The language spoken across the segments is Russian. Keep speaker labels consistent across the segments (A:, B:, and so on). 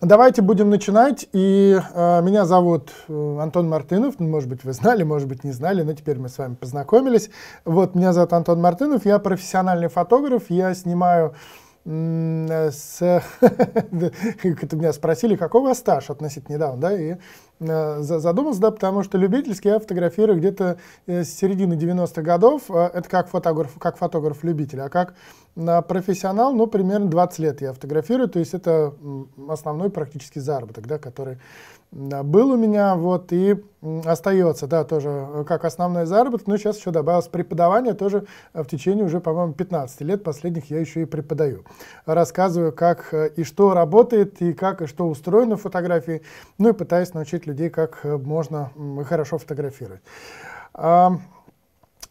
A: Давайте будем начинать. И э, меня зовут э, Антон Мартынов. Ну, может быть, вы знали, может быть, не знали, но теперь мы с вами познакомились. Вот, меня зовут Антон Мартынов. Я профессиональный фотограф. Я снимаю Э, с... Это меня спросили, какой у вас стаж относительно недавно, да, и э, задумался, да, потому что любительские фотографирую где-то э, с середины 90-х годов, это как фотограф, как фотограф-любитель, а как профессионал, ну, примерно 20 лет я фотографирую, то есть это основной практически заработок, да, который был у меня, вот, и остается, да, тоже э, как основной заработок, но ну, сейчас еще добавилось преподавание, тоже э, в течение уже, по-моему, 15 лет последних я еще и преподаю. Рассказываю, как э, и что работает, и как и что устроено в фотографии, ну и пытаюсь научить людей, как можно хорошо фотографировать.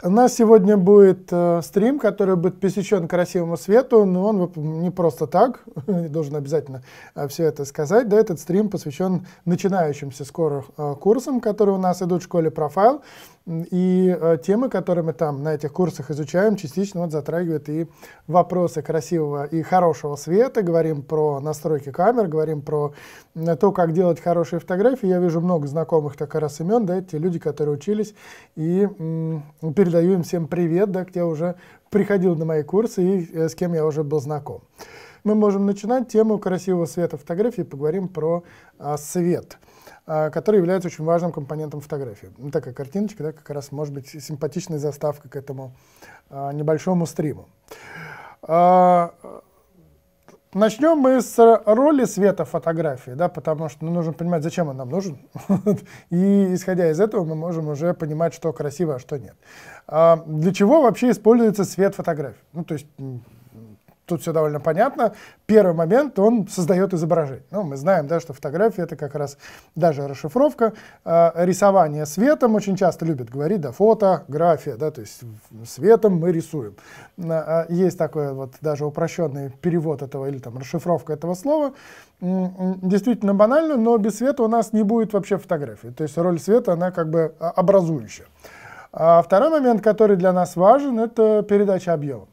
A: У нас сегодня будет э, стрим, который будет посвящен красивому свету, но он не просто так, должен обязательно э, все это сказать. Да, этот стрим посвящен начинающимся скоро э, курсам, которые у нас идут в школе профайл. И э, темы, которые мы там на этих курсах изучаем, частично вот затрагивают и вопросы красивого и хорошего света. Говорим про настройки камер, говорим про то, как делать хорошие фотографии. Я вижу много знакомых так раз имен, да, те люди, которые учились. И м, передаю им всем привет, да, кто уже приходил на мои курсы и э, с кем я уже был знаком. Мы можем начинать тему красивого света фотографии, поговорим про э, свет. Свет. А, который является очень важным компонентом фотографии. Ну, такая картиночка, да, как раз может быть симпатичная заставка к этому а, небольшому стриму. А, начнем мы с роли света в фотографии, да, потому что ну, нужно понимать, зачем он нам нужен. И исходя из этого мы можем уже понимать, что красиво, а что нет. А, для чего вообще используется свет фотографии? Ну, то есть тут все довольно понятно. Первый момент, он создает изображение. Ну, мы знаем, да, что фотография — это как раз даже расшифровка. Э, рисование светом очень часто любят говорить, да, фотография, да, то есть светом мы рисуем. Э, есть такой вот даже упрощенный перевод этого или там расшифровка этого слова. Действительно банально, но без света у нас не будет вообще фотографии. То есть роль света, она как бы образующая. А второй момент, который для нас важен, это передача объема.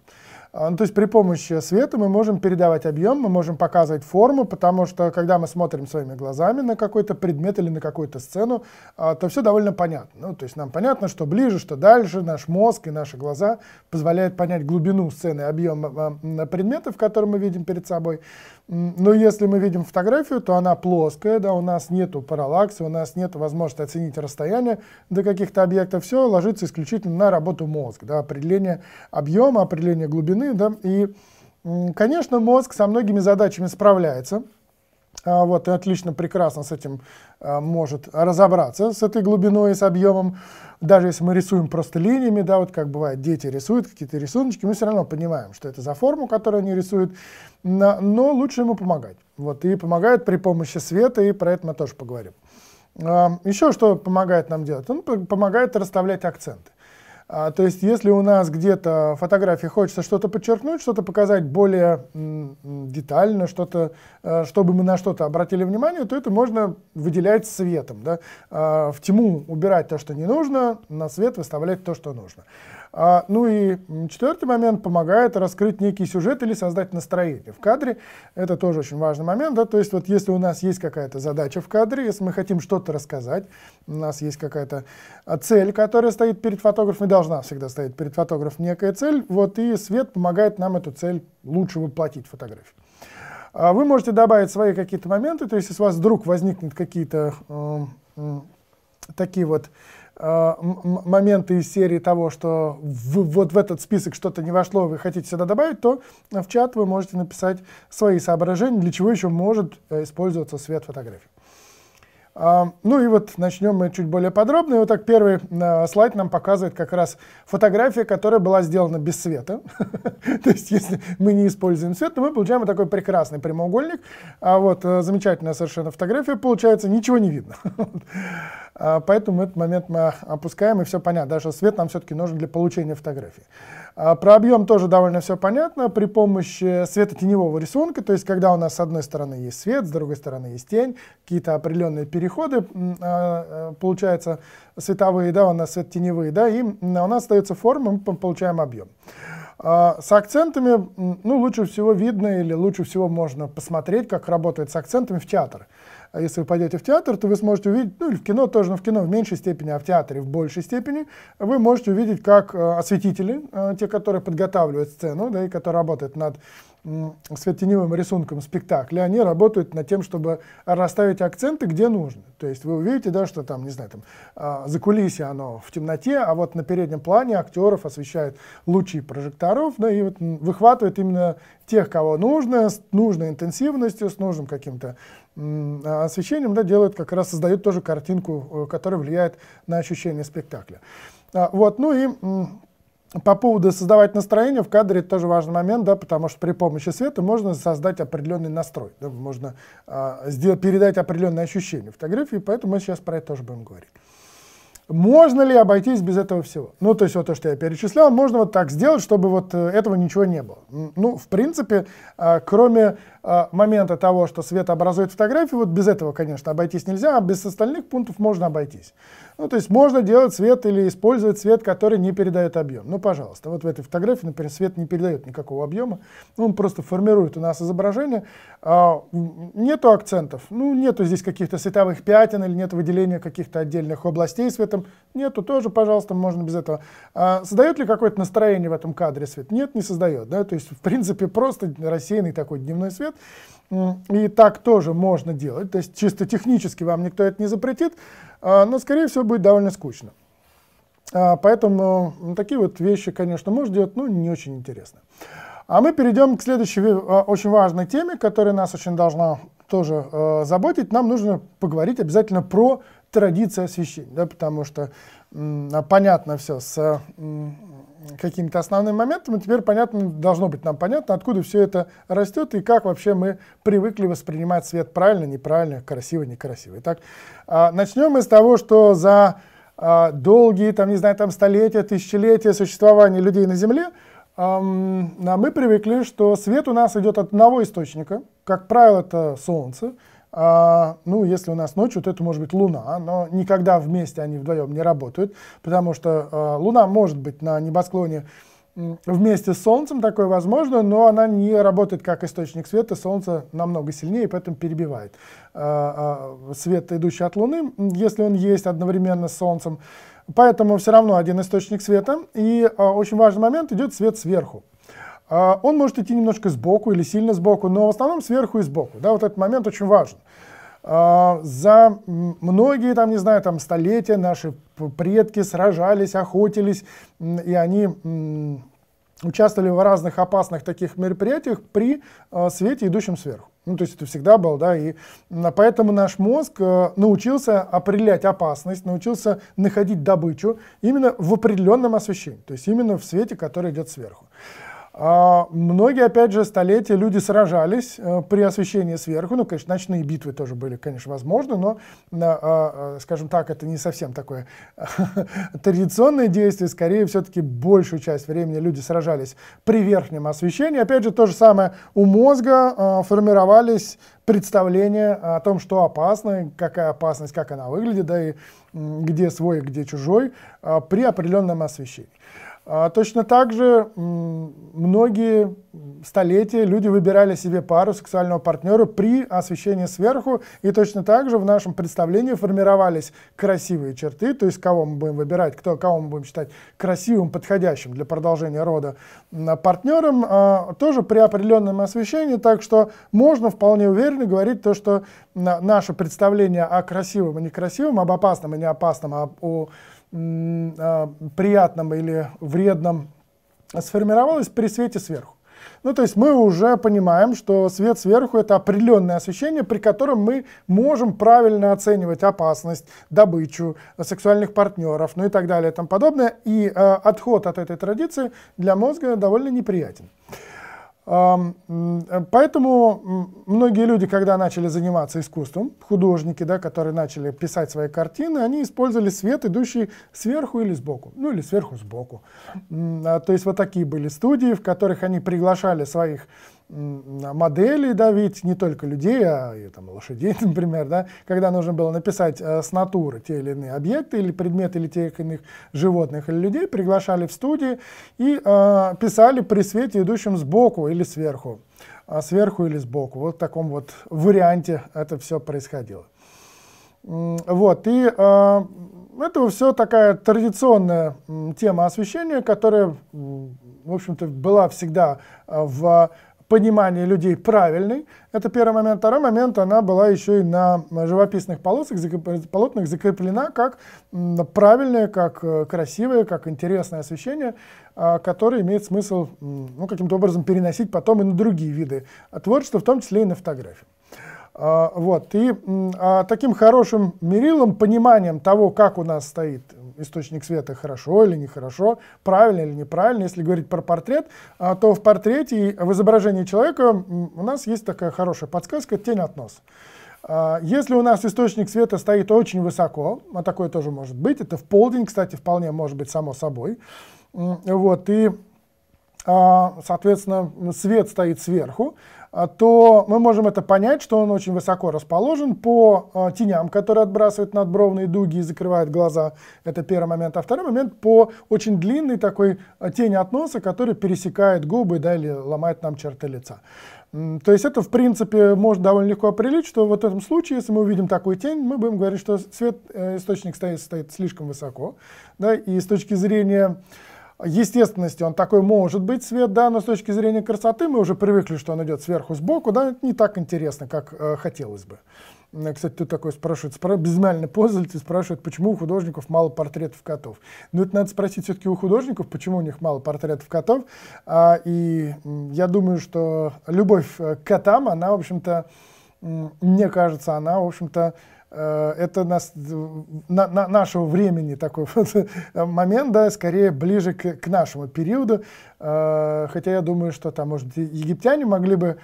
A: А, ну, то есть при помощи света мы можем передавать объем, мы можем показывать форму, потому что когда мы смотрим своими глазами на какой-то предмет или на какую-то сцену, а, то все довольно понятно. Ну, то есть нам понятно, что ближе, что дальше, наш мозг и наши глаза позволяют понять глубину сцены, объем а, предмета, в котором мы видим перед собой. Но если мы видим фотографию, то она плоская, да, у нас нету параллакса, у нас нет возможности оценить расстояние до каких-то объектов. Все ложится исключительно на работу мозга, да, определение объема, определение глубины, да, и, конечно, мозг со многими задачами справляется – а, вот, и отлично, прекрасно с этим а, может разобраться, с этой глубиной и с объемом. Даже если мы рисуем просто линиями, да, вот как бывает, дети рисуют какие-то рисуночки, мы все равно понимаем, что это за форму, которую они рисуют, но лучше ему помогать. Вот, и помогают при помощи света, и про это мы тоже поговорим. А, Еще что помогает нам делать? Он помогает расставлять акценты. А, то есть, если у нас где-то в фотографии хочется что-то подчеркнуть, что-то показать более детально, что-то, э, чтобы мы на что-то обратили внимание, то это можно выделять светом. Да? А, в тьму убирать то, что не нужно, на свет выставлять то, что нужно. А, ну и четвертый момент помогает раскрыть некий сюжет или создать настроение в кадре. Это тоже очень важный момент. Да? То есть вот если у нас есть какая-то задача в кадре, если мы хотим что-то рассказать, у нас есть какая-то а, цель, которая стоит перед фотографом и должна всегда стоять перед фотографом некая цель, вот и свет помогает нам эту цель лучше воплотить фотографии. А вы можете добавить свои какие-то моменты, то есть если у вас вдруг возникнут какие-то э, э, такие вот э, Э, моменты из серии того, что вы, вот в этот список что-то не вошло, вы хотите сюда добавить, то в чат вы можете написать свои соображения, для чего еще может э, использоваться свет фотографии. А, ну и вот начнем мы чуть более подробно. И вот так первый э, слайд нам показывает как раз фотография, которая была сделана без света. То есть если мы не используем свет, то мы получаем вот такой прекрасный прямоугольник. А вот замечательная совершенно фотография получается, ничего не видно. А, поэтому этот момент мы опускаем, и все понятно. Даже свет нам все-таки нужен для получения фотографии. А, про объем тоже довольно все понятно. При помощи светотеневого рисунка, то есть когда у нас с одной стороны есть свет, с другой стороны есть тень, какие-то определенные переходы, а, получается, световые, да, у нас светотеневые, да, и у нас остается форма, мы получаем объем. С акцентами, ну, лучше всего видно или лучше всего можно посмотреть, как работает с акцентами в театре. А если вы пойдете в театр, то вы сможете увидеть, ну или в кино тоже, но в кино в меньшей степени, а в театре в большей степени, вы можете увидеть, как э, осветители, э, те, которые подготавливают сцену, да, и которые работают над светотеневым рисунком спектакля, они работают над тем, чтобы расставить акценты, где нужно. То есть вы увидите, да, что там, не знаю, там, э, за кулисье оно в темноте, а вот на переднем плане актеров освещают лучи прожекторов, да, и вот выхватывают именно тех, кого нужно, с нужной интенсивностью, с нужным каким-то а освещением, да, делают как раз, создают тоже картинку, э, которая влияет на ощущение спектакля. А, вот, ну и по поводу создавать настроение в кадре это тоже важный момент, да, потому что при помощи света можно создать определенный настрой, да, можно а, сделать, передать определенные ощущения фотографии, поэтому мы сейчас про это тоже будем говорить. Можно ли обойтись без этого всего? Ну, то есть вот то, что я перечислял, можно вот так сделать, чтобы вот э, этого ничего не было. Ну, в принципе, а, кроме а, момента того, что свет образует фотографию, вот без этого, конечно, обойтись нельзя, а без остальных пунктов можно обойтись. Ну, то есть можно делать цвет или использовать цвет, который не передает объем. Ну, пожалуйста, вот в этой фотографии, например, свет не передает никакого объема, ну, он просто формирует у нас изображение. А, нету акцентов, ну, нету здесь каких-то световых пятен или нет выделения каких-то отдельных областей светом. Нету, тоже, пожалуйста, можно без этого. А, создает ли какое-то настроение в этом кадре свет? Нет, не создает. Да? То есть, в принципе, просто рассеянный такой дневной свет. И так тоже можно делать. То есть чисто технически вам никто это не запретит. А, но, скорее всего, будет довольно скучно. А, поэтому такие вот вещи, конечно, может делать, но ну, не очень интересно. А мы перейдем к следующей э, очень важной теме, которая нас очень должна тоже э, заботить. Нам нужно поговорить обязательно про традиции освещения, да, потому что а, понятно все с каким-то основным моментом, и теперь понятно, должно быть нам понятно, откуда все это растет и как вообще мы привыкли воспринимать свет правильно, неправильно, красиво, некрасиво. Итак, а, начнем мы с того, что за а, долгие, там, не знаю, там столетия, тысячелетия существования людей на Земле а, мы привыкли, что свет у нас идет от одного источника, как правило, это Солнце, а, ну, если у нас ночью, то это может быть Луна, но никогда вместе они вдвоем не работают, потому что а, Луна может быть на небосклоне вместе с Солнцем, такое возможно, но она не работает как источник света, Солнце намного сильнее, поэтому перебивает а, а, свет, идущий от Луны, если он есть одновременно с Солнцем. Поэтому все равно один источник света. И а, очень важный момент, идет свет сверху. А, он может идти немножко сбоку или сильно сбоку, но в основном сверху и сбоку. Да, вот этот момент очень важен. А, за многие, там, не знаю, там, столетия наши предки сражались, охотились, и они участвовали в разных опасных таких мероприятиях при а, свете, идущем сверху. Ну, то есть это всегда было, да, и поэтому наш мозг а, научился определять опасность, научился находить добычу именно в определенном освещении, то есть именно в свете, который идет сверху. А многие, опять же, столетия люди сражались э, при освещении сверху. Ну, конечно, ночные битвы тоже были, конечно, возможны, но, э, э, скажем так, это не совсем такое традиционное действие. Скорее, все-таки большую часть времени люди сражались при верхнем освещении. Опять же, то же самое у мозга формировались представления о том, что опасно, какая опасность, как она выглядит, да, и где свой, где чужой при определенном освещении. А точно так же многие столетия люди выбирали себе пару сексуального партнера при освещении сверху, и точно так же в нашем представлении формировались красивые черты, то есть кого мы будем выбирать, кто, кого мы будем считать красивым, подходящим для продолжения рода партнером, а, тоже при определенном освещении, так что можно вполне уверенно говорить то, что наше представление о красивом и некрасивом, об опасном и неопасном, а о, о а, приятном или вредном сформировалось при свете сверху. Ну, то есть мы уже понимаем, что свет сверху это определенное освещение, при котором мы можем правильно оценивать опасность, добычу, сексуальных партнеров, ну и так далее и тому подобное. И э, отход от этой традиции для мозга довольно неприятен. Поэтому многие люди, когда начали заниматься искусством, художники, да, которые начали писать свои картины, они использовали свет, идущий сверху или сбоку, ну или сверху сбоку. А, то есть вот такие были студии, в которых они приглашали своих моделей давить, не только людей, а и, там, лошадей, например, да, когда нужно было написать э, с натуры те или иные объекты или предметы или тех иных животных или людей, приглашали в студии и э, писали при свете, идущем сбоку или сверху, а сверху или сбоку. Вот в таком вот варианте это все происходило. Вот, и э, это все такая традиционная тема освещения, которая, в общем-то, была всегда э, в понимании людей правильный Это первый момент. Второй момент, она была еще и на живописных полосах, полотнах закреплена как правильное, как э, красивое, как интересное освещение, а, которое имеет смысл ну, каким-то образом переносить потом и на другие виды а творчества, в том числе и на фотографии. А, вот. И таким хорошим мерилом, пониманием того, как у нас стоит источник света хорошо или нехорошо, правильно или неправильно. Если говорить про портрет, а, то в портрете, в изображении человека у нас есть такая хорошая подсказка «тень от носа». А, если у нас источник света стоит очень высоко, а такое тоже может быть, это в полдень, кстати, вполне может быть само собой, вот, и, а, соответственно, свет стоит сверху, а то мы можем это понять, что он очень высоко расположен по а, теням, которые отбрасывают надбровные дуги и закрывают глаза. Это первый момент. А второй момент по очень длинной такой а, тени от носа, которая пересекает губы да, или ломает нам черты лица. То есть это, в принципе, можно довольно легко определить, что вот в этом случае, если мы увидим такую тень, мы будем говорить, что свет, э, источник стоит, стоит слишком высоко. Да, и с точки зрения естественности он такой может быть цвет, да, но с точки зрения красоты мы уже привыкли, что он идет сверху сбоку, да, это не так интересно, как э, хотелось бы. Э, кстати, тут такой спрашивает, спра безмяльный пользователь спрашивает, почему у художников мало портретов котов. Но ну, это надо спросить все-таки у художников, почему у них мало портретов котов. А, и я думаю, что любовь э, к котам, она, в общем-то, мне кажется, она, в общем-то, Э, это нас, на, на нашего времени такой момент, да, скорее ближе к, к нашему периоду. Э, хотя я думаю, что там, может, египтяне могли бы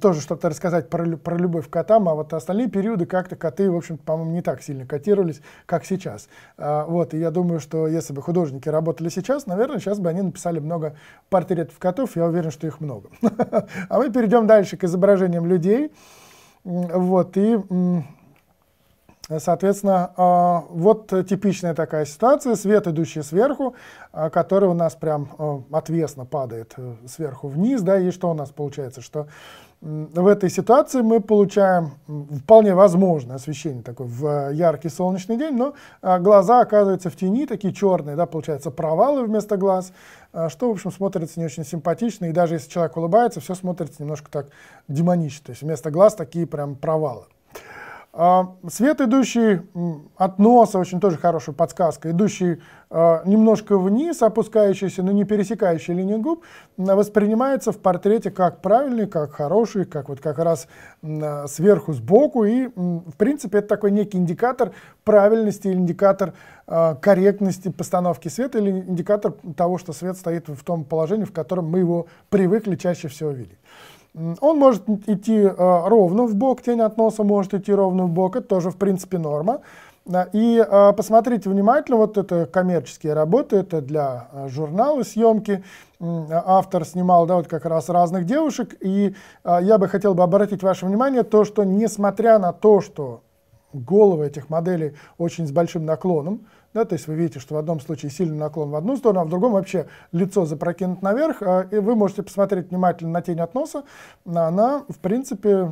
A: тоже что-то рассказать про, про любовь к котам, а вот остальные периоды как-то коты, в общем по-моему, не так сильно котировались, как сейчас. Э, вот, и я думаю, что если бы художники работали сейчас, наверное, сейчас бы они написали много портретов котов, я уверен, что их много. А мы перейдем дальше к изображениям людей. Вот, и Э, соответственно, а, вот типичная такая ситуация, свет, идущий сверху, а, который у нас прям э, отвесно падает э, сверху вниз, да, и что у нас получается, что в этой ситуации мы получаем вполне возможное освещение такое в яркий солнечный день, но а, глаза оказываются в тени, такие черные, да, получается провалы вместо глаз, что, в общем, смотрится не очень симпатично, и даже если человек улыбается, все смотрится немножко так демонично, то есть вместо глаз такие прям провалы. А, свет, идущий от носа, очень тоже хорошая подсказка, идущий а, немножко вниз, опускающийся, но не пересекающий линию губ, воспринимается в портрете как правильный, как хороший, как вот как раз а, сверху, сбоку. И, в принципе, это такой некий индикатор правильности индикатор корректности постановки света или индикатор того, что свет стоит в том положении, в котором мы его привыкли чаще всего видеть. Он может идти э, ровно в бок, тень от носа может идти ровно в бок, это тоже в принципе норма. И э, посмотрите внимательно, вот это коммерческие работы, это для э, журнала съемки. А автор снимал да, вот как раз разных девушек. И я бы хотел бы обратить ваше внимание, то, что несмотря на то, что головы этих моделей очень с большим наклоном, да, то есть вы видите, что в одном случае сильный наклон в одну сторону, а в другом вообще лицо запрокинут наверх. А, и вы можете посмотреть внимательно на тень от носа. Она, в принципе,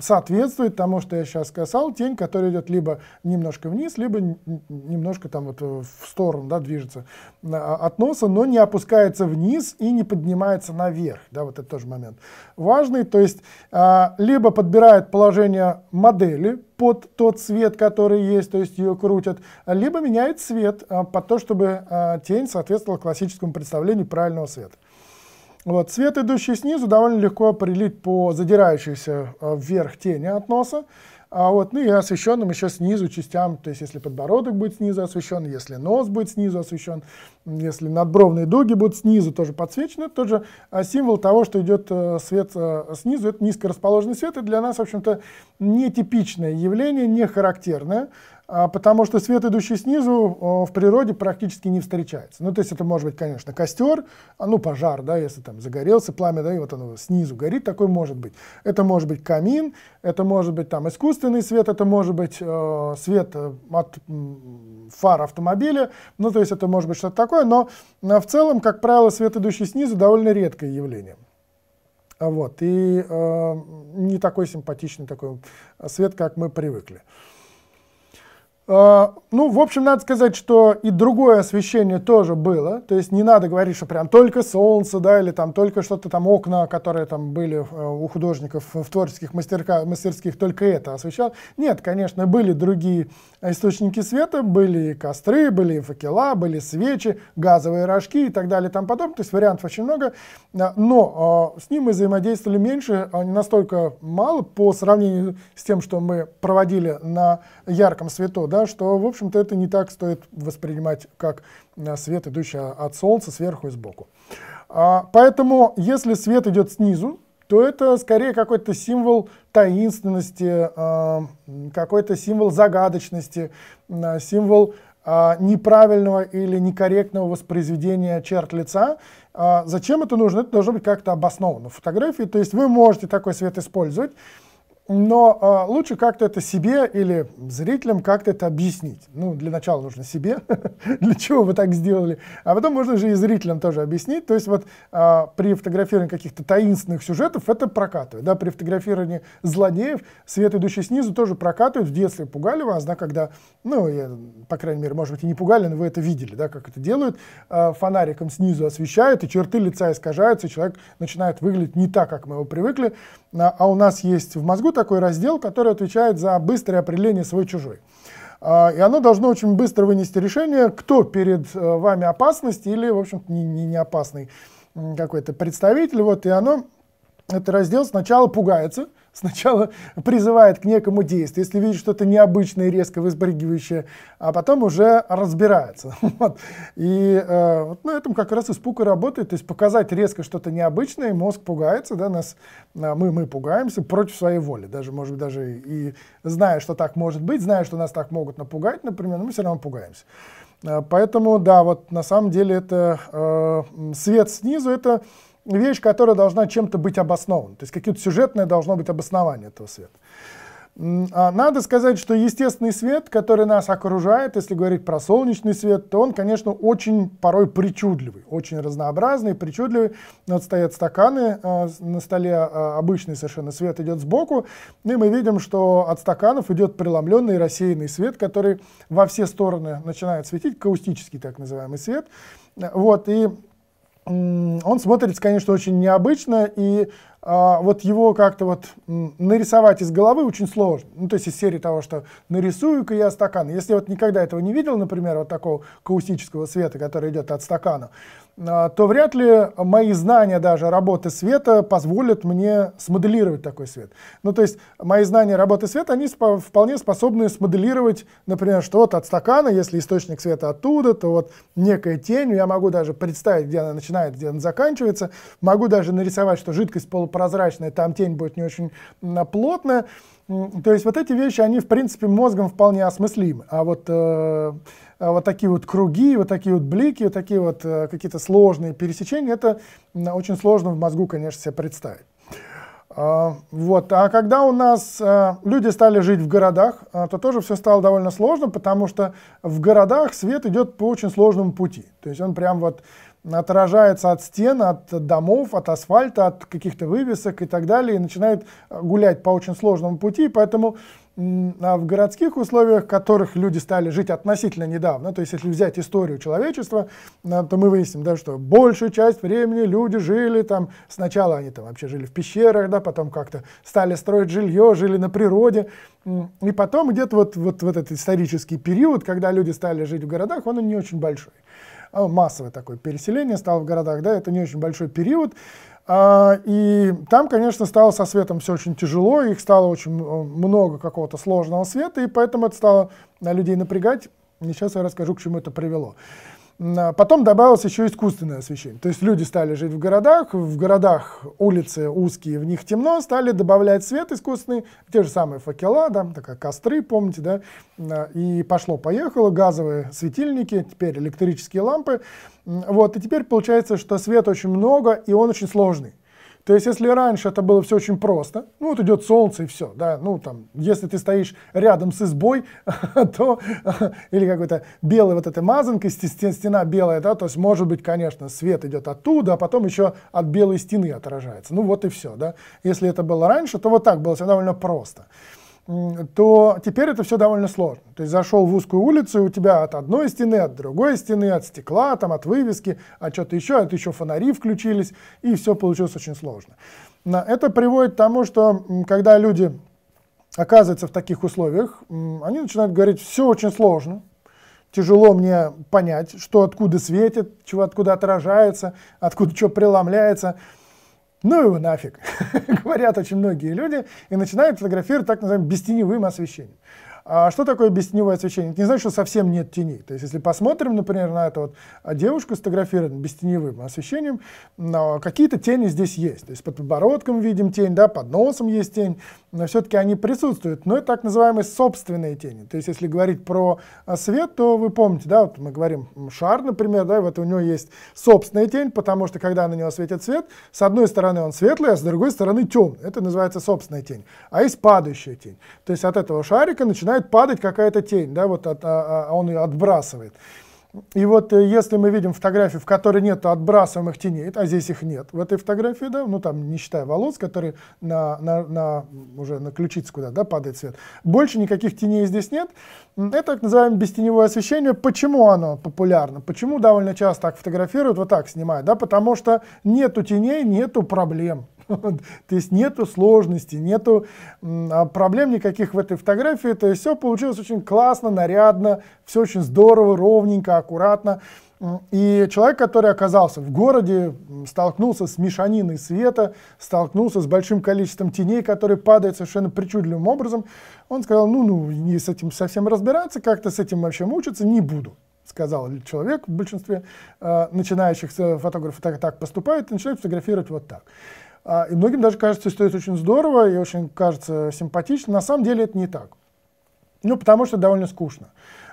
A: соответствует тому, что я сейчас сказал. Тень, которая идет либо немножко вниз, либо немножко там вот э, в сторону да, движется а, от носа, но не опускается вниз и не поднимается наверх. Да, вот это тоже момент важный. То есть а, либо подбирает положение модели, под тот цвет, который есть, то есть ее крутят, либо меняет цвет а, под то, чтобы а, тень соответствовала классическому представлению правильного света. Вот. Цвет, идущий снизу, довольно легко определить по задирающейся а, вверх тени от носа. А вот, ну и освещенным еще снизу частям, то есть если подбородок будет снизу освещен, если нос будет снизу освещен, если надбровные дуги будут снизу тоже подсвечены, это тоже а, символ того, что идет э, свет э, снизу, это низко расположенный свет, и для нас, в общем-то, нетипичное явление, не характерное. А, потому что свет, идущий снизу, в природе практически не встречается. Ну, то есть это может быть, конечно, костер, а, ну, пожар, да, если там загорелся пламя, да, и вот оно снизу горит, такой может быть. Это может быть камин, это может быть там искусственный свет, это может быть э, свет э, от фар автомобиля, ну, то есть это может быть что-то такое, но э, в целом, как правило, свет, идущий снизу, довольно редкое явление. Вот, и э, не такой симпатичный такой э, свет, как мы привыкли. А, ну, в общем, надо сказать, что и другое освещение тоже было. То есть не надо говорить, что прям только солнце, да, или там только что-то там окна, которые там были э, у художников в творческих мастерка, мастерских, только это освещал. Нет, конечно, были другие источники света, были и костры, были и факела, были свечи, газовые рожки и так далее и тому подобное. То есть вариантов очень много. А, но а, с ним мы взаимодействовали меньше, настолько мало по сравнению с тем, что мы проводили на ярком свету, да, да, что, в общем-то, это не так стоит воспринимать, как э, свет, идущий от Солнца сверху и сбоку. А, поэтому, если свет идет снизу, то это скорее какой-то символ таинственности, а, какой-то символ загадочности, а, символ а, неправильного или некорректного воспроизведения черт лица. Зачем это нужно? Это должно быть как-то обосновано в фотографии. То есть вы можете такой свет использовать, но э, лучше как-то это себе или зрителям как-то это объяснить. Ну, для начала нужно себе, для чего вы так сделали, а потом можно же и зрителям тоже объяснить. То есть вот э, при фотографировании каких-то таинственных сюжетов это прокатывает, да, при фотографировании злодеев свет, идущий снизу, тоже прокатывает. В детстве пугали вас, да, когда, ну, я, по крайней мере, может быть, и не пугали, но вы это видели, да, как это делают. Э, фонариком снизу освещают, и черты лица искажаются, и человек начинает выглядеть не так, как мы его привыкли а у нас есть в мозгу такой раздел, который отвечает за быстрое определение свой-чужой. А, и оно должно очень быстро вынести решение, кто перед э, вами опасность или, в общем-то, не, не, не опасный какой-то представитель. Вот, и оно, этот раздел сначала пугается, сначала призывает к некому действию, если видит что-то необычное, и резко выспрыгивающее, а потом уже разбирается. Вот. И э, вот на этом как раз испуг и работает, то есть показать резко что-то необычное, мозг пугается, да, нас, э, мы, мы пугаемся против своей воли, даже, может быть, даже и зная, что так может быть, зная, что нас так могут напугать, например, но мы все равно пугаемся. Э, поэтому, да, вот на самом деле это э, свет снизу, это вещь, которая должна чем-то быть обоснована. То есть какое-то сюжетное должно быть обоснование этого света. А надо сказать, что естественный свет, который нас окружает, если говорить про солнечный свет, то он, конечно, очень порой причудливый, очень разнообразный, причудливый. Ну, вот стоят стаканы, э, на столе а, обычный совершенно свет идет сбоку, и мы видим, что от стаканов идет преломленный рассеянный свет, который во все стороны начинает светить, каустический так называемый свет. Э, вот, и он смотрится, конечно, очень необычно, и а, вот его как-то вот нарисовать из головы очень сложно. Ну, то есть из серии того, что нарисую-ка я стакан. Если вот никогда этого не видел, например, вот такого каустического света, который идет от стакана, а, то вряд ли мои знания даже работы света позволят мне смоделировать такой свет. Ну, то есть мои знания работы света, они спо вполне способны смоделировать, например, что вот от стакана, если источник света оттуда, то вот некая тень, я могу даже представить, где она начинает, где она заканчивается, могу даже нарисовать, что жидкость полупрозрачная, там тень будет не очень плотная. То есть вот эти вещи, они, в принципе, мозгом вполне осмыслимы. А вот э, а вот такие вот круги, вот такие вот блики, вот такие вот э, какие-то сложные пересечения, это очень сложно в мозгу, конечно, себе представить. А, вот. А когда у нас э, люди стали жить в городах, э, то тоже все стало довольно сложно, потому что в городах свет идет по очень сложному пути. То есть он прям вот отражается от стен, от домов, от асфальта, от каких-то вывесок и так далее, и начинает гулять по очень сложному пути, поэтому а в городских условиях, в которых люди стали жить относительно недавно, то есть если взять историю человечества, э, то мы выясним, да, что большую часть времени люди жили там, сначала они там вообще жили в пещерах, да, потом как-то стали строить жилье, жили на природе, и потом где-то вот, вот, вот этот исторический период, когда люди стали жить в городах, он не очень большой а, массовое такое переселение стало в городах, да, это не очень большой период, а, и там, конечно, стало со светом все очень тяжело, их стало очень э, много какого-то сложного света, и поэтому это стало на э, людей напрягать. И сейчас я расскажу, к чему это привело. А потом добавилось еще искусственное освещение. То есть люди стали жить в городах, в городах улицы узкие, в них темно, стали добавлять свет искусственный, те же самые факела, да, такая костры, помните, да, а, и пошло-поехало, газовые светильники, теперь электрические лампы. Вот, и теперь получается, что света очень много, и он очень сложный. То есть, если раньше это было все очень просто, ну вот идет солнце и все, да, ну там, если ты стоишь рядом с избой, то, или какой-то белый вот эта мазанка, стена белая, да, то есть, может быть, конечно, свет идет оттуда, а потом еще от белой стены отражается. Ну вот и все, да. Если это было раньше, то вот так было все довольно просто то теперь это все довольно сложно. То есть зашел в узкую улицу, и у тебя от одной стены, от другой стены, от стекла, там, от вывески, от а чего-то еще, а от еще фонари включились, и все получилось очень сложно. Это приводит к тому, что когда люди оказываются в таких условиях, они начинают говорить, все очень сложно, тяжело мне понять, что откуда светит, чего откуда отражается, откуда что преломляется – ну его нафиг, говорят очень многие люди, и начинают фотографировать так называемым бестеневым освещением. А что такое бестеневое освещение? Это не значит, что совсем нет теней. То есть, если посмотрим, например, на эту вот девушку сфотографированную бестеневым освещением, какие-то тени здесь есть. То есть, под подбородком видим тень, да, под носом есть тень, но все-таки они присутствуют. но и так называемые собственные тени. То есть если говорить про а, свет, то вы помните, да, вот мы говорим шар, например, да, вот у него есть собственная тень, потому что когда на него светит свет, с одной стороны он светлый, а с другой стороны темный. Это называется собственная тень. А есть падающая тень. То есть от этого шарика начинает падать какая-то тень, да, вот от, а, а, а он ее отбрасывает. И вот э, если мы видим фотографию, в которой нет отбрасываемых теней, а здесь их нет, в этой фотографии, да, ну там не считая волос, которые на, на, на, уже на ключицу куда да, падает свет, больше никаких теней здесь нет. Это так называемое бестеневое освещение. Почему оно популярно? Почему довольно часто так фотографируют, вот так снимают? Да, потому что нету теней, нету проблем. То есть нету сложности, нету а проблем никаких в этой фотографии. То есть все получилось очень классно, нарядно, все очень здорово, ровненько, аккуратно. И человек, который оказался в городе, столкнулся с мешаниной света, столкнулся с большим количеством теней, которые падают совершенно причудливым образом, он сказал, ну, ну, не с этим совсем разбираться, как-то с этим вообще мучиться не буду сказал человек в большинстве э, начинающих э, фотографов так, так поступает и начинают фотографировать вот так. А, и многим даже кажется, что это очень здорово и очень кажется симпатично. На самом деле это не так. Ну, потому что довольно скучно.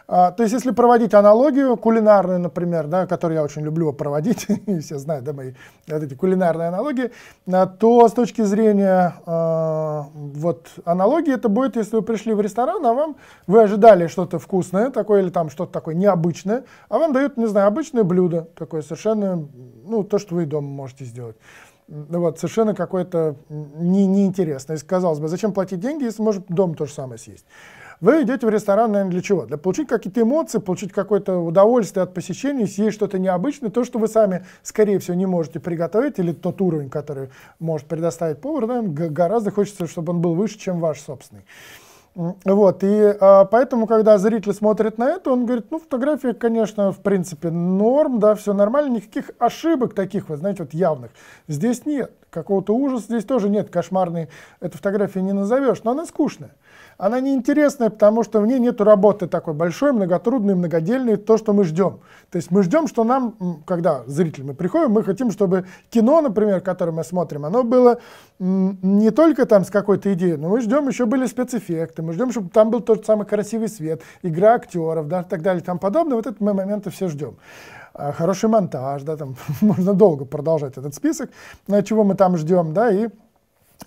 A: А, то есть, если проводить аналогию кулинарную, например, да, которую я очень люблю проводить, и все знают, да, мои вот эти кулинарные аналогии, а, то с точки зрения э, вот аналогии это будет, если вы пришли в ресторан, а вам вы ожидали что-то вкусное такое или там что-то такое необычное, а вам дают, не знаю, обычное блюдо, такое совершенно, ну, то, что вы дома можете сделать. Ну, вот, совершенно какой то не, неинтересное. Если казалось бы, зачем платить деньги, если может дом то же самое съесть. Вы идете в ресторан, наверное, для чего? Для получить какие-то эмоции, получить какое-то удовольствие от посещения, съесть что-то необычное, то, что вы сами, скорее всего, не можете приготовить, или тот уровень, который может предоставить повар, да, гораздо хочется, чтобы он был выше, чем ваш собственный. Вот, и а, поэтому, когда зритель смотрит на это, он говорит, ну, фотография, конечно, в принципе, норм, да, все нормально, никаких ошибок таких, вы знаете, вот явных здесь нет. Какого-то ужаса здесь тоже нет, кошмарной эту фотографию не назовешь, но она скучная она неинтересная, потому что в ней нет работы такой большой, многотрудной, многодельной, то, что мы ждем. То есть мы ждем, что нам, когда зритель мы приходим, мы хотим, чтобы кино, например, которое мы смотрим, оно было не только там с какой-то идеей, но мы ждем, еще были спецэффекты, мы ждем, чтобы там был тот самый красивый свет, игра актеров, да, и так далее, и тому подобное. Вот этот мы моменты все ждем а, хороший монтаж, да, там можно долго продолжать этот список, э, чего мы там ждем, да, и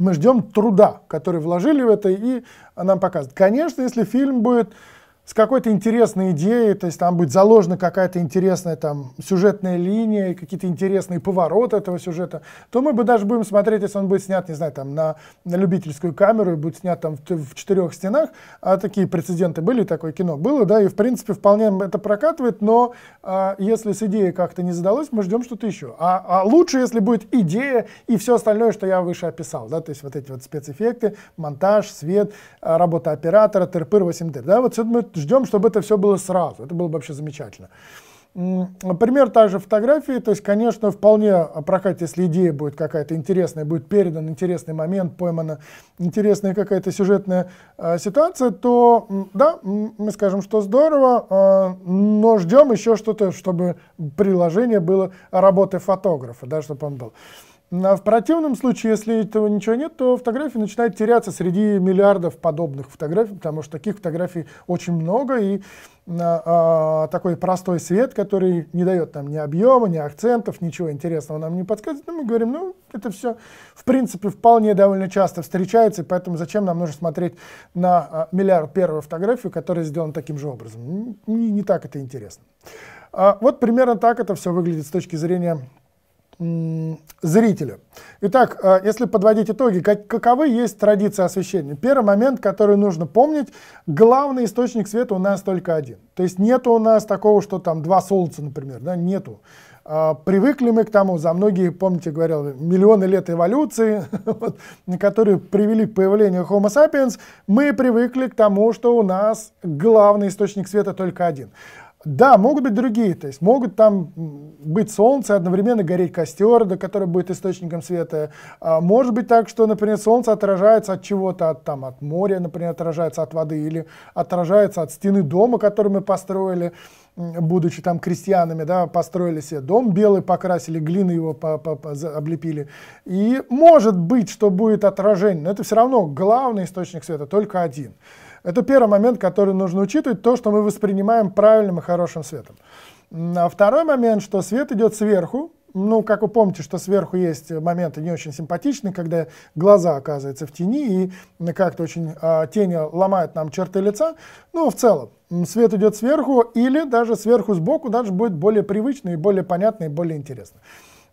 A: мы ждем труда, который вложили в это, и нам показывают. Конечно, если фильм будет с какой-то интересной идеей, то есть там будет заложена какая-то интересная там сюжетная линия, какие-то интересные повороты этого сюжета, то мы бы даже будем смотреть, если он будет снят, не знаю, там на, на любительскую камеру и будет снят там в, в четырех стенах, а такие прецеденты были, такое кино было, да, и в принципе вполне это прокатывает, но а, если с идеей как-то не задалось, мы ждем что-то еще. А, а лучше, если будет идея и все остальное, что я выше описал, да, то есть вот эти вот спецэффекты, монтаж, свет, а, работа оператора, ТРПР, 8 d да, вот сюда мы ждем, чтобы это все было сразу. Это было бы вообще замечательно. Пример та же фотографии, то есть, конечно, вполне прокатит, если идея будет какая-то интересная, будет передан интересный момент, поймана интересная какая-то сюжетная э, ситуация, то да, мы скажем, что здорово, э, но ждем еще что-то, чтобы приложение было работы фотографа, да, чтобы он был. Э, но а в противном случае, если этого ничего нет, то фотография начинает теряться среди миллиардов подобных фотографий, потому что таких фотографий очень много, и а, а, такой простой свет, который не дает нам ни объема, ни акцентов, ничего интересного нам не подсказывает, но ну, мы говорим, ну, это все, в принципе, вполне довольно часто встречается, и поэтому зачем нам нужно смотреть на а, миллиард первую фотографию, которая сделана таким же образом? Не, не так это интересно. А, вот примерно так это все выглядит с точки зрения зрителя. Итак, э, если подводить итоги, каковы есть традиции освещения? Первый момент, который нужно помнить, главный источник света у нас только один. То есть нет у нас такого, что там два солнца, например, да, нету. А, привыкли мы к тому, за многие, помните, говорил, миллионы лет эволюции, вот, которые привели к появлению Homo sapiens, мы привыкли к тому, что у нас главный источник света только один. Да, могут быть другие, то есть могут там быть солнце, одновременно гореть костер, да, который будет источником света. А может быть так, что, например, солнце отражается от чего-то, от, там, от моря, например, отражается от воды или отражается от стены дома, который мы построили будучи там крестьянами, да, построили себе дом белый, покрасили, глины его по -по -по облепили. И может быть, что будет отражение, но это все равно главный источник света, только один. Это первый момент, который нужно учитывать, то, что мы воспринимаем правильным и хорошим светом. А второй момент, что свет идет сверху, ну, как вы помните, что сверху есть моменты не очень симпатичные, когда глаза оказываются в тени, и как-то очень э, тени ломают нам черты лица. Ну, в целом, свет идет сверху, или даже сверху сбоку даже будет более привычно и более понятно, и более интересно.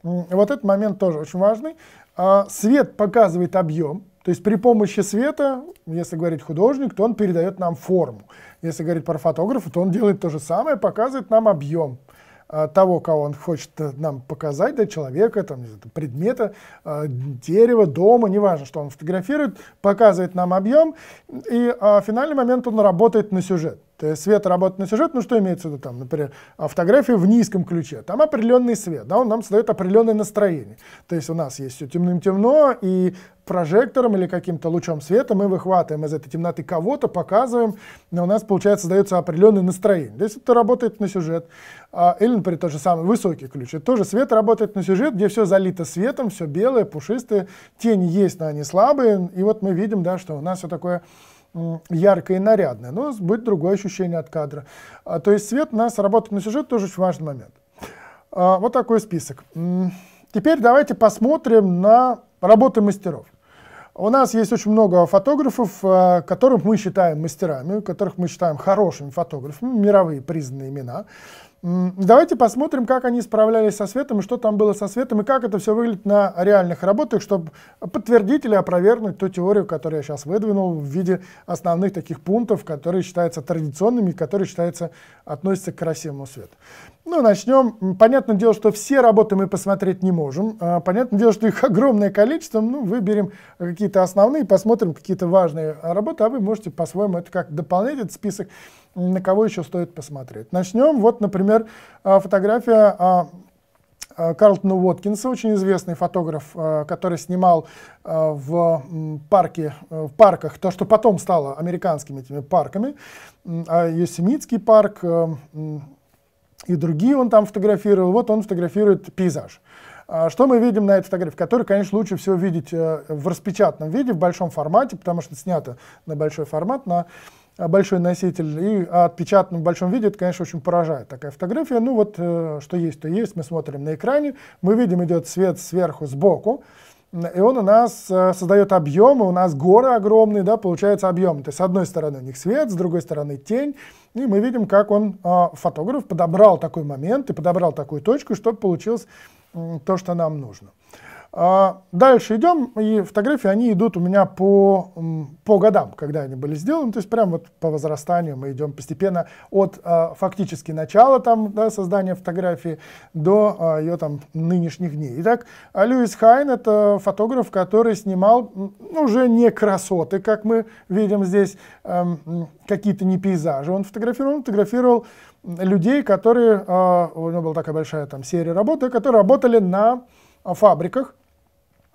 A: Вот этот момент тоже очень важный. А, свет показывает объем, то есть при помощи света, если говорить художник, то он передает нам форму. Если говорить про фотографа, то он делает то же самое, показывает нам объем. А, того, кого он хочет э, нам показать, да, человека, там, предмета, а, дерева, дома, неважно, что он фотографирует, показывает нам объем, и в а, финальный момент он работает на сюжет. То есть свет работает на сюжет, ну что имеется в виду там, например, фотография в низком ключе, там определенный свет, да, он нам создает определенное настроение. То есть у нас есть все темным-темно, и прожектором или каким-то лучом света мы выхватываем из этой темноты кого-то, показываем, но у нас, получается, создается определенное настроение. То есть это работает на сюжет. Или, а например, тот же самый высокий ключ. Это тоже свет работает на сюжет, где все залито светом, все белое, пушистое, тени есть, но они слабые. И вот мы видим, да, что у нас все такое яркое и нарядное. Но будет другое ощущение от кадра. А, то есть свет у нас работает на сюжет, тоже очень важный момент. А, вот такой список. Теперь давайте посмотрим на работы мастеров. У нас есть очень много фотографов, которых мы считаем мастерами, которых мы считаем хорошими фотографами, мировые признанные имена. Давайте посмотрим, как они справлялись со светом, и что там было со светом, и как это все выглядит на реальных работах, чтобы подтвердить или опровергнуть ту теорию, которую я сейчас выдвинул в виде основных таких пунктов, которые считаются традиционными, которые считаются, относятся к красивому свету. Ну, начнем. Понятное дело, что все работы мы посмотреть не можем. А, понятное дело, что их огромное количество. Ну, выберем э, какие-то основные, посмотрим какие-то важные работы, а вы можете по-своему это как дополнять этот список, на кого еще стоит посмотреть. Начнем. Вот, например, а, фотография а, Карлтона Уоткинса, очень известный фотограф, который снимал в, парке, э, в парках то, что потом стало американскими этими парками. Йосемитский парк, э, и другие он там фотографировал, вот он фотографирует пейзаж. А, что мы видим на этой фотографии, которую, конечно, лучше всего видеть э, в распечатанном виде, в большом формате, потому что снято на большой формат, на э, большой носитель, и отпечатанном в большом виде, это, конечно, очень поражает такая фотография. Ну вот, э, что есть, то есть, мы смотрим на экране, мы видим, идет свет сверху, сбоку, и он у нас э, создает объемы, у нас горы огромные, да, получается объем. То есть с одной стороны у них свет, с другой стороны тень, и мы видим, как он, э, фотограф, подобрал такой момент и подобрал такую точку, чтобы получилось то, что нам нужно. А, дальше идем, и фотографии, они идут у меня по, по годам, когда они были сделаны, то есть прям вот по возрастанию мы идем постепенно от а, фактически начала там, да, создания фотографии до а, ее там нынешних дней. Итак, Льюис Хайн — это фотограф, который снимал ну, уже не красоты, как мы видим здесь, эм, какие-то не пейзажи. Он фотографировал, он фотографировал людей, которые, э, у него была такая большая там серия работы, которые работали на фабриках,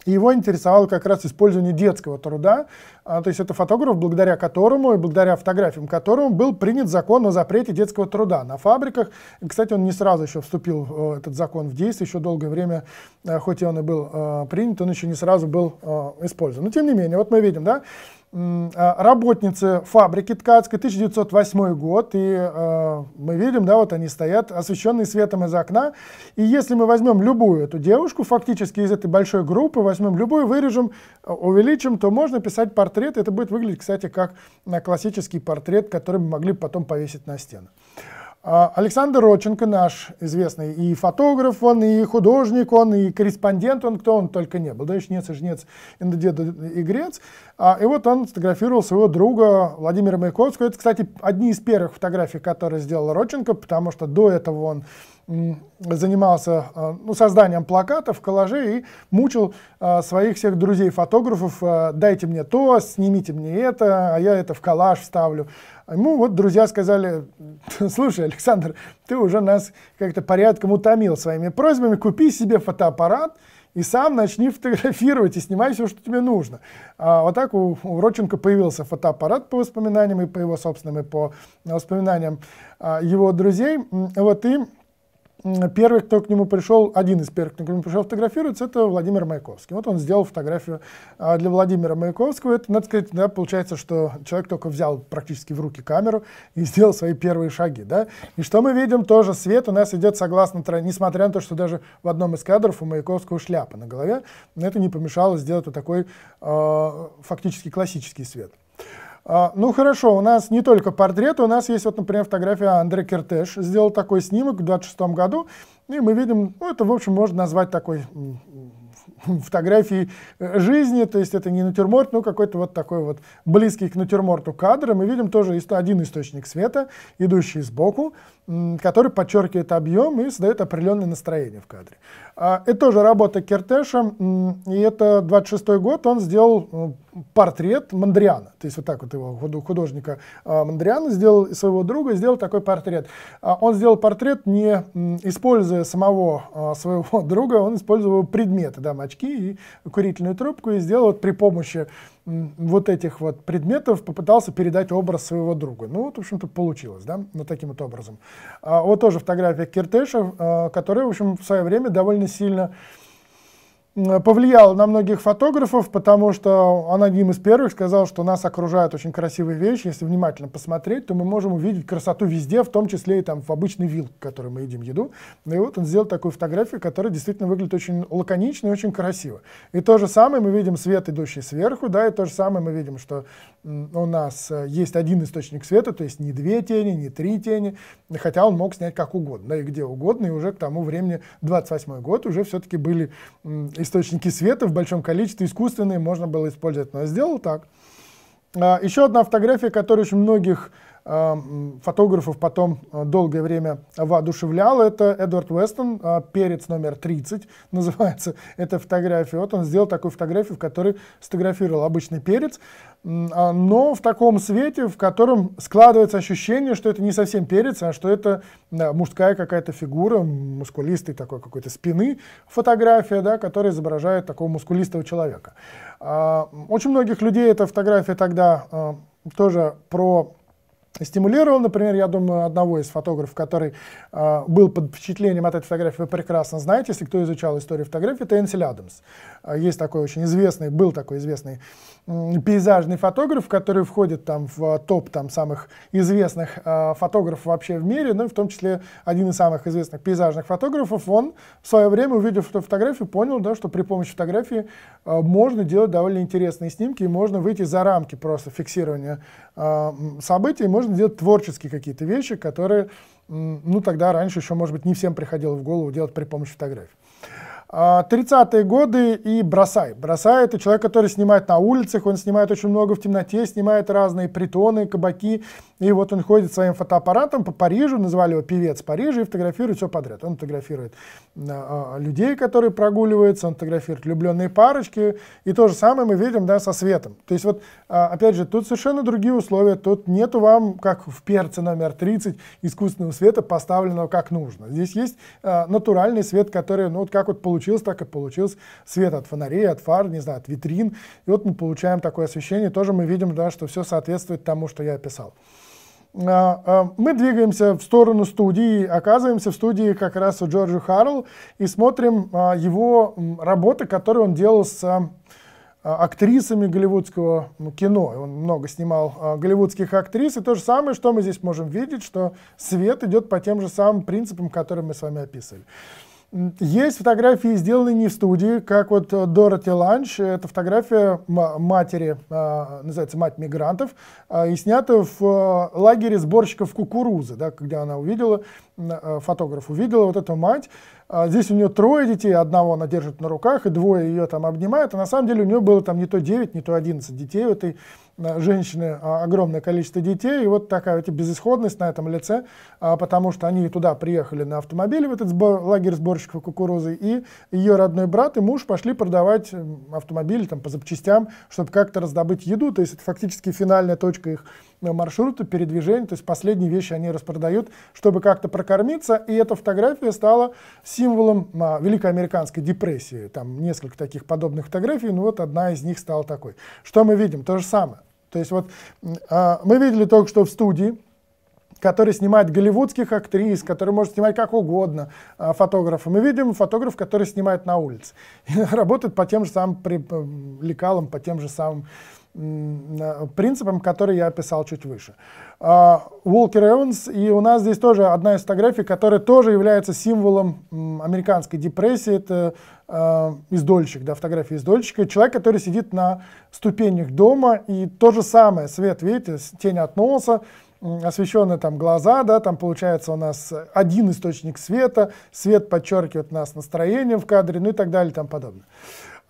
A: его интересовало как раз использование детского труда, а, то есть это фотограф, благодаря которому и благодаря фотографиям которому был принят закон о запрете детского труда на фабриках. Кстати, он не сразу еще вступил, э, этот закон, в действие, еще долгое время, э, хоть и он и был э, принят, он еще не сразу был использован. Но тем не менее, вот мы видим, да, а, работницы фабрики ткацкой, 1908 год, и э, мы видим, да, вот они стоят, освещенные светом из окна, и если мы возьмем любую эту девушку, фактически из этой большой группы, возьмем любую, вырежем, э, увеличим, то можно писать портрет, это будет выглядеть, кстати, как э, классический портрет, который мы могли потом повесить на стену. А Александр Роченко, наш известный и фотограф, он и художник, он и корреспондент, он кто он только не был, да, и шнец, и жнец, и дед, и грец. А, и вот он сфотографировал своего друга Владимира Маяковского. Это, кстати, одни из первых фотографий, которые сделал Роченко, потому что до этого он занимался э, ну, созданием плакатов, коллажей и мучил э, своих всех друзей-фотографов. Э, Дайте мне то, снимите мне это, а я это в коллаж вставлю. Ему вот друзья сказали, слушай, Александр, ты уже нас как-то порядком утомил своими просьбами, купи себе фотоаппарат, и сам начни фотографировать и снимай все, что тебе нужно. А, вот так у, у Родченко появился фотоаппарат по воспоминаниям и по его собственным, и по воспоминаниям а, его друзей. Вот и первый, кто к нему пришел, один из первых, кто к нему пришел фотографироваться, это Владимир Маяковский. Вот он сделал фотографию а, для Владимира Маяковского. Это, надо сказать, да, получается, что человек только взял практически в руки камеру и сделал свои первые шаги. Да? И что мы видим, тоже свет у нас идет согласно, несмотря на то, что даже в одном из кадров у Маяковского шляпа на голове, но это не помешало сделать вот такой э, фактически классический свет. А, ну хорошо, у нас не только портреты, у нас есть вот, например, фотография Андре Кертеш. Сделал такой снимок в 26 году, и мы видим, ну это, в общем, можно назвать такой фотографии э, жизни, то есть это не натюрморт, но какой-то вот такой вот близкий к натюрморту кадр. и Мы видим тоже один источник света, идущий сбоку, который подчеркивает объем и создает определенное настроение в кадре. А, это тоже работа Кертеша, и это 26-й год, он сделал э, портрет Мандриана, то есть вот так вот его художника а, Мандриана сделал, своего друга сделал такой портрет. А, он сделал портрет, не используя самого своего друга, он использовал предметы, там очки и курительную трубку, и сделал вот при помощи вот этих вот предметов попытался передать образ своего друга. Ну вот, в общем-то, получилось, да, вот таким вот образом. А, вот тоже фотография Киртеша, а, которая в общем, в свое время довольно сильно повлияла на многих фотографов, потому что он одним из первых сказал, что нас окружают очень красивые вещи. Если внимательно посмотреть, то мы можем увидеть красоту везде, в том числе и там в обычный вил, в который мы едим еду. И вот он сделал такую фотографию, которая действительно выглядит очень лаконично и очень красиво. И то же самое мы видим свет, идущий сверху, да, и то же самое мы видим, что у нас э, есть один источник света, то есть не две тени, не три тени, хотя он мог снять как угодно, да, и где угодно, и уже к тому времени 28 год уже все-таки были источники света в большом количестве, искусственные, можно было использовать, но я сделал так. А, Еще одна фотография, которая очень многих Э, фотографов потом э, долгое время воодушевлял. Это Эдвард Уэстон, э, перец номер 30, называется эта фотография. Вот он сделал такую фотографию, в которой сфотографировал обычный перец, а, но в таком свете, в котором складывается ощущение, что это не совсем перец, а что это мужская какая-то фигура, мускулистый такой какой-то спины фотография, да, которая изображает такого мускулистого человека. А, очень многих людей эта фотография тогда тоже про стимулировал. Например, я думаю, одного из фотографов, который э, был под впечатлением от этой фотографии, вы прекрасно знаете, если кто изучал историю фотографии, это Энсель Адамс. А, есть такой очень известный, был такой известный пейзажный фотограф, который входит там в а, топ там самых известных э, фотографов вообще в мире, ну и в том числе один из самых известных пейзажных фотографов, он в свое время, увидев эту фотографию, понял, да, что при помощи фотографии э, можно делать довольно интересные снимки, и можно выйти за рамки просто фиксирования э, событий, можно делать творческие какие-то вещи, которые, ну тогда раньше еще, может быть, не всем приходило в голову делать при помощи фотографии. 30-е а, годы и «Бросай». «Бросай» — это человек, который снимает на улицах, он снимает очень много в темноте, снимает разные притоны, кабаки. И вот он ходит своим фотоаппаратом по Парижу, назвали его «Певец Парижа», и фотографирует все подряд. Он фотографирует а, а, людей, которые прогуливаются, он фотографирует влюбленные парочки. И то же самое мы видим да, со светом. То есть вот, опять же, тут совершенно другие условия. Тут нету вам, как в «Перце» номер 30, искусственного света, поставленного как нужно. Здесь есть натуральный свет, который, ну вот как вот получается получилось, так и получилось. Свет от фонарей, от фар, не знаю, от витрин. И вот мы получаем такое освещение. Тоже мы видим, да, что все соответствует тому, что я описал. А, а, мы двигаемся в сторону студии, оказываемся в студии как раз у Джорджа Харрелл и смотрим а, его работы, которые он делал с актрисами голливудского ну, кино. Он много снимал голливудских актрис. И то же самое, что мы здесь можем видеть, что свет идет по тем же самым принципам, которые мы с вами описывали. Есть фотографии, сделанные не в студии, как вот э, Дороти Ланч, это фотография матери, а, называется «Мать мигрантов», а, и снята в э, лагере сборщиков кукурузы, да, когда она увидела, э, фотограф увидела вот эту мать. А, здесь у нее трое детей, одного она держит на руках, и двое ее там обнимают, а на самом деле у нее было там не то 9, не то 11 детей у этой Э, женщины э, огромное количество детей, и вот такая вот безысходность на этом лице, а, потому что они туда приехали на автомобиле, в этот сбор, лагерь сборщиков кукурузы, и ее родной брат и муж пошли продавать автомобили там, по запчастям, чтобы как-то раздобыть еду, то есть это фактически финальная точка их э, маршрута, передвижения, то есть последние вещи они распродают, чтобы как-то прокормиться, и эта фотография стала символом а, Великой Американской депрессии, там несколько таких подобных фотографий, ну вот одна из них стала такой. Что мы видим? То же самое. То есть вот а, мы видели только что в студии, который снимает голливудских актрис, который может снимать как угодно а, фотографа. Мы видим фотограф, который снимает на улице. И работает по тем же самым лекалам, по тем же самым принципам, которые я описал чуть выше. Уолкер а, Эванс, и у нас здесь тоже одна из фотографий, которая тоже является символом американской депрессии, это а, издольщик, да, фотография издольщика, человек, который сидит на ступенях дома, и то же самое, свет, видите, тень от носа, освещенные там глаза, да, там получается у нас один источник света, свет подчеркивает у нас настроение в кадре, ну и так далее, и тому подобное.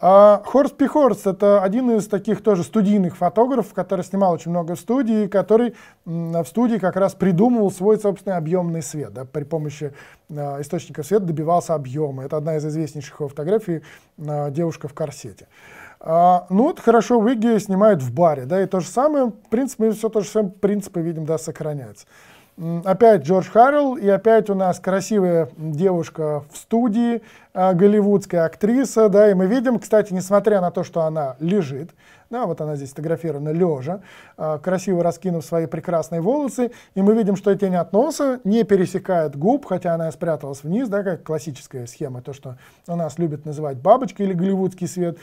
A: А Хорст Пи это один из таких тоже студийных фотографов, который снимал очень много в студии, который в студии как раз придумывал свой собственный объемный свет. Да, при помощи э, источника света добивался объема. Это одна из известнейших его фотографий э, «Девушка в корсете». А, ну вот хорошо Вигги снимают в баре, да, и то же самое, в принципе, все то же самое принципы, видим, да, сохраняются. Опять Джордж Харрелл, и опять у нас красивая девушка в студии, а, голливудская актриса, да, и мы видим, кстати, несмотря на то, что она лежит, да, вот она здесь фотографирована лежа, а, красиво раскинув свои прекрасные волосы. И мы видим, что тень от носа не пересекает губ, хотя она спряталась вниз, да, как классическая схема, то, что у нас любят называть бабочкой или голливудский свет.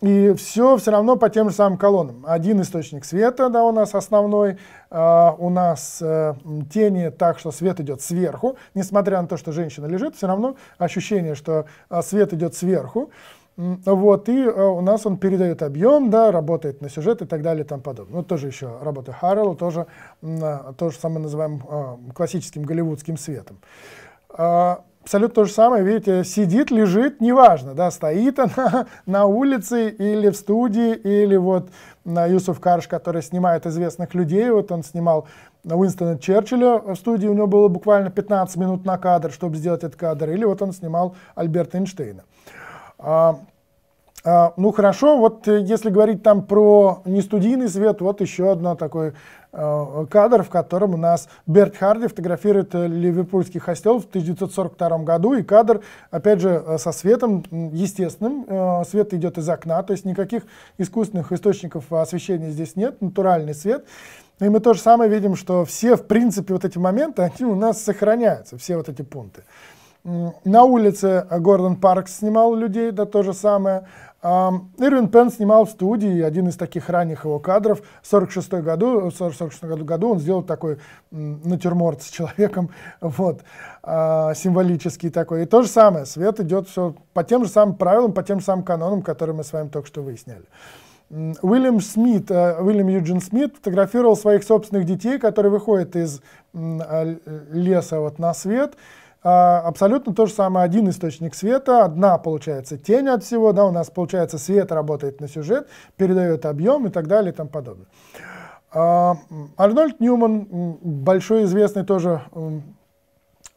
A: И все все равно по тем же самым колоннам. Один источник света, да, у нас основной, э, у нас э, тени так, что свет идет сверху, несмотря на то, что женщина лежит, все равно ощущение, что а, свет идет сверху. Вот, и э, у нас он передает объем, да, работает на сюжет и так далее и тому подобное. Ну, тоже еще работа Харрелла, тоже э, то же самое называем э, а, классическим голливудским светом абсолютно то же самое, видите, сидит, лежит, неважно, да, стоит она на улице или в студии, или вот на Юсуф Карш, который снимает известных людей, вот он снимал Уинстона Черчилля в студии, у него было буквально 15 минут на кадр, чтобы сделать этот кадр, или вот он снимал Альберта Эйнштейна. А, а, ну хорошо, вот э, если говорить там про нестудийный свет, вот еще одно такой а, кадр, в котором у нас Берт Харди фотографирует э, ливерпульский хостел в 1942 году, и кадр, опять же, э, со светом естественным, свет идет из окна, то есть никаких искусственных источников освещения здесь нет, натуральный свет, и мы то же самое видим, что все, в принципе, вот эти моменты, они у нас сохраняются, все вот эти пункты. На улице Гордон Паркс снимал людей, да то же самое, Ирвин Пен снимал в студии один из таких ранних его кадров. В 46 году, э, в 46 году, году он сделал такой натюрморт с человеком, вот, а, символический такой. И то же самое, свет идет все по тем же самым правилам, по тем же самым канонам, которые мы с вами только что выясняли. Уильям Смит, э, Уильям Юджин Смит фотографировал своих собственных детей, которые выходят из э, леса вот на свет, а, абсолютно то же самое, один источник света, одна, получается, тень от всего, да, у нас, получается, свет работает на сюжет, передает объем и так далее и тому подобное. А, Арнольд Ньюман, большой известный тоже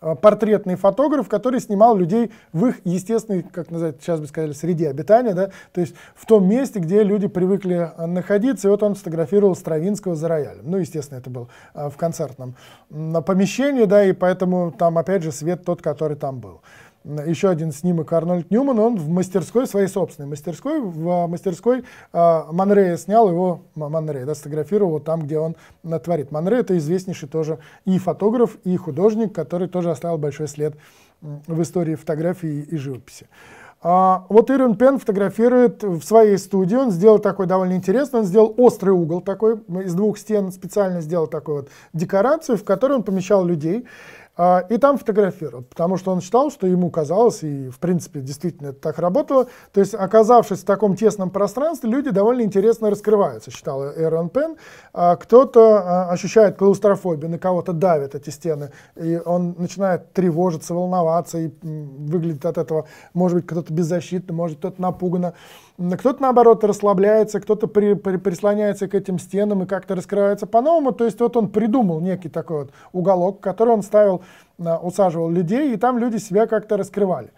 A: Э, портретный фотограф, который снимал людей в их естественной, как называют, сейчас бы сказали, среде обитания, да, то есть в том месте, где люди привыкли э, находиться, и вот он сфотографировал Стравинского за роялем. Ну, естественно, это был э, в концертном помещении, да, и поэтому там, опять же, свет тот, который там был еще один снимок Арнольд Ньюман, он в мастерской, своей собственной мастерской, в а, мастерской а, Монрея снял его, Монрея, да, сфотографировал там, где он натворит. Монрея это известнейший тоже и фотограф, и художник, который тоже оставил большой след в истории фотографии и живописи. А, вот Ирвин Пен фотографирует в своей студии, он сделал такой довольно интересный, он сделал острый угол такой, из двух стен специально сделал такую вот декорацию, в которой он помещал людей. А, и там фотографировал, потому что он считал, что ему казалось, и в принципе действительно это так работало, то есть оказавшись в таком тесном пространстве, люди довольно интересно раскрываются, считал Эрон Пен. А, кто-то а, ощущает клаустрофобию, на кого-то давят эти стены, и он начинает тревожиться, волноваться, и выглядит от этого, может быть, кто-то беззащитно, может, кто-то напуганно кто-то наоборот расслабляется, кто-то при, при, прислоняется к этим стенам и как-то раскрывается по-новому. То есть вот он придумал некий такой вот уголок, в который он ставил, а, усаживал людей, и там люди себя как-то раскрывали.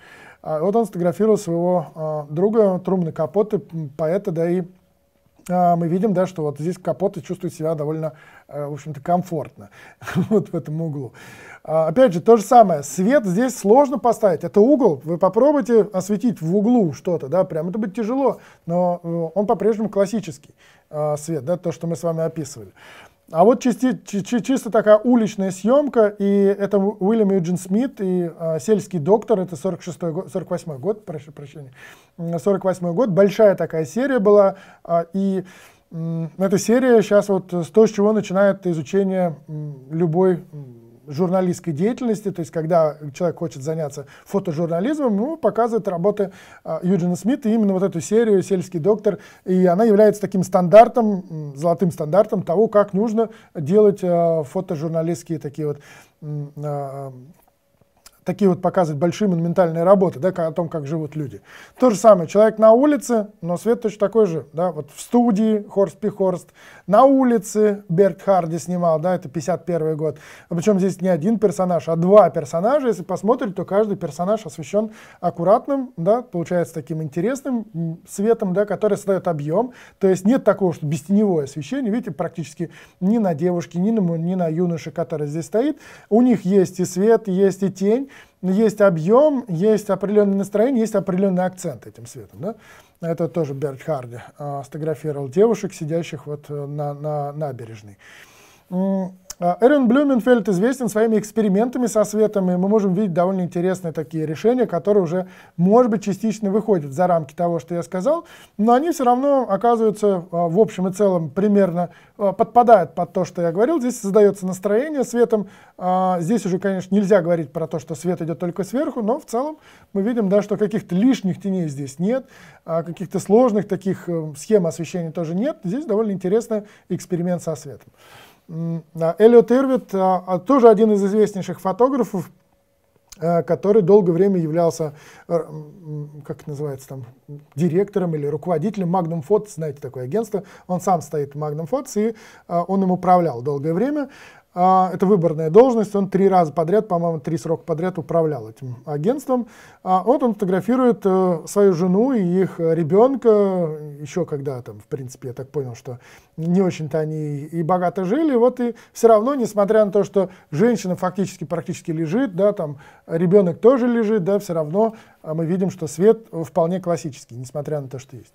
A: А вот он сфотографировал своего а, друга Трумна капоты поэта, да и мы видим, да, что вот здесь капоты чувствует себя довольно Э, в общем-то, комфортно вот в этом углу. А, опять же, то же самое, свет здесь сложно поставить, это угол, вы попробуйте осветить в углу что-то, да, прям это будет тяжело, но э, он по-прежнему классический э, свет, да, то, что мы с вами описывали. А вот чисти, чи, чисто такая уличная съемка, и это Уильям Юджин Смит и э, «Сельский доктор», это 46 год, 48 год, прошу прощения, 48 год, большая такая серия была, э, и эта серия сейчас вот с то, с чего начинает изучение любой журналистской деятельности, то есть когда человек хочет заняться фотожурнализмом, ну, показывают работы а, Юджина Смита, именно вот эту серию «Сельский доктор», и она является таким стандартом, золотым стандартом того, как нужно делать э, фотожурналистские такие вот а, такие вот показывать большие монументальные работы, да, о том, как живут люди. То же самое, человек на улице, но свет точно такой же, да, вот в студии Хорст Пихорст, на улице Берт Харди снимал, да, это 51 год. А Причем здесь не один персонаж, а два персонажа, если посмотреть, то каждый персонаж освещен аккуратным, да, получается таким интересным светом, да, который создает объем, то есть нет такого, что бестеневое освещение, видите, практически ни на девушке, ни на, ни на юноше, который здесь стоит, у них есть и свет, есть и тень, есть объем, есть определенное настроение, есть определенный акцент этим светом. Да? Это тоже Берт Харди э, сфотографировал девушек, сидящих вот э, на, на набережной. А, Эрвин Блюменфельд известен своими экспериментами со светом, и мы можем видеть довольно интересные такие решения, которые уже, может быть, частично выходят за рамки того, что я сказал, но они все равно оказываются а, в общем и целом примерно а, подпадают под то, что я говорил. Здесь создается настроение светом. Здесь уже, конечно, нельзя говорить про то, что свет идет только сверху, но в целом мы видим, да, что каких-то лишних теней здесь нет, каких-то сложных таких э, схем освещения тоже нет. Здесь довольно интересный эксперимент со светом. Эллиот Ирвит а, а, тоже один из известнейших фотографов, а, который долгое время являлся, как это называется там, директором или руководителем Magnum Photos, знаете такое агентство, он сам стоит в Magnum Photos, и он им управлял долгое время. А, это выборная должность, он три раза подряд, по-моему, три срока подряд управлял этим агентством. А вот он фотографирует э, свою жену и их ребенка, еще когда там, в принципе, я так понял, что не очень-то они и богато жили, вот и все равно, несмотря на то, что женщина фактически практически лежит, да, там ребенок тоже лежит, да, все равно а мы видим, что свет вполне классический, несмотря на то, что есть.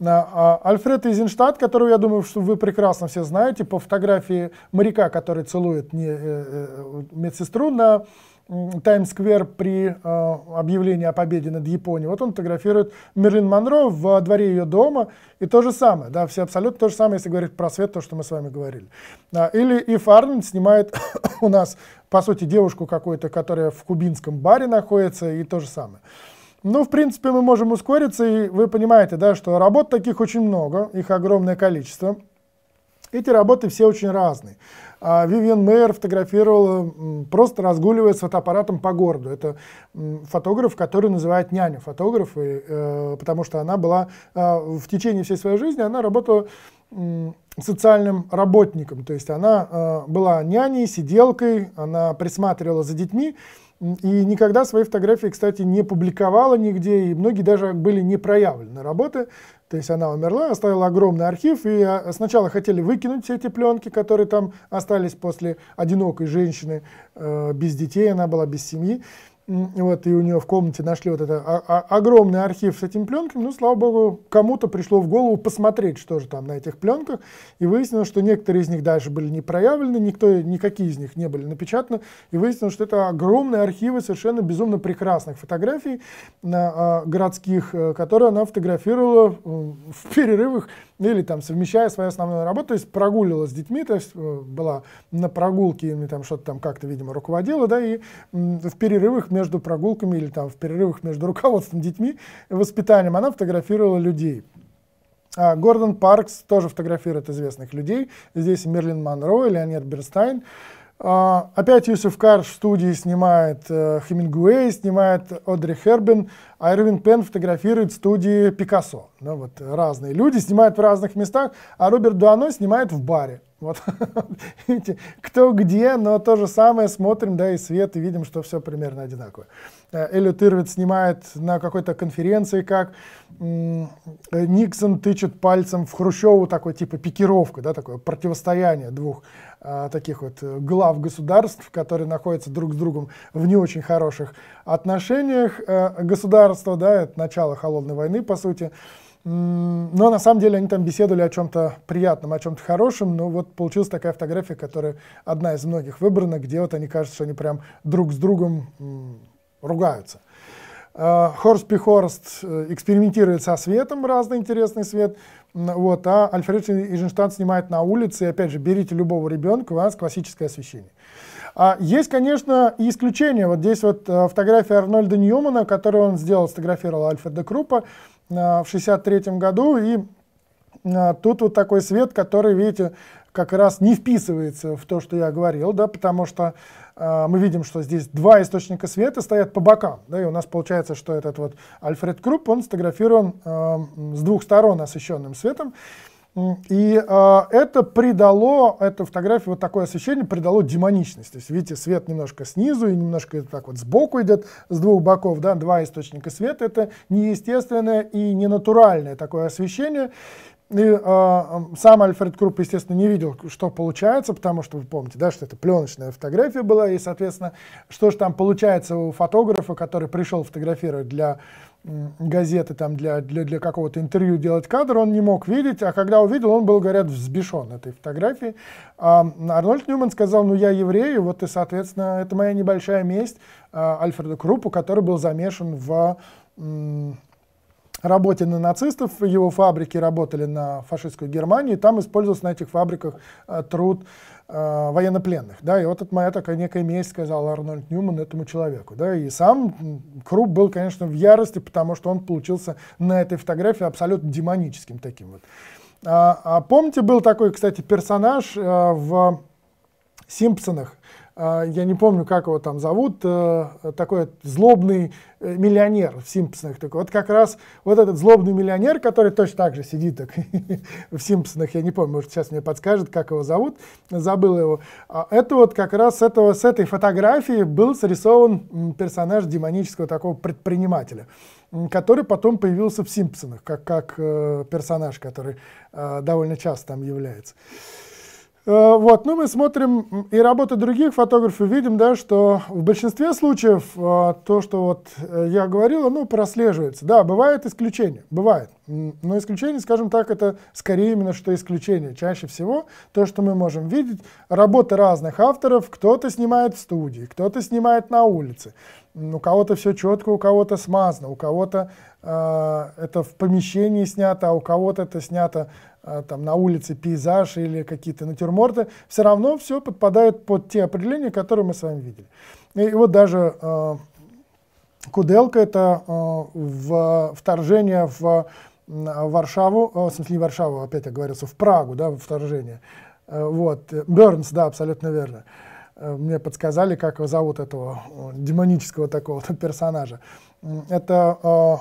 A: А, Альфред Эйзенштадт, которого, я думаю, что вы прекрасно все знаете, по фотографии моряка, который целует э, э, медсестру на Таймс-сквер при а, объявлении о победе над Японией. Вот он фотографирует Мерлин Монро в дворе ее дома. И то же самое, да, все абсолютно то же самое, если говорить про свет, то, что мы с вами говорили. А, или и Арнольд снимает у нас, по сути, девушку какую-то, которая в кубинском баре находится, и то же самое. Ну, в принципе, мы можем ускориться, и вы понимаете, да, что работ таких очень много, их огромное количество. Эти работы все очень разные. Вивиан Мейер фотографировала, просто разгуливая с фотоаппаратом по городу. Это фотограф, который называют няню фотограф, и, э, потому что она была э, в течение всей своей жизни, она работала социальным работником. То есть она э, была няней, сиделкой, она присматривала за детьми. И никогда свои фотографии, кстати, не публиковала нигде, и многие даже были не проявлены работы. То есть она умерла, оставила огромный архив, и а, сначала хотели выкинуть все эти пленки, которые там остались после одинокой женщины, э, без детей, она была без семьи вот, и у нее в комнате нашли вот этот а, а, огромный архив с этими пленками, ну, слава богу, кому-то пришло в голову посмотреть, что же там на этих пленках, и выяснилось, что некоторые из них даже были не проявлены, никто, никакие из них не были напечатаны, и выяснилось, что это огромные архивы совершенно безумно прекрасных фотографий на, а, городских, э, которые она фотографировала в перерывах или там совмещая свою основную работу, то есть прогуливалась с детьми, то есть э, была на прогулке, и там что-то там как-то, видимо, руководила, да, и в перерывах между между прогулками или там в перерывах между руководством детьми и воспитанием она фотографировала людей. А, Гордон Паркс тоже фотографирует известных людей. Здесь Мерлин Монро, Леонид Берстайн. А, опять Юсиф Кар в студии снимает э, Хемингуэй, снимает Одри Хербин, а Эрвин Пен фотографирует в студии Пикассо. Ну, вот, разные люди снимают в разных местах, а Роберт Дуано снимает в баре. Вот. Кто где, но то же самое смотрим, да, и свет, и видим, что все примерно одинаково. Э, Эллиот Ирвит снимает на какой-то конференции, как Никсон тычет пальцем в Хрущеву, такой типа пикировка, да, такое противостояние двух а, таких вот э, глав государств, которые находятся друг с другом в не очень хороших отношениях. А, государства, да, это начало холодной войны, по сути, но на самом деле они там беседовали о чем-то приятном, о чем-то хорошем. Но вот получилась такая фотография, которая одна из многих выбрана, где вот они кажется, что они прям друг с другом ругаются. А, Хорст Пихорст э, экспериментирует со светом, разный интересный свет. Вот, а Альфред Эйзенштейн снимает на улице. И опять же, берите любого ребенка, у вас классическое освещение. А есть, конечно, и исключения. Вот здесь вот э, фотография Арнольда Ньюмана, которую он сделал, сфотографировал Альфреда Крупа. Э, в 1963 году, и э, тут вот такой свет, который, видите, как раз не вписывается в то, что я говорил, да, потому что э, мы видим, что здесь два источника света стоят по бокам, да, и у нас получается, что этот вот Альфред Крупп, он сфотографирован э, с двух сторон освещенным светом, и э, это придало, эта фотография, вот такое освещение придало демоничность. То есть, видите, свет немножко снизу и немножко так вот сбоку идет, с двух боков, да, два источника света. Это неестественное и ненатуральное такое освещение. И э, сам Альфред Крупп, естественно, не видел, что получается, потому что вы помните, да, что это пленочная фотография была, и, соответственно, что же там получается у фотографа, который пришел фотографировать для газеты там для, для, для какого-то интервью делать кадр, он не мог видеть, а когда увидел, он был, говорят, взбешен этой фотографией. А Арнольд Ньюман сказал, ну я еврей, вот и, соответственно, это моя небольшая месть а, Альфреду крупу который был замешан в работе на нацистов, его фабрики работали на фашистскую Германию, и там использовался на этих фабриках э, труд Э, военнопленных. Да, и вот это моя такая некая месть, сказал Арнольд Ньюман этому человеку. Да, и сам Круп был, конечно, в ярости, потому что он получился на этой фотографии абсолютно демоническим таким вот. А, а помните, был такой, кстати, персонаж а, в «Симпсонах», а, я не помню, как его там зовут, э, такой злобный э, миллионер в «Симпсонах». Так вот как раз вот этот злобный миллионер, который точно так же сидит так, в «Симпсонах», я не помню, может, сейчас мне подскажет, как его зовут, забыл его. А это вот как раз с, этого, с этой фотографии был срисован персонаж демонического такого предпринимателя который потом появился в «Симпсонах», как, как э, персонаж, который довольно часто там является. Э, вот, ну мы смотрим и работы других фотографов, видим, да, что в большинстве случаев э, то, что вот э, я говорила, ну, прослеживается. Да, бывают исключения, бывает. Но исключение, скажем так, это скорее именно что исключение. Чаще всего то, что мы можем видеть, работы разных авторов, кто-то снимает в студии, кто-то снимает на улице, у кого-то все четко, у кого-то смазано, у кого-то э, это в помещении снято, а у кого-то это снято а, там, на улице пейзаж или какие-то натюрморты, все равно все подпадает под те определения, которые мы с вами видели. И, и вот даже э, Куделка — это э, в, вторжение в Варшаву, э, в смысле не Варшаву, опять оговорился, в Прагу, да, вторжение. Э, вот, Бернс, да, абсолютно верно. Э, мне подсказали, как его зовут, этого демонического такого персонажа это а,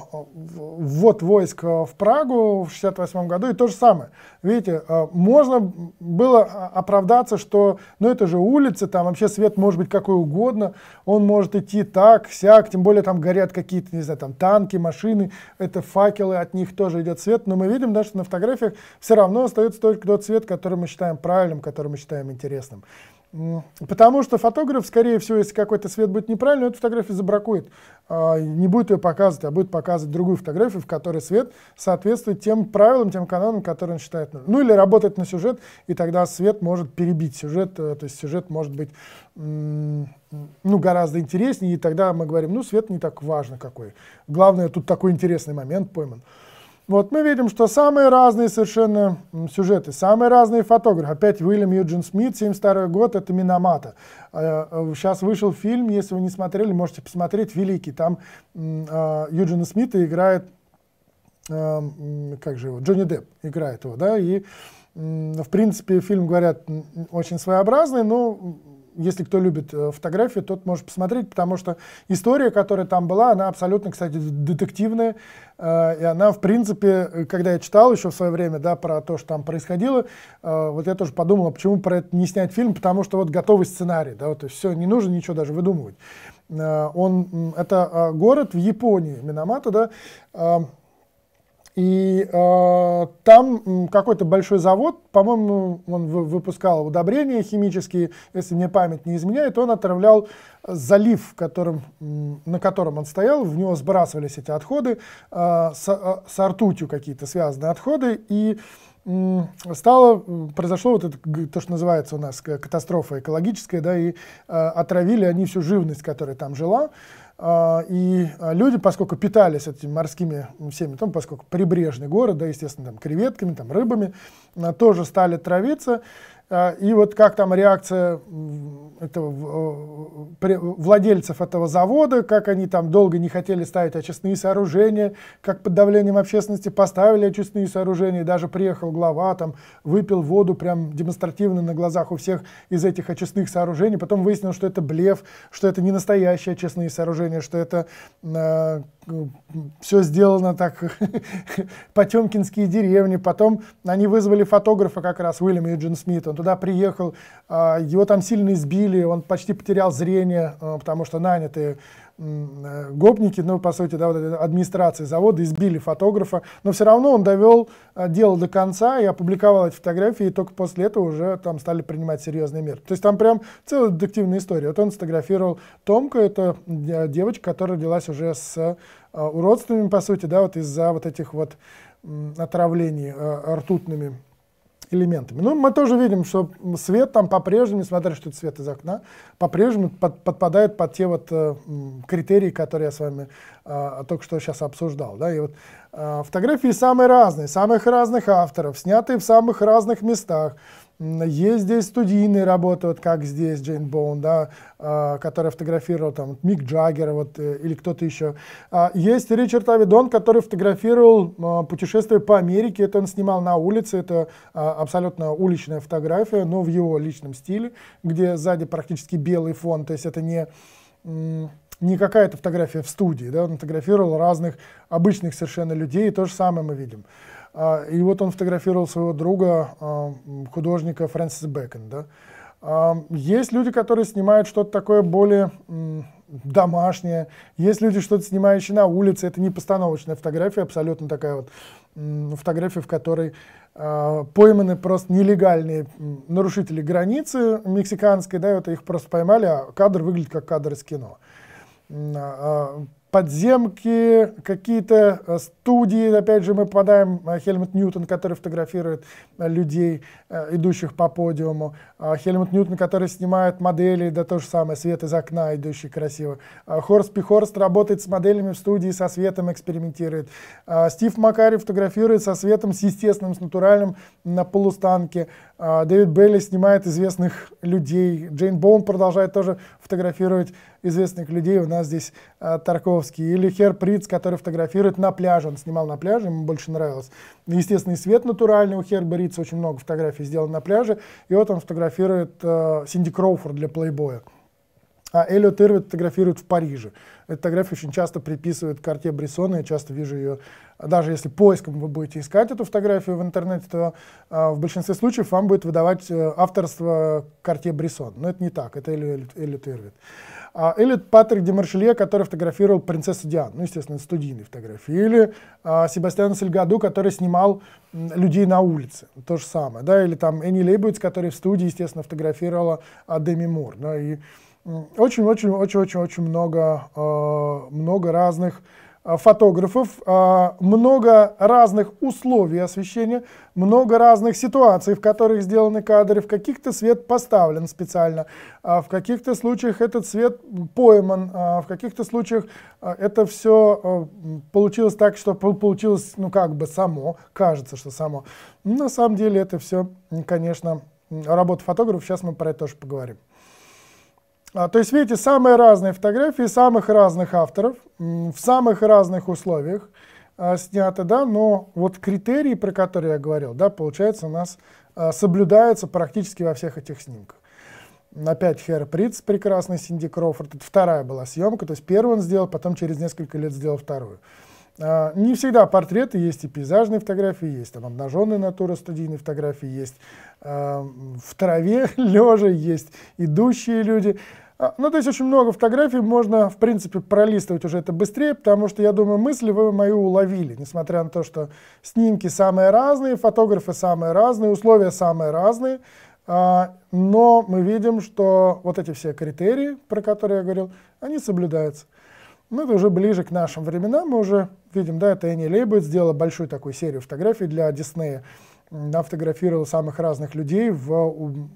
A: ввод войск а, в Прагу в 1968 году, и то же самое. Видите, а, можно было оправдаться, что ну это же улицы, там вообще свет может быть какой угодно, он может идти так, сяк, тем более там горят какие-то, не знаю, там танки, машины, это факелы, от них тоже идет свет, но мы видим, да, что на фотографиях все равно остается только тот цвет, который мы считаем правильным, который мы считаем интересным. Потому что фотограф, скорее всего, если какой-то свет будет неправильный, эту фотографию забракует. А, не будет ее показывать, а будет показывать другую фотографию, в которой свет соответствует тем правилам, тем канонам, которые он считает. Ну или работает на сюжет, и тогда свет может перебить сюжет, э, то есть сюжет может быть ну, гораздо интереснее, и тогда мы говорим, ну, свет не так важно какой. Главное, тут такой интересный момент пойман. Вот мы видим, что самые разные совершенно сюжеты, самые разные фотографы. Опять Уильям Юджин Смит, 72 год, это Миномата. Э, э, сейчас вышел фильм, если вы не смотрели, можете посмотреть, «Великий». Там э, Юджина Смита играет, как же его, Джонни Депп играет его, да, и в принципе, фильм, говорят, очень своеобразный, но если кто любит э, фотографии, тот может посмотреть, потому что история, которая там была, она абсолютно, кстати, детективная. Э, и она, в принципе, э, когда я читал еще в свое время, да, про то, что там происходило, вот я тоже подумал, а почему про это не снять фильм, потому что вот готовый сценарий, да, вот, то есть все, не нужно ничего даже выдумывать. Он, это город в Японии, Минамата, да, и э, там какой-то большой завод, по-моему, он выпускал удобрения химические, если мне память не изменяет, он отравлял залив, которым, на котором он стоял, в него сбрасывались эти отходы, э, с, э, с ртутью какие-то связанные отходы, и э, стало, произошло вот это, то, что называется у нас э, катастрофа экологическая, да, и э, отравили они всю живность, которая там жила, э, а, и а, люди, поскольку питались этими морскими всеми, там, поскольку прибрежный город, да, естественно, там, креветками, там, рыбами, а, тоже стали травиться. А, и вот как там реакция этого, владельцев этого завода, как они там долго не хотели ставить очистные сооружения, как под давлением общественности поставили очистные сооружения, даже приехал глава, там выпил воду прям демонстративно на глазах у всех из этих очистных сооружений, потом выяснилось, что это блеф, что это не настоящие очистные сооружения, что это э, а, все сделано так, потемкинские деревни, потом они вызвали фотографа как раз, Уильяма Юджин Смит, туда приехал, а, его там сильно избили, он почти потерял зрение, а, потому что нанятые э, гопники, ну, по сути, да, вот администрации завода избили фотографа, но все равно он довел а, дело до конца и опубликовал эти фотографии, и только после этого уже там стали принимать серьезные меры. То есть там прям целая детективная история. Вот он сфотографировал Томку, это девочка, которая родилась уже с уродствами, по сути, да, вот из-за вот этих вот отравлений ртутными элементами. Ну, мы тоже видим, что свет там по-прежнему, несмотря что это свет из окна, по-прежнему под, подпадает под те вот э, критерии, которые я с вами э, только что сейчас обсуждал. Да? И вот, э, фотографии самые разные, самых разных авторов, снятые в самых разных местах. Есть здесь студийные работы, вот как здесь Джейн Боун, да, а, который фотографировал там Мик Джаггер вот, э, или кто-то еще. А, есть Ричард Авидон, который фотографировал а, путешествие по Америке. Это он снимал на улице, это абсолютно уличная фотография, но в его личном стиле, где сзади практически белый фон, то есть это не... не какая-то фотография в студии, да, он фотографировал разных обычных совершенно людей, и то же самое мы видим. А, и вот он фотографировал своего друга, а, художника Фрэнсис Бэкон. Да? А, есть люди, которые снимают что-то такое более домашнее. Есть люди, что-то снимающие на улице. Это не постановочная фотография, абсолютно такая вот фотография, в которой пойманы просто нелегальные нарушители границы мексиканской, да, вот их просто поймали, а кадр выглядит как кадр из кино подземки, какие-то э, студии. Опять же, мы попадаем, э, Хельмут Ньютон, который фотографирует э, людей, идущих по подиуму. Хельмут Ньютон, который снимает модели, да то же самое, свет из окна, идущий красиво. Хорст Пихорст работает с моделями в студии, со светом экспериментирует. Стив Макарев фотографирует со светом, с естественным, с натуральным, на полустанке. Дэвид Белли снимает известных людей. Джейн Боун продолжает тоже фотографировать известных людей у нас здесь э, Тарковский, или Хер Приц, который фотографирует на пляже, он снимал на пляже, ему больше нравилось. Естественный свет натуральный у Херба Рица, очень много фотографий сделано на пляже, и вот он фотографирует э, Синди Кроуфорд для Playboy. А Эллиот Ирвин фотографирует в Париже. Эту фотографию очень часто приписывают к карте Брессона, я часто вижу ее, даже если поиском вы будете искать эту фотографию в интернете, то э, в большинстве случаев вам будет выдавать э, авторство карте Брессон. Но это не так, это Эллиот Ирвин. А, или Патрик Демаршелье, который фотографировал принцессу Диану. Ну, естественно, студийные фотографии. Или а, Себастьян Сельгаду, который снимал людей на улице. То же самое. Да? Или там Энни Лейбовиц, которая в студии, естественно, фотографировала а, Деми Мур. Да? И очень-очень-очень-очень-очень много, много разных а, фотографов, а, много разных условий освещения, много разных ситуаций, в которых сделаны кадры, в каких-то свет поставлен специально, а, в каких-то случаях этот свет пойман, в каких-то случаях это все получилось так, что получилось, ну как бы само, кажется, что само. Но на самом деле это все, конечно, работа фотографов, сейчас мы про это тоже поговорим. А, то есть, видите, самые разные фотографии самых разных авторов в самых разных условиях а, сняты, да, но вот критерии, про которые я говорил, да, получается, у нас а, соблюдаются практически во всех этих снимках. Опять Хер Приц, прекрасный Синди Кроуфорд, это вторая была съемка, то есть первую он сделал, потом через несколько лет сделал вторую. А, не всегда портреты есть, и пейзажные фотографии есть, там обнаженная натура студийные фотографии есть, а, в траве лежа есть, идущие люди. А, ну, то есть очень много фотографий, можно, в принципе, пролистывать уже это быстрее, потому что, я думаю, мысли вы мою уловили, несмотря на то, что снимки самые разные, фотографы самые разные, условия самые разные, но мы видим, что вот эти все критерии, про которые я говорил, они соблюдаются. Ну это уже ближе к нашим временам, мы уже видим, да, это Энни Лейбовиц сделала большую такую серию фотографий для Диснея. Она фотографировала самых разных людей в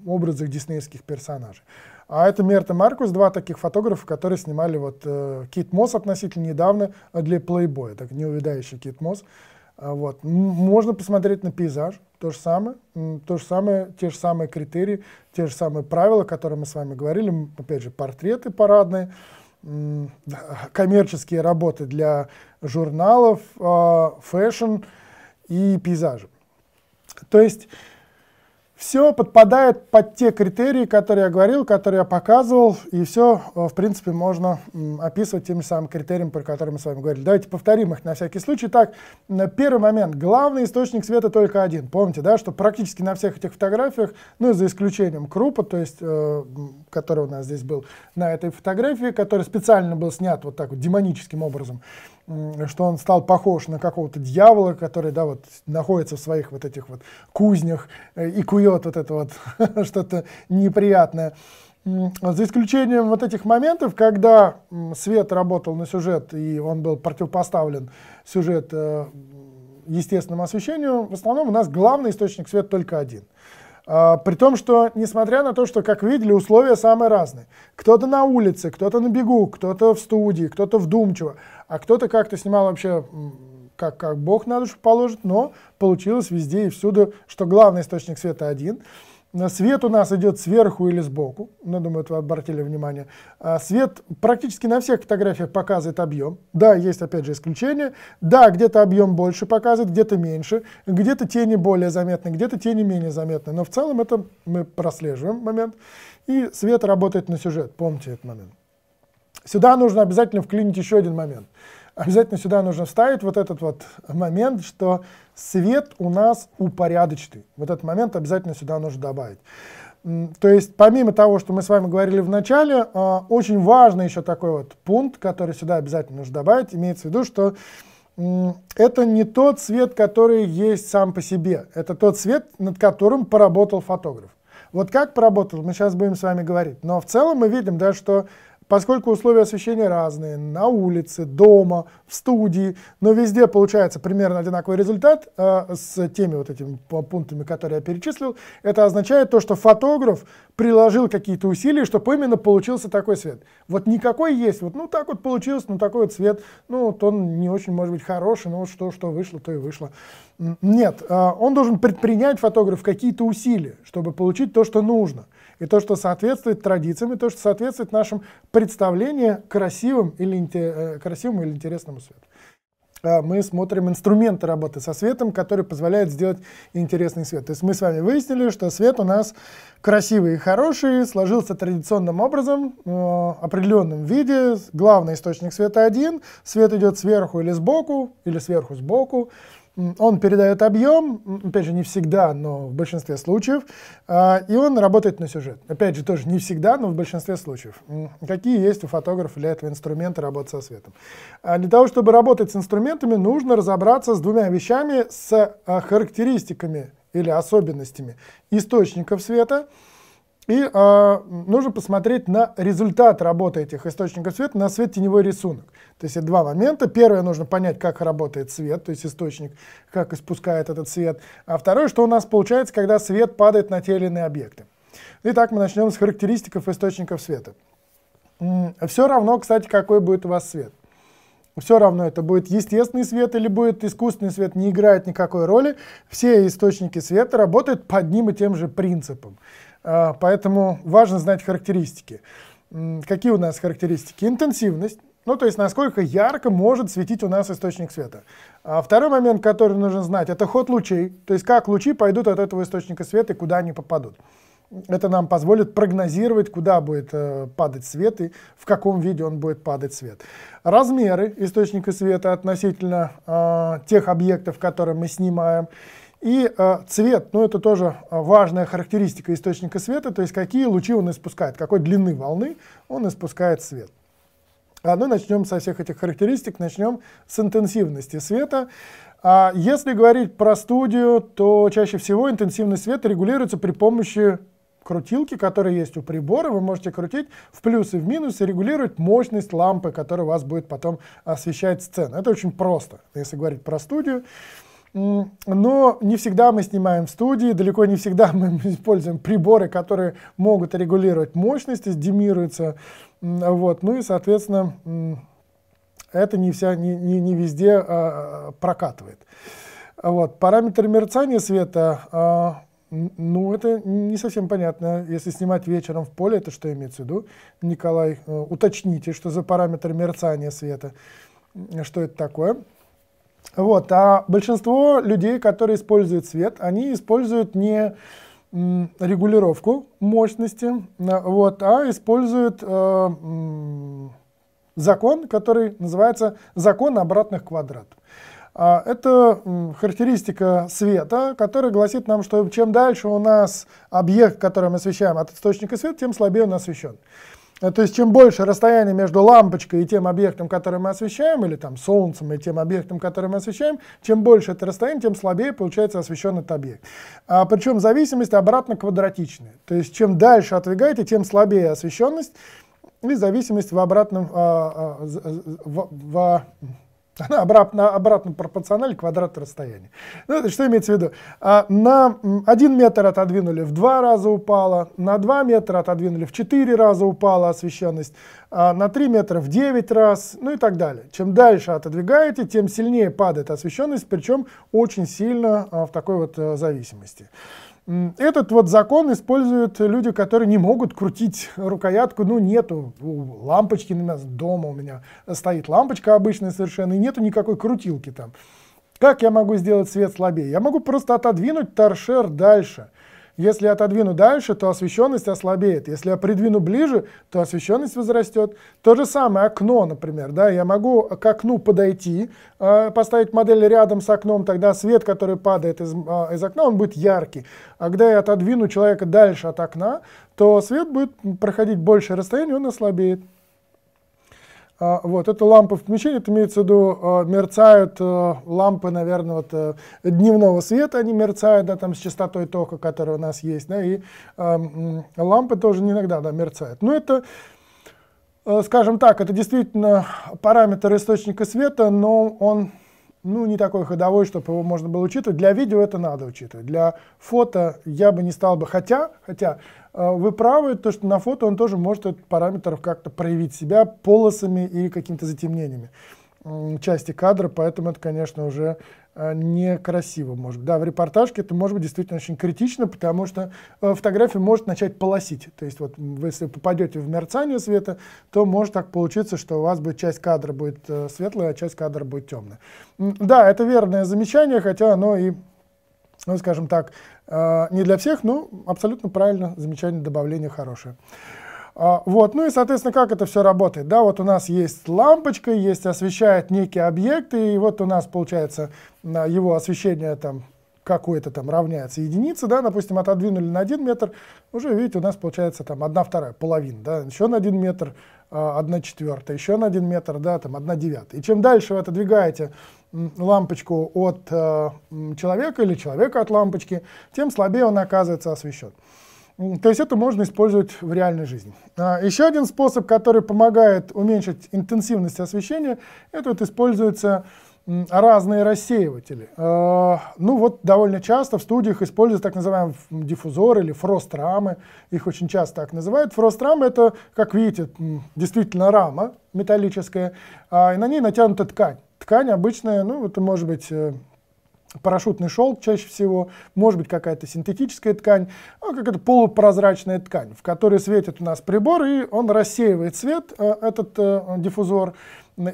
A: образах диснеевских персонажей. А это Мерта Маркус, два таких фотографа, которые снимали вот э, Кит Мосс относительно недавно э, для Playboy, так неувядающий Кит Мосс. А вот. Можно посмотреть на пейзаж, то же самое, то же самое, те же самые критерии, те же самые правила, о которых мы с вами говорили, опять же, портреты парадные, коммерческие работы для журналов, а, фэшн и пейзажи. То есть все подпадает под те критерии, которые я говорил, которые я показывал, и все, э, в принципе, можно описывать теми самыми критериями, про которые мы с вами говорили. Давайте повторим их на всякий случай. Так, первый момент. Главный источник света только один. Помните, да, что практически на всех этих фотографиях, ну, за исключением крупа, то есть, э, который у нас здесь был на этой фотографии, который специально был снят вот так вот демоническим образом, что он стал похож на какого-то дьявола, который да, вот, находится в своих вот этих вот кузнях э, и кует вот это вот что-то неприятное. За исключением вот этих моментов, когда Свет работал на сюжет, и он был противопоставлен сюжет э, естественному освещению, в основном у нас главный источник света только один. А, при том, что, несмотря на то, что, как видели, условия самые разные. Кто-то на улице, кто-то на бегу, кто-то в студии, кто-то вдумчиво. А кто-то как-то снимал вообще как, как Бог на душу положит, но получилось везде и всюду, что главный источник света один. Свет у нас идет сверху или сбоку, ну, думаю, вы обратили внимание. А свет практически на всех фотографиях показывает объем. Да, есть, опять же, исключения. Да, где-то объем больше показывает, где-то меньше, где-то тени более заметны, где-то тени менее заметны. Но в целом это мы прослеживаем момент. И свет работает на сюжет, помните этот момент. Сюда нужно обязательно вклинить еще один момент. Обязательно сюда нужно вставить вот этот вот момент, что свет у нас упорядочный. Вот этот момент обязательно сюда нужно добавить. То есть помимо того, что мы с вами говорили в начале, а, очень важный еще такой вот пункт, который сюда обязательно нужно добавить, имеется в виду, что это не тот свет, который есть сам по себе. Это тот свет, над которым поработал фотограф. Вот как поработал, мы сейчас будем с вами говорить. Но в целом мы видим, да, что поскольку условия освещения разные, на улице, дома, в студии, но везде получается примерно одинаковый результат э, с теми вот этими пунктами, которые я перечислил, это означает то, что фотограф приложил какие-то усилия, чтобы именно получился такой свет. Вот никакой есть, вот ну так вот получилось, ну такой вот цвет, ну вот он не очень может быть хороший, но вот что, что вышло, то и вышло. Нет, э, он должен предпринять фотограф какие-то усилия, чтобы получить то, что нужно – и то, что соответствует традициям, и то, что соответствует нашим представлениям красивым или, э, красивому или интересному свету а, мы смотрим инструменты работы со светом, которые позволяют сделать интересный свет. То есть мы с вами выяснили, что свет у нас красивый и хороший, сложился традиционным образом, в э, определенном виде. Главный источник света один, свет идет сверху или сбоку, или сверху сбоку он передает объем, опять же, не всегда, но в большинстве случаев, а, и он работает на сюжет. Опять же, тоже не всегда, но в большинстве случаев. Какие есть у фотографа для этого инструменты работы со светом? А, для того, чтобы работать с инструментами, нужно разобраться с двумя вещами, с а, характеристиками или особенностями источников света – и э, нужно посмотреть на результат работы этих источников света, на свет теневой рисунок. То есть это два момента. Первое, нужно понять, как работает свет, то есть источник, как испускает этот свет. А второе, что у нас получается, когда свет падает на те или иные объекты. Итак, мы начнем с характеристиков источников света. Все равно, кстати, какой будет у вас свет. Все равно это будет естественный свет или будет искусственный свет, не играет никакой роли. Все источники света работают по одним и тем же принципам. А, поэтому важно знать характеристики. Какие у нас характеристики? Интенсивность, ну, то есть насколько ярко может светить у нас источник света. А второй момент, который нужно знать, это ход лучей, то есть как лучи пойдут от этого источника света и куда они попадут. Это нам позволит прогнозировать, куда будет э, падать свет и в каком виде он будет падать свет. Размеры источника света относительно э, тех объектов, которые мы снимаем. И э, цвет, ну это тоже э, важная характеристика источника света, то есть какие лучи он испускает, какой длины волны он испускает свет. А, ну начнем со всех этих характеристик, начнем с интенсивности света. А если говорить про студию, то чаще всего интенсивность света регулируется при помощи крутилки, которая есть у прибора. Вы можете крутить в плюс и в минус и регулировать мощность лампы, которая у вас будет потом освещать сцену. Это очень просто, если говорить про студию но не всегда мы снимаем в студии, далеко не всегда мы используем приборы, которые могут регулировать мощность, демируются, вот, ну и, соответственно, это не, вся, не, не, не везде а, а прокатывает. Вот. Параметр мерцания света, а, ну, это не совсем понятно. Если снимать вечером в поле, это что имеется в виду? Николай, э, уточните, что за параметр мерцания света, что это такое. Вот, а большинство людей, которые используют свет, они используют не регулировку мощности, э, вот, а используют э, закон, который называется закон обратных квадратов. А, это характеристика света, которая гласит нам, что чем дальше у нас объект, который мы освещаем от источника света, тем слабее он освещен. Э, то есть чем больше расстояние между лампочкой и тем объектом, который мы освещаем, или там солнцем и тем объектом, который мы освещаем, чем больше это расстояние, тем слабее получается освещен этот объект. А, причем зависимость обратно квадратичная. То есть чем дальше отвигаете, тем слабее освещенность и зависимость в обратном, а, а, в, в, Она обратно, обратно пропорциональна квадрату расстояния. Ну, это что имеется в виду? А, на 1 метр отодвинули в 2 раза упала, на 2 метра отодвинули в 4 раза упала освещенность, а на 3 метра в 9 раз, ну и так далее. Чем дальше отодвигаете, тем сильнее падает освещенность, причем очень сильно а, в такой вот а, зависимости. Этот вот закон используют люди, которые не могут крутить рукоятку, ну нету лампочки у нас дома у меня стоит лампочка обычная совершенно, и нету никакой крутилки там. Как я могу сделать свет слабее? Я могу просто отодвинуть торшер дальше. Если отодвину дальше, то освещенность ослабеет. Если я придвину ближе, то освещенность возрастет. То же самое окно, например. Да? Я могу к окну подойти, э, поставить модель рядом с окном, тогда свет, который падает из, э, из окна, он будет яркий. А когда я отодвину человека дальше от окна, то свет будет проходить большее расстояние, он ослабеет. А, вот, это лампы включили, это имеется в виду, а, мерцают а, лампы, наверное, вот, э, дневного света, они мерцают, да, там с частотой тока, которая у нас есть, да, и э, лампы тоже иногда, да, мерцают. Но ну, это, э, скажем так, это действительно параметр источника света, но он, ну, не такой ходовой, чтобы его можно было учитывать. Для видео это надо учитывать, для фото я бы не стал бы, хотя, хотя, а, вы правы, то, что на фото он тоже может этот параметр как-то проявить себя полосами или какими-то затемнениями части кадра, поэтому это, конечно, уже а, некрасиво может Да, в репортажке это может быть действительно очень критично, потому что э, фотография может начать полосить. То есть вот если попадете в мерцание света, то может так получиться, что у вас будет часть кадра будет э, светлая, а часть кадра будет темная. Да, это верное замечание, хотя оно и ну, скажем так, Э, не для всех, но абсолютно правильно, замечание, добавление хорошее. А, вот, ну и, соответственно, как это все работает? Да, вот у нас есть лампочка, есть освещает некий объект, и вот у нас получается его освещение там какое-то там равняется единице, да, допустим, отодвинули на один метр, уже, видите, у нас получается там одна вторая, половина, да, еще на один метр, а, одна четвертая, еще на один метр, да, там одна девятая. И чем дальше вы отодвигаете лампочку от э, человека или человека от лампочки, тем слабее он оказывается освещен. То есть это можно использовать в реальной жизни. А, еще один способ, который помогает уменьшить интенсивность освещения, это вот используются разные рассеиватели. А, ну вот довольно часто в студиях используют так называемые диффузоры или фрост-рамы. Их очень часто так называют. Фрост-рама это, как видите, действительно рама металлическая, а, и на ней натянута ткань. Ткань обычная, ну, это может быть э, парашютный шелк чаще всего, может быть какая-то синтетическая ткань, а какая-то полупрозрачная ткань, в которой светит у нас прибор, и он рассеивает свет, э, этот э, диффузор,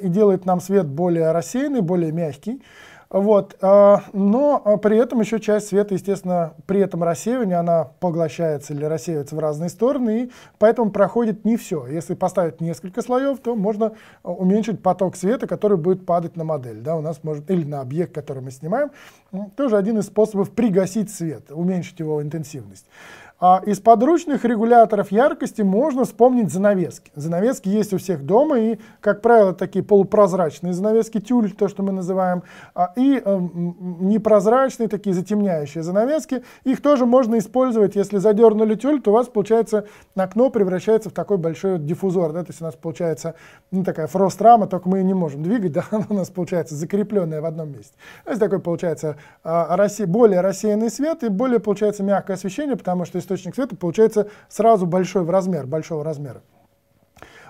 A: и делает нам свет более рассеянный, более мягкий. Вот, а, но а, при этом еще часть света, естественно, при этом рассеивании она поглощается или рассеивается в разные стороны, и поэтому проходит не все. Если поставить несколько слоев, то можно а, уменьшить поток света, который будет падать на модель, да, у нас может, или на объект, который мы снимаем. Тоже один из способов пригасить свет, уменьшить его интенсивность. А из подручных регуляторов яркости можно вспомнить занавески. Занавески есть у всех дома, и, как правило, такие полупрозрачные занавески, тюль, то, что мы называем, а, и э, непрозрачные, такие затемняющие занавески. Их тоже можно использовать, если задернули тюль, то у вас, получается, окно превращается в такой большой диффузор, да, то есть у нас получается ну, такая фрострама, только мы ее не можем двигать, да, она у нас получается закрепленная в одном месте. То есть такой получается а, более рассеянный свет и более, получается, мягкое освещение, потому что если источник света получается сразу большой в размер, большого размера.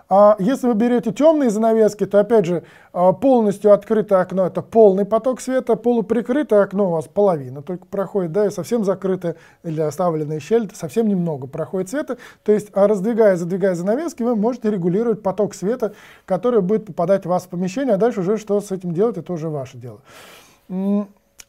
A: А Если вы берете темные занавески, то опять же а, полностью открытое окно это полный поток света, полуприкрытое окно у вас половина только проходит, да, и совсем закрытая или оставленная щель совсем немного проходит света. То есть а, раздвигая, задвигая занавески, вы можете регулировать поток света, который будет попадать в вас в помещение, а дальше уже что с этим делать, это уже ваше дело.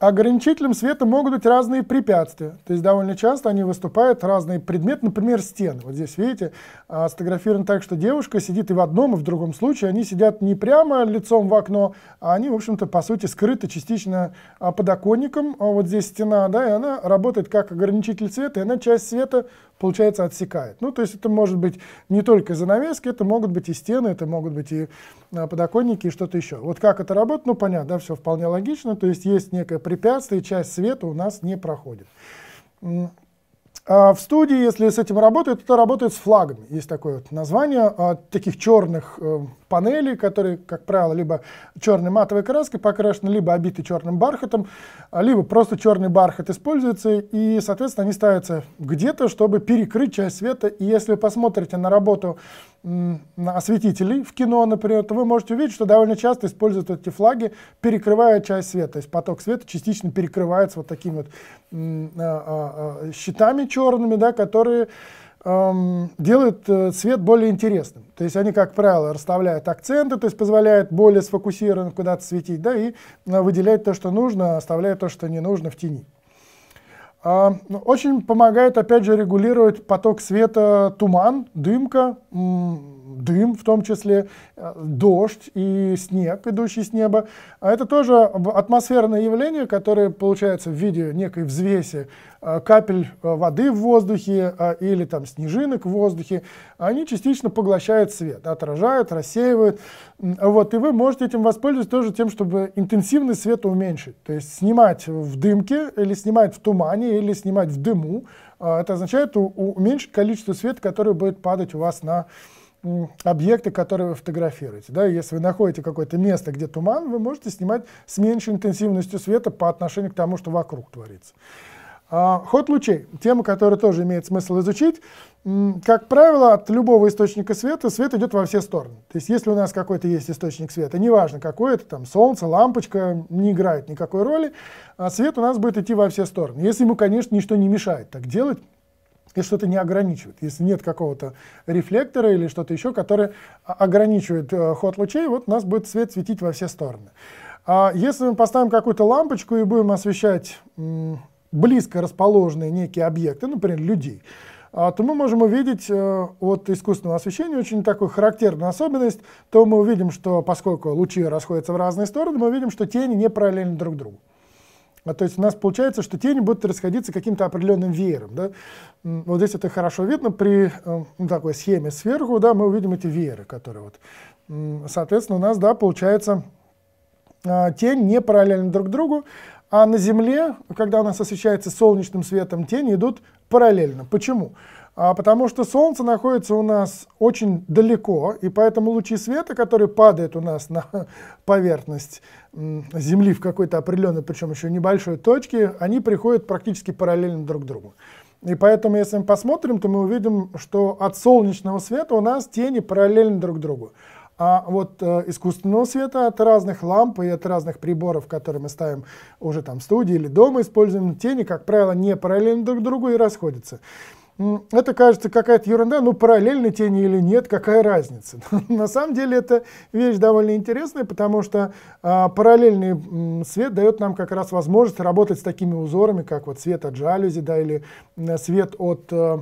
A: А ограничителем света могут быть разные препятствия. То есть довольно часто они выступают разные предметы, например, стены. Вот здесь, видите, а, сфотографировано так, что девушка сидит и в одном, и в другом случае. Они сидят не прямо лицом в окно, а они, в общем-то, по сути, скрыты частично а, подоконником. Вот здесь стена, да, и она работает как ограничитель света, и она часть света получается, отсекает. Ну, то есть это может быть не только занавески, это могут быть и стены, это могут быть и а, подоконники, и что-то еще. Вот как это работает, ну, понятно, да, все вполне логично. То есть есть некое препятствие, часть света у нас не проходит. А в студии, если с этим работают, это работает с флагами. Есть такое вот название а, таких черных э, панелей, которые, как правило, либо черной матовой краской покрашены, либо обиты черным бархатом, а, либо просто черный бархат используется, и, соответственно, они ставятся где-то, чтобы перекрыть часть света. И если вы посмотрите на работу осветителей в кино, например, то вы можете увидеть, что довольно часто используют эти флаги, перекрывая часть света. То есть поток света частично перекрывается вот такими вот а, а, а, щитами черными, да, которые делают э, свет более интересным. То есть они, как правило, расставляют акценты, то есть позволяют более сфокусированно куда-то светить, да, и выделять то, что нужно, оставляя то, что не нужно в тени. А, ну, очень помогает, опять же, регулировать поток света туман, дымка, дым в том числе, э, дождь и снег, идущий с неба. А это тоже атмосферное явление, которое получается в виде некой взвеси Э, капель э, воды в воздухе э, или там снежинок в воздухе, они частично поглощают свет, отражают, рассеивают. Вот, и вы можете этим воспользоваться тоже тем, чтобы интенсивность света уменьшить. То есть снимать в дымке или снимать в тумане или снимать в дыму. Это означает уменьшить количество света, которое будет падать у вас на объекты, которые вы фотографируете. Да, если вы находите какое-то место, где туман, вы можете снимать с меньшей интенсивностью света по отношению к тому, что вокруг творится. А, ход лучей – тема, которую тоже имеет смысл изучить. Как правило, от любого источника света свет идет во все стороны. То есть если у нас какой-то есть источник света, неважно какой это, там солнце, лампочка, не играет никакой роли, а свет у нас будет идти во все стороны. Если ему, конечно, ничто не мешает так делать, если что-то не ограничивает, если нет какого-то рефлектора или что-то еще, которое ограничивает э, ход лучей, вот у нас будет свет светить во все стороны. А если мы поставим какую-то лампочку и будем освещать близко расположенные некие объекты, ну, например, людей, а, то мы можем увидеть э, от искусственного освещения очень такую характерную особенность, то мы увидим, что поскольку лучи расходятся в разные стороны, мы увидим, что тени не параллельны друг другу. А, то есть у нас получается, что тени будут расходиться каким-то определенным веером. Да? Вот здесь это хорошо видно при э, ну, такой схеме сверху, да, мы увидим эти вееры, которые вот, соответственно, у нас, да, получается а, тень не параллельно друг другу, а на Земле, когда у нас освещается солнечным светом, тени идут параллельно. Почему? А потому что Солнце находится у нас очень далеко, и поэтому лучи света, которые падают у нас на поверхность Земли в какой-то определенной, причем еще небольшой точке, они приходят практически параллельно друг другу. И поэтому, если мы посмотрим, то мы увидим, что от солнечного света у нас тени параллельны друг другу а вот э, искусственного света от разных ламп и от разных приборов, которые мы ставим уже там в студии или дома, используем тени, как правило, не параллельно друг другу и расходятся. Это кажется какая-то ерунда, ну параллельны тени или нет, какая разница. На самом деле это вещь довольно интересная, потому что а, параллельный м, свет дает нам как раз возможность работать с такими узорами, как вот свет от жалюзи, да, или свет от э,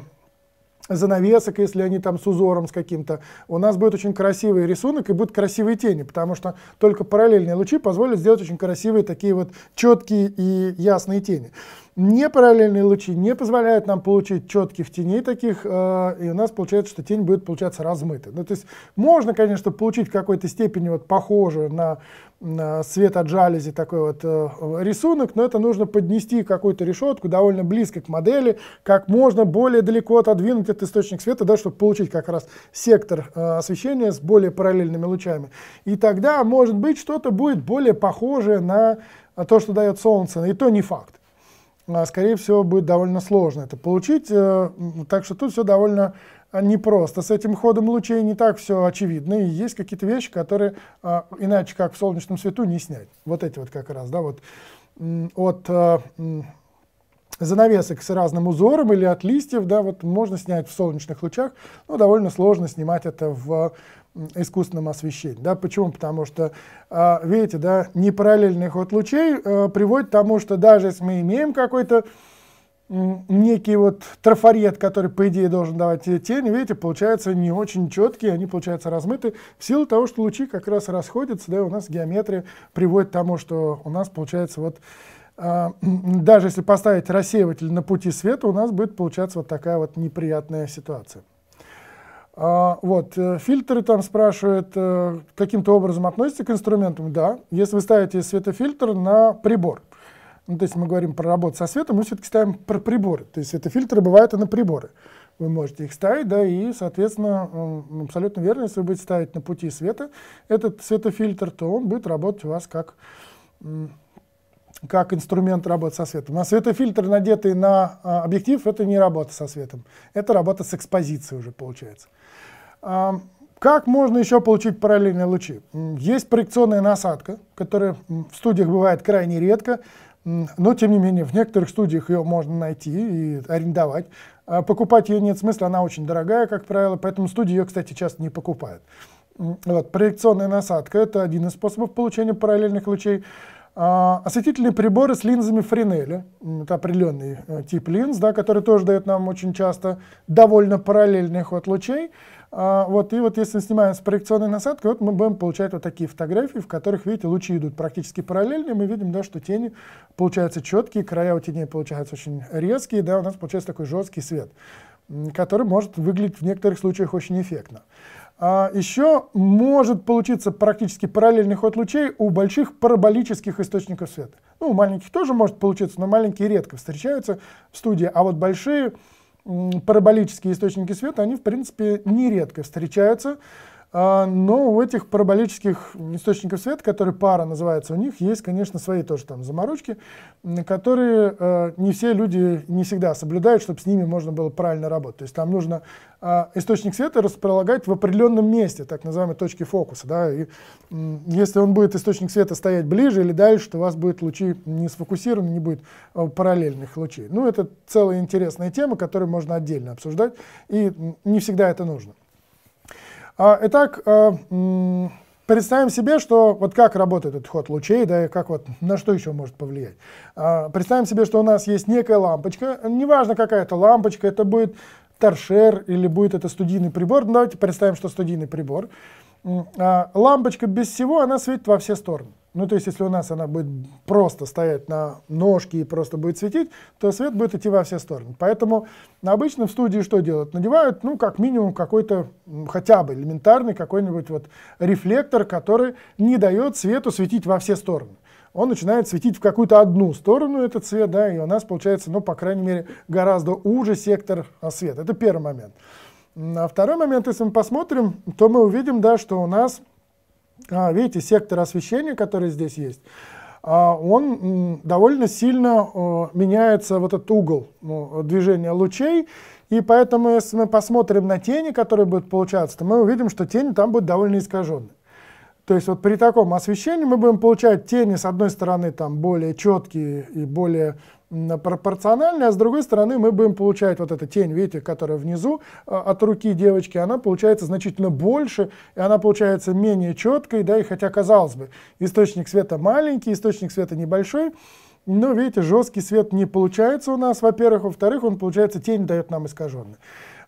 A: занавесок, если они там с узором с каким-то, у нас будет очень красивый рисунок и будут красивые тени, потому что только параллельные лучи позволят сделать очень красивые такие вот четкие и ясные тени. Не параллельные лучи не позволяют нам получить четких теней таких, э, и у нас получается, что тень будет получаться размытой. Ну, то есть можно, конечно, получить в какой-то степени вот похожую на свет от светоджалюзи такой вот э, рисунок, но это нужно поднести какую-то решетку довольно близко к модели, как можно более далеко отодвинуть этот источник света, да, чтобы получить как раз сектор э, освещения с более параллельными лучами. И тогда, может быть, что-то будет более похожее на э, то, что дает солнце, и то не факт. А, скорее всего, будет довольно сложно это получить, так что тут все довольно а не просто с этим ходом лучей, не так все очевидно, и есть какие-то вещи, которые а, иначе как в солнечном свету не снять. Вот эти вот как раз, да, вот от а, занавесок с разным узором или от листьев, да, вот можно снять в солнечных лучах, но довольно сложно снимать это в искусственном освещении. Да? Почему? Потому что, а, видите, да, непараллельный ход лучей э, приводит к тому, что даже если мы имеем какой-то некий вот трафарет, который, по идее, должен давать тень, видите, получается не очень четкие, они, получаются размыты, в силу того, что лучи как раз расходятся, да, и у нас геометрия приводит к тому, что у нас получается вот, а, даже если поставить рассеиватель на пути света, у нас будет получаться вот такая вот неприятная ситуация. А, вот, э, фильтры там спрашивают, э, каким-то образом относятся к инструментам? Да, если вы ставите светофильтр на прибор – ну, то есть мы говорим про работу со светом, мы все-таки ставим про приборы. То есть это фильтры бывают и на приборы. Вы можете их ставить, да, и, соответственно, абсолютно верно, если вы будете ставить на пути света этот светофильтр, то он будет работать у вас как, как инструмент работы со светом. А светофильтр, надетый на а, объектив, это не работа со светом. Это работа с экспозицией уже получается. А, как можно еще получить параллельные лучи? Есть проекционная насадка, которая в студиях бывает крайне редко. Но, тем не менее, в некоторых студиях ее можно найти и арендовать. А покупать ее нет смысла, она очень дорогая, как правило, поэтому студии ее, кстати, часто не покупают. Вот, проекционная насадка – это один из способов получения параллельных лучей. А, осветительные приборы с линзами Френеля, это определенный э, тип линз, да, который тоже дает нам очень часто довольно параллельный ход лучей. А, вот, и вот если снимаем с проекционной насадкой, вот мы будем получать вот такие фотографии, в которых, видите, лучи идут практически параллельно, мы видим, да, что тени получаются четкие, края у теней получаются очень резкие, да, у нас получается такой жесткий свет, который может выглядеть в некоторых случаях очень эффектно. А еще может получиться практически параллельный ход лучей у больших параболических источников света. Ну, у маленьких тоже может получиться, но маленькие редко встречаются в студии, а вот большие — параболические источники света, они в принципе нередко встречаются а, но у этих параболических источников света, которые пара называется, у них есть, конечно, свои тоже там заморочки, которые э, не все люди не всегда соблюдают, чтобы с ними можно было правильно работать. То есть там нужно а, источник света располагать в определенном месте, так называемой точке фокуса. Да? И если он будет, источник света, стоять ближе или дальше, то у вас будут лучи не сфокусированы, не будет э, параллельных лучей. Ну, это целая интересная тема, которую можно отдельно обсуждать, и не всегда это нужно. А, итак, э, представим себе, что вот как работает этот ход лучей, да, и как вот, на что еще может повлиять. А, представим себе, что у нас есть некая лампочка, неважно какая это лампочка, это будет торшер или будет это студийный прибор, ну, давайте представим, что студийный прибор. А, лампочка без всего, она светит во все стороны. Ну, то есть, если у нас она будет просто стоять на ножке и просто будет светить, то свет будет идти во все стороны. Поэтому обычно в студии что делают? Надевают, ну, как минимум, какой-то, хотя бы элементарный какой-нибудь вот рефлектор, который не дает свету светить во все стороны. Он начинает светить в какую-то одну сторону этот свет, да, и у нас получается, ну, по крайней мере, гораздо уже сектор а, света. Это первый момент. А второй момент, если мы посмотрим, то мы увидим, да, что у нас а, видите, сектор освещения, который здесь есть, а, он довольно сильно меняется, вот этот угол ну, движения лучей, и поэтому, если мы посмотрим на тени, которые будут получаться, то мы увидим, что тени там будут довольно искажены. То есть вот при таком освещении мы будем получать тени, с одной стороны, там более четкие и более пропорциональная, а с другой стороны мы будем получать вот эта тень, видите, которая внизу а, от руки девочки, она получается значительно больше, и она получается менее четкой, да, и хотя казалось бы, источник света маленький, источник света небольшой, но видите, жесткий свет не получается у нас, во-первых, во-вторых, он получается тень дает нам искаженный.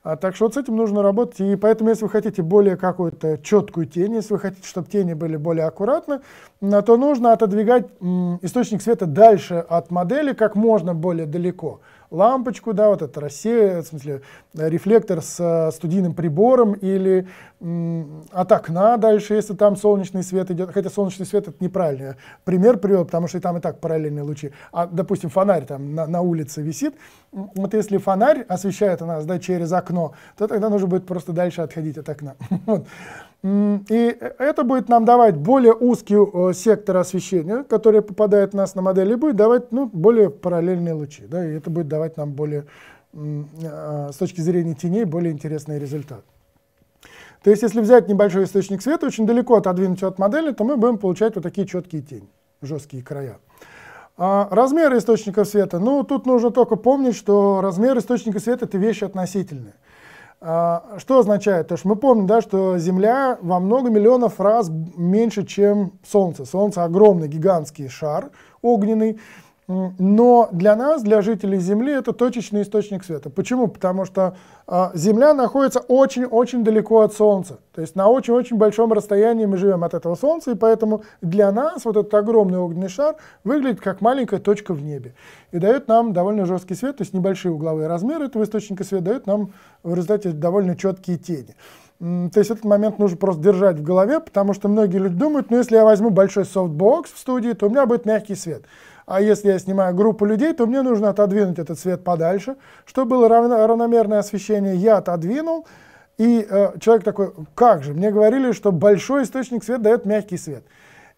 A: А, так что вот с этим нужно работать. И поэтому, если вы хотите более какую-то четкую тень, если вы хотите, чтобы тени были более аккуратны, то нужно отодвигать источник света дальше от модели как можно более далеко лампочку, да, вот это рассея, в смысле э, рефлектор с э, студийным прибором или от окна дальше, если там солнечный свет идет, хотя солнечный свет это неправильный пример привел, потому что и там и так параллельные лучи, а, допустим, фонарь там на, на улице висит, вот если фонарь освещает нас, да, через окно, то тогда нужно будет просто дальше отходить от окна. Вот. И э, это будет нам давать более узкий э, сектор освещения, который попадает у нас на модели, и будет давать ну, более параллельные лучи. Да, и это будет давать нам более, а, с точки зрения теней, более интересный результат. То есть если взять небольшой источник света, очень далеко отодвинуть от модели, то мы будем получать вот такие четкие тени, жесткие края. А размеры источников света. Ну, тут нужно только помнить, что размер источника света — это вещи относительные. А, что означает? То, что мы помним, да, что Земля во много миллионов раз меньше, чем Солнце. Солнце огромный гигантский шар огненный, но для нас, для жителей Земли, это точечный источник света. Почему? Потому что а, Земля находится очень-очень далеко от Солнца. То есть на очень-очень большом расстоянии мы живем от этого Солнца, и поэтому для нас вот этот огромный огненный шар выглядит как маленькая точка в небе. И дает нам довольно жесткий свет, то есть небольшие угловые размеры этого источника света дают нам в результате довольно четкие тени. То есть этот момент нужно просто держать в голове, потому что многие люди думают, ну если я возьму большой софтбокс в студии, то у меня будет мягкий свет. А если я снимаю группу людей, то мне нужно отодвинуть этот свет подальше, чтобы было равно, равномерное освещение. Я отодвинул, и э, человек такой, как же, мне говорили, что большой источник света дает мягкий свет.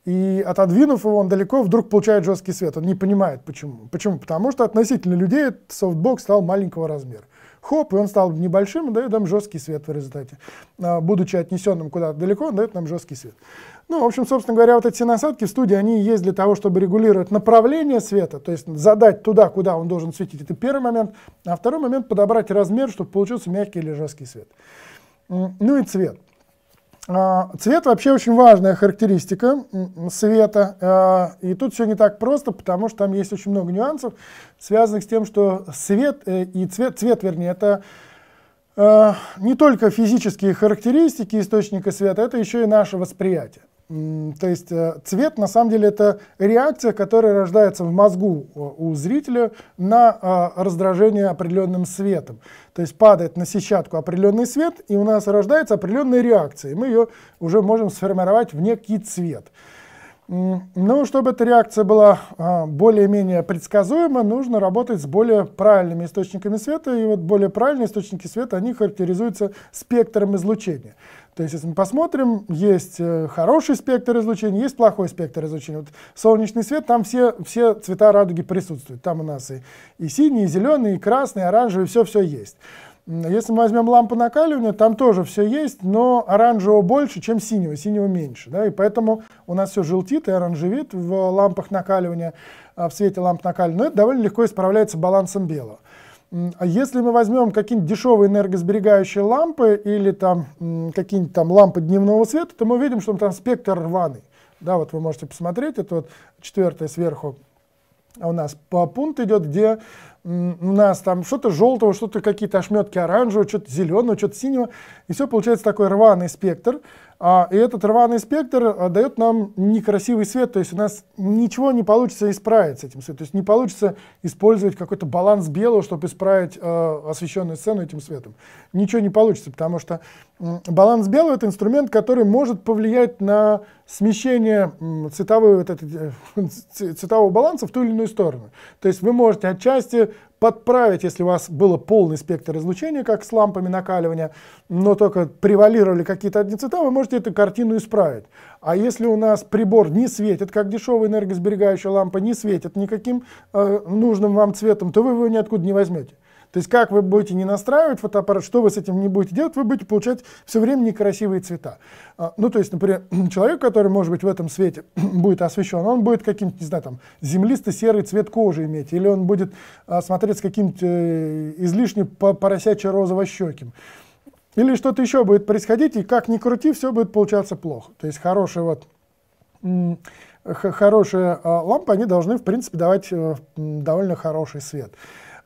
A: И отодвинув его, он далеко вдруг получает жесткий свет. Он не понимает, почему. Почему? Потому что относительно людей этот софтбокс стал маленького размера. Хоп, и он стал небольшим и дает нам жесткий свет в результате. А, будучи отнесенным куда-то далеко, он дает нам жесткий свет. Ну, в общем, собственно говоря, вот эти насадки в студии, они есть для того, чтобы регулировать направление света, то есть задать туда, куда он должен светить. Это первый момент. А второй момент — подобрать размер, чтобы получился мягкий или жесткий свет. Ну и цвет. А, цвет вообще очень важная характеристика света. А, и тут все не так просто, потому что там есть очень много нюансов, связанных с тем, что свет э, и цвет, цвет вернее, это э, не только физические характеристики источника света, это еще и наше восприятие. То есть э, цвет на самом деле это реакция, которая рождается в мозгу э, у зрителя на э, раздражение определенным светом. То есть падает на сетчатку определенный свет, и у нас рождается определенная реакция, и мы ее уже можем сформировать в некий цвет. Но чтобы эта реакция была более-менее предсказуема, нужно работать с более правильными источниками света, и вот более правильные источники света, они характеризуются спектром излучения. То есть, если мы посмотрим, есть э, хороший спектр излучения, есть плохой спектр излучения. Вот солнечный свет, там все, все цвета радуги присутствуют. Там у нас и, и синий, и зеленый, и красный, и оранжевый, все-все есть. Если мы возьмем лампу накаливания, там тоже все есть, но оранжевого больше, чем синего, синего меньше. Да? И поэтому у нас все желтит и оранжевит в лампах накаливания, в свете ламп накаливания. Но это довольно легко исправляется балансом белого. А если мы возьмем какие-нибудь дешевые энергосберегающие лампы или там какие-нибудь там лампы дневного света, то мы видим, что там спектр рваный. Да, вот вы можете посмотреть, это вот четвертое сверху у нас по пункт идет, где у нас там что-то желтого, что-то какие-то ошметки оранжевого, что-то зеленого, что-то синего. И все получается такой рваный спектр. А, и этот рваный спектр а, дает нам некрасивый свет, то есть у нас ничего не получится исправить с этим светом, то есть не получится использовать какой-то баланс белого, чтобы исправить а, освещенную сцену этим светом. Ничего не получится, потому что баланс белого — это инструмент, который может повлиять на смещение цветовой, вот этот, э, цветового баланса в ту или иную сторону. То есть вы можете отчасти подправить, если у вас было полный спектр излучения, как с лампами накаливания, но только превалировали какие-то одни цвета, вы можете эту картину исправить. А если у нас прибор не светит, как дешевая энергосберегающая лампа, не светит никаким э, нужным вам цветом, то вы его ниоткуда не возьмете. То есть как вы будете не настраивать фотоаппарат, что вы с этим не будете делать, вы будете получать все время некрасивые цвета. А, ну, то есть, например, человек, который, может быть, в этом свете будет освещен, он будет каким-то, не знаю, там, землисто-серый цвет кожи иметь, или он будет а, смотреться каким-то э, излишне поросячьи розово-щеким. Или что-то еще будет происходить, и как ни крути, все будет получаться плохо. То есть хороший вот хорошие а, лампы, они должны, в принципе, давать э, довольно хороший свет.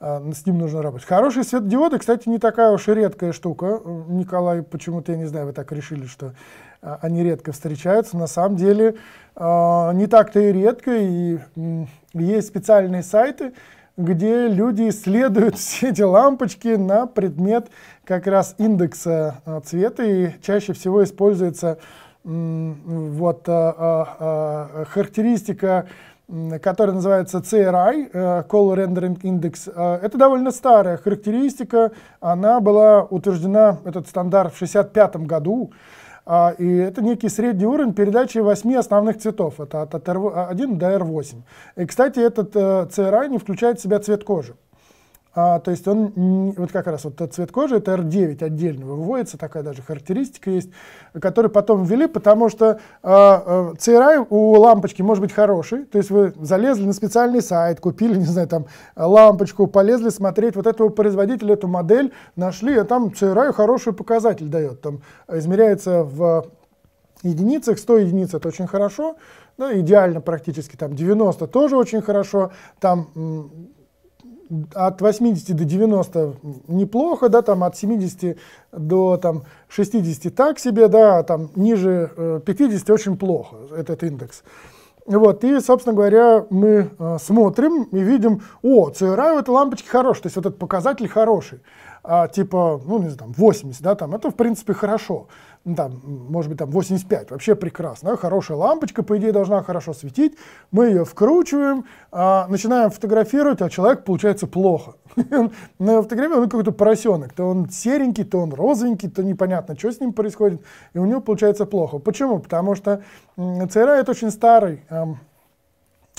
A: А, с ним нужно работать. Хорошие светодиоды, кстати, не такая уж и редкая штука. Николай, почему-то, я не знаю, вы так решили, что а, они редко встречаются. На самом деле а, не так-то и редко, и есть специальные сайты, где люди исследуют все эти лампочки на предмет как раз индекса цвета, и чаще всего используется вот характеристика который называется CRI, э, Color Rendering Index. Э, это довольно старая характеристика, она была утверждена, этот стандарт, в 1965 году, э, и это некий средний уровень передачи восьми основных цветов, это от R1 до R8. И, кстати, этот CRI не включает в себя цвет кожи. А, то есть он, вот как раз вот этот цвет кожи, это R9 отдельно выводится, такая даже характеристика есть, которую потом ввели, потому что э, а, CRI а, у лампочки может быть хороший, то есть вы залезли на специальный сайт, купили, не знаю, там лампочку, полезли смотреть вот этого производителя, эту модель, нашли, а там CRI хороший показатель дает, там измеряется в единицах, 100 единиц это очень хорошо, ну, идеально практически, там 90 тоже очень хорошо, там от 80 до 90 неплохо, да, там от 70 до там, 60 так себе, да, а там ниже 50 э, очень плохо этот индекс. Вот, и, собственно говоря, мы э, смотрим и видим, о, CRI у этой лампочки хороший, то есть вот этот показатель хороший, а, типа, ну, не знаю, там, 80, да, там, это, в принципе, хорошо ну, там, может быть, там 85, вообще прекрасно, хорошая лампочка, по идее, должна хорошо светить, мы ее вкручиваем, а, начинаем фотографировать, а человек получается плохо. На фотографии он какой-то поросенок, то он серенький, то он розовенький, то непонятно, что с ним происходит, и у него получается плохо. Почему? Потому что CRA это очень старый эм,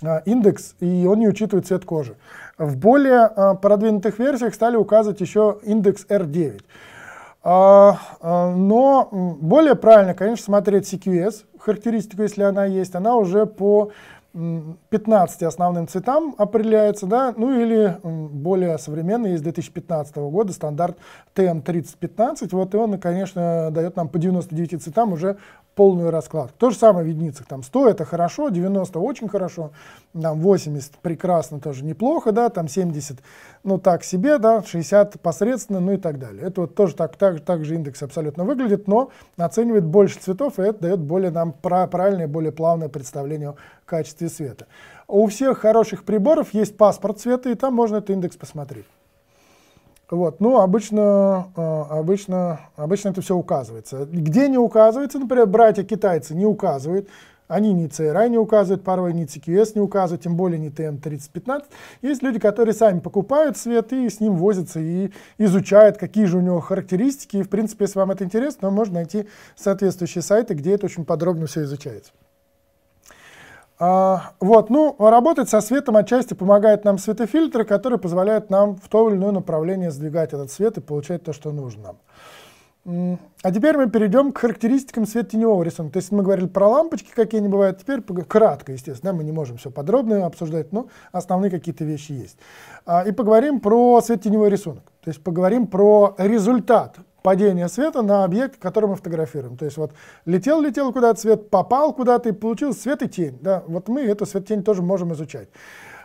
A: а, индекс, и он не учитывает цвет кожи. В более а, продвинутых версиях стали указывать еще индекс R9. А, а, но более правильно, конечно, смотреть CQS, характеристику, если она есть, она уже по 15 основным цветам определяется, да, ну или более современный из 2015 года стандарт TM3015, вот и он, конечно, дает нам по 99 цветам уже полную раскладку. То же самое в единицах. Там 100 это хорошо, 90 очень хорошо, там 80 прекрасно тоже неплохо, да, там 70 ну так себе, да, 60 посредственно, ну и так далее. Это вот тоже так, так, так же индекс абсолютно выглядит, но оценивает больше цветов, и это дает более нам правильное, более плавное представление о качестве света. У всех хороших приборов есть паспорт цвета, и там можно этот индекс посмотреть. Вот. Ну, обычно, э, обычно, обычно это все указывается. Где не указывается, например, братья китайцы не указывают, они ни CRI не указывают, пароль ни CQS не указывают, тем более не TM3015. Есть люди, которые сами покупают свет и с ним возятся и изучают, какие же у него характеристики. И, в принципе, если вам это интересно, можно найти соответствующие сайты, где это очень подробно все изучается. А, вот, ну, работать со светом отчасти помогает нам светофильтры, которые позволяют нам в то или иное направление сдвигать этот свет и получать то, что нужно нам. А теперь мы перейдем к характеристикам светотеневого рисунка. То есть мы говорили про лампочки, какие они бывают, теперь кратко, естественно, мы не можем все подробно обсуждать, но основные какие-то вещи есть. А, и поговорим про светотеневой рисунок. То есть поговорим про результат падение света на объект, который мы фотографируем. То есть вот летел-летел куда-то свет, попал куда-то и получил свет и тень. Да? Вот мы эту свет-тень тоже можем изучать.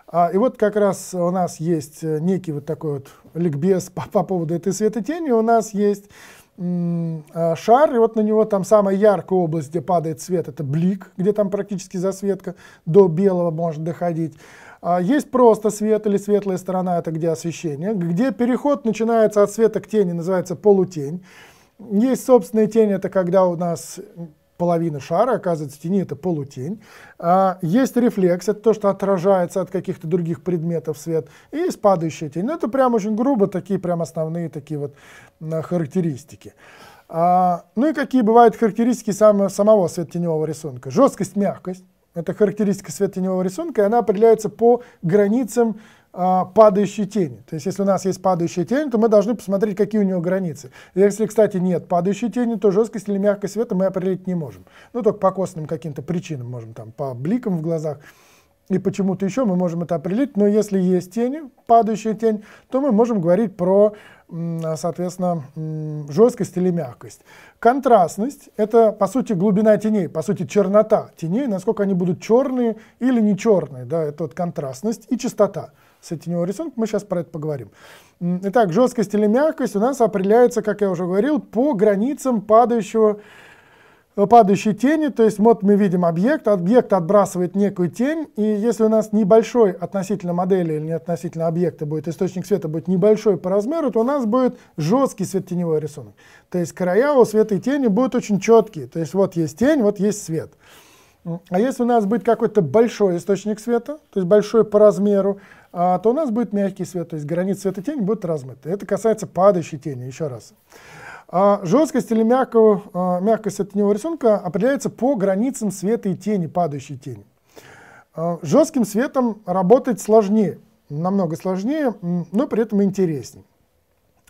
A: А, и вот как раз у нас есть э, некий вот такой вот ликбез по, по поводу этой света тени. У нас есть э, шар, и вот на него там самая яркая область, где падает свет, это блик, где там практически засветка до белого может доходить. А есть просто свет или светлая сторона, это где освещение, где переход начинается от света к тени, называется полутень. Есть собственная тень, это когда у нас половина шара оказывается в тени, это полутень. А есть рефлекс, это то, что отражается от каких-то других предметов свет. И есть падающая тень. Но ну, это прям очень грубо, такие прям основные такие вот характеристики. А, ну и какие бывают характеристики самого светотеневого рисунка? Жесткость, мягкость. Это характеристика светотеневого рисунка, и она определяется по границам а, падающей тени. То есть если у нас есть падающая тень, то мы должны посмотреть, какие у нее границы. Если, кстати, нет падающей тени, то жесткость или мягкость света мы определить не можем. Ну, только по костным каким-то причинам можем, там, по бликам в глазах и почему-то еще мы можем это определить. Но если есть тень, падающая тень, то мы можем говорить про а, соответственно, жесткость или мягкость. Контрастность – это, по сути, глубина теней, по сути, чернота теней, насколько они будут черные или не черные, да, это вот контрастность и частота с этим рисунком мы сейчас про это поговорим. Итак, жесткость или мягкость у нас определяется, как я уже говорил, по границам падающего падающей тени, то есть вот мы видим объект, объект отбрасывает некую тень, и если у нас небольшой относительно модели или не относительно объекта будет, источник света будет небольшой по размеру, то у нас будет жесткий светотеневой рисунок. То есть края у света и тени будут очень четкие, то есть вот есть тень, вот есть свет. А если у нас будет какой-то большой источник света, то есть большой по размеру, а, то у нас будет мягкий свет, то есть границы света и тени будут размыты. Это касается падающей тени, еще раз. А, жесткость или мягкого, а, мягкость от теневого рисунка определяется по границам света и тени, падающей тени. А, жестким светом работать сложнее, намного сложнее, но при этом интереснее.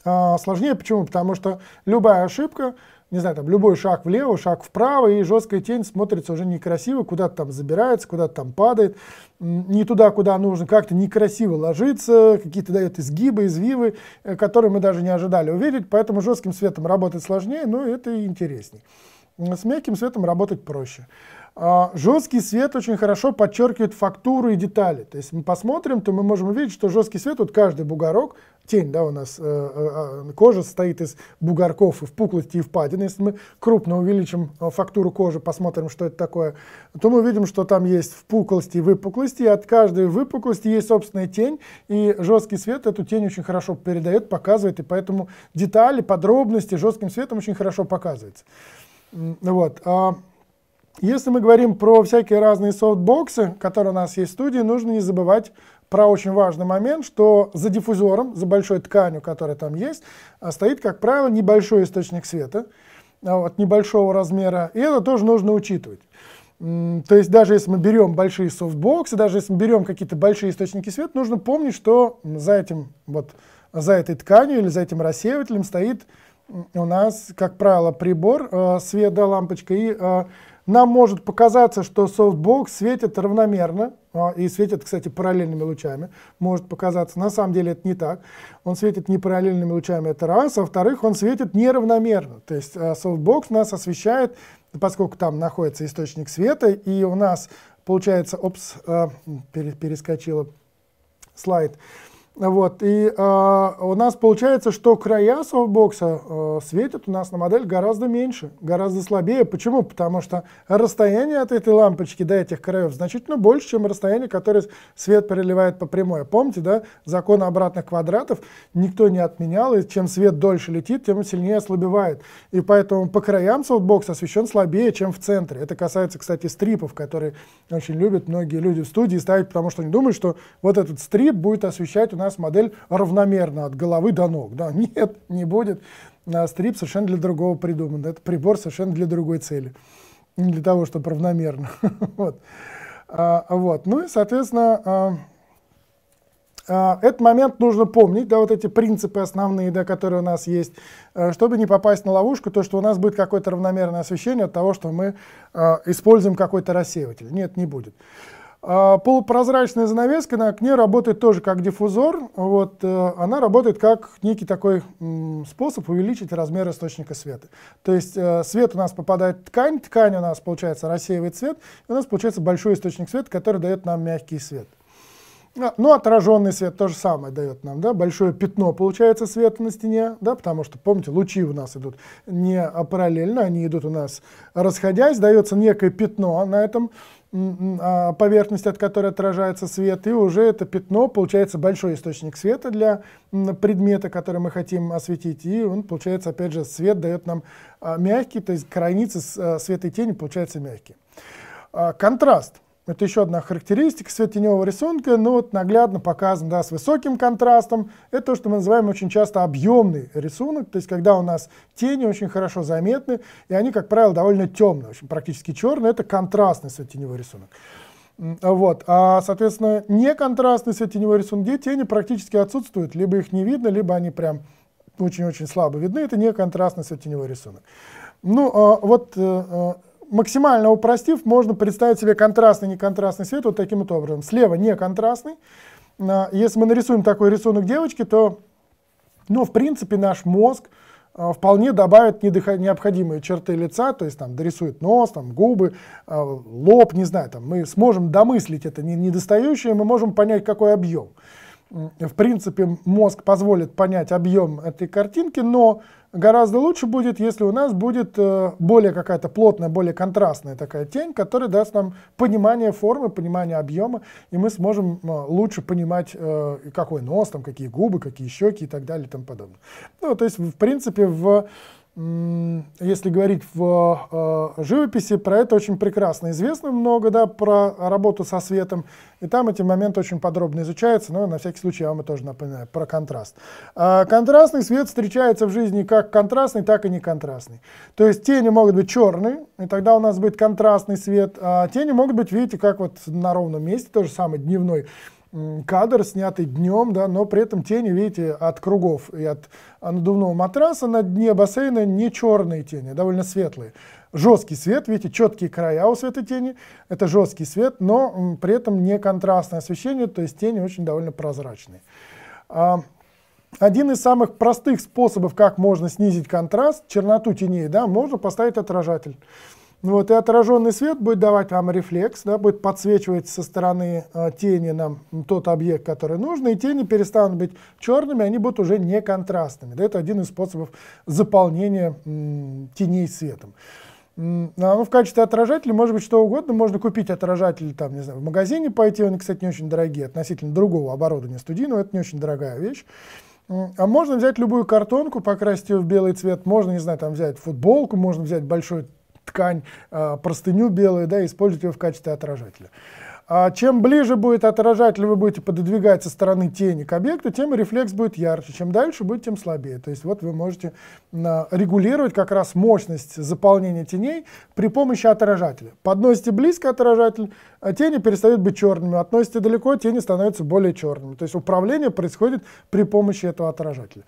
A: сложнее почему? Потому что любая ошибка — не знаю, там любой шаг влево, шаг вправо, и жесткая тень смотрится уже некрасиво, куда-то там забирается, куда-то там падает, не туда, куда нужно, как-то некрасиво ложится, какие-то дает изгибы, извивы, э, которые мы даже не ожидали увидеть, поэтому жестким светом работать сложнее, но это и интересней. С мягким светом работать проще. А, жесткий свет очень хорошо подчеркивает фактуру и детали. То есть мы посмотрим, то мы можем увидеть, что жесткий свет, вот каждый бугорок, тень, да, у нас э, э, э, кожа состоит из бугорков и впуклости и впадин. Если мы крупно увеличим фактуру кожи, посмотрим, что это такое, то мы увидим, что там есть впуклости и выпуклости, и от каждой выпуклости есть собственная тень, и жесткий свет эту тень очень хорошо передает, показывает, и поэтому детали, подробности жестким светом очень хорошо показываются. Вот. А, если мы говорим про всякие разные софтбоксы, которые у нас есть в студии, нужно не забывать про очень важный момент, что за диффузором, за большой тканью, которая там есть, а, стоит, как правило, небольшой источник света, а, вот, небольшого размера, и это тоже нужно учитывать. То есть даже если мы берем большие софтбоксы, даже если мы берем какие-то большие источники света, нужно помнить, что за этим вот за этой тканью или за этим рассеивателем стоит у нас, как правило, прибор, э, а, света, лампочка и э, нам может показаться, что софтбокс светит равномерно, а, и светит, кстати, параллельными лучами, может показаться. На самом деле это не так. Он светит не параллельными лучами, это раз. А во-вторых, он светит неравномерно. То есть а, софтбокс нас освещает, поскольку там находится источник света, и у нас получается, опс, перескочила слайд, вот, и э, у нас получается, что края софтбокса э, светят у нас на модель гораздо меньше, гораздо слабее. Почему? Потому что расстояние от этой лампочки до этих краев значительно больше, чем расстояние, которое свет переливает по прямой. Помните, да, закон обратных квадратов никто не отменял, и чем свет дольше летит, тем сильнее ослабевает. И поэтому по краям софтбокс освещен слабее, чем в центре. Это касается, кстати, стрипов, которые очень любят многие люди в студии ставить, потому что они думают, что вот этот стрип будет освещать у нас нас модель равномерно от головы до ног. Да, нет, не будет. А стрип совершенно для другого придуман. Это прибор совершенно для другой цели. Не для того, чтобы равномерно. вот. А, вот. Ну и, соответственно, а, а, этот момент нужно помнить, да, вот эти принципы основные, да, которые у нас есть, а, чтобы не попасть на ловушку, то, что у нас будет какое-то равномерное освещение от того, что мы а, используем какой-то рассеиватель. Нет, не будет. А полупрозрачная занавеска на окне работает тоже как диффузор. Вот, э, она работает как некий такой способ увеличить размер источника света. То есть э, свет у нас попадает в ткань, ткань у нас, получается, рассеивает свет, и у нас получается большой источник света, который дает нам мягкий свет. А, ну, отраженный свет то же самое дает нам, да, большое пятно получается света на стене, да, потому что, помните, лучи у нас идут не параллельно, они идут у нас расходясь, дается некое пятно на этом а, поверхность, от которой отражается свет, и уже это пятно получается большой источник света для предмета, который мы хотим осветить, и он получается, опять же, свет дает нам а, мягкий, то есть границы а, света и тени получаются мягкие. Контраст. Это еще одна характеристика светотеневого рисунка, но вот наглядно показан да, с высоким контрастом. Это то, что мы называем очень часто объемный рисунок, то есть когда у нас тени очень хорошо заметны, и они, как правило, довольно темные, очень практически черные, это контрастный светотеневой рисунок. Вот. А, соответственно, неконтрастный светотеневой рисунок, где тени практически отсутствуют, либо их не видно, либо они прям очень-очень слабо видны, это неконтрастный светотеневой рисунок. Ну, а, вот э, э, максимально упростив, можно представить себе контрастный, неконтрастный свет вот таким вот образом. Слева не контрастный. А, если мы нарисуем такой рисунок девочки, то, ну, в принципе, наш мозг а, вполне добавит необходимые черты лица, то есть там дорисует нос, там губы, а, лоб, не знаю, там мы сможем домыслить это недостающее, мы можем понять, какой объем в принципе, мозг позволит понять объем этой картинки, но гораздо лучше будет, если у нас будет э, более какая-то плотная, более контрастная такая тень, которая даст нам понимание формы, понимание объема, и мы сможем э, лучше понимать, э, какой нос, там, какие губы, какие щеки и так далее и тому подобное. Ну, то есть, в принципе, в если говорить в э, живописи, про это очень прекрасно известно много, да, про работу со светом, и там эти моменты очень подробно изучаются, но на всякий случай я вам тоже напоминаю про контраст. А, контрастный свет встречается в жизни как контрастный, так и неконтрастный. То есть тени могут быть черные, и тогда у нас будет контрастный свет, а тени могут быть, видите, как вот на ровном месте, то же самое дневной кадр, снятый днем, да, но при этом тени, видите, от кругов и от а, надувного матраса на дне бассейна не черные тени, а довольно светлые. Жесткий свет, видите, четкие края у света тени, это жесткий свет, но при этом не контрастное освещение, то есть тени очень довольно прозрачные. А, один из самых простых способов, как можно снизить контраст, черноту теней, да, можно поставить отражатель. Вот, и отраженный свет будет давать вам рефлекс, да, будет подсвечивать со стороны э, тени нам тот объект, который нужен, и тени перестанут быть черными, они будут уже не контрастными. Да, это один из способов заполнения м, теней светом. А, ну, в качестве отражателя может быть что угодно. Можно купить отражатель там, не знаю, в магазине пойти, они, кстати, не очень дорогие относительно другого оборудования студийного, это не очень дорогая вещь. А можно взять любую картонку, покрасить ее в белый цвет, можно, не знаю, там взять футболку, можно взять большой ткань, э, простыню белую, да, использовать ее в качестве отражателя. А чем ближе будет отражатель, вы будете пододвигать со стороны тени к объекту, тем рефлекс будет ярче. Чем дальше будет, тем слабее. То есть вот вы можете регулировать как раз мощность заполнения теней при помощи отражателя. Подносите близко отражатель, а тени перестают быть черными. Относите далеко, тени становятся более черными. То есть управление происходит при помощи этого отражателя.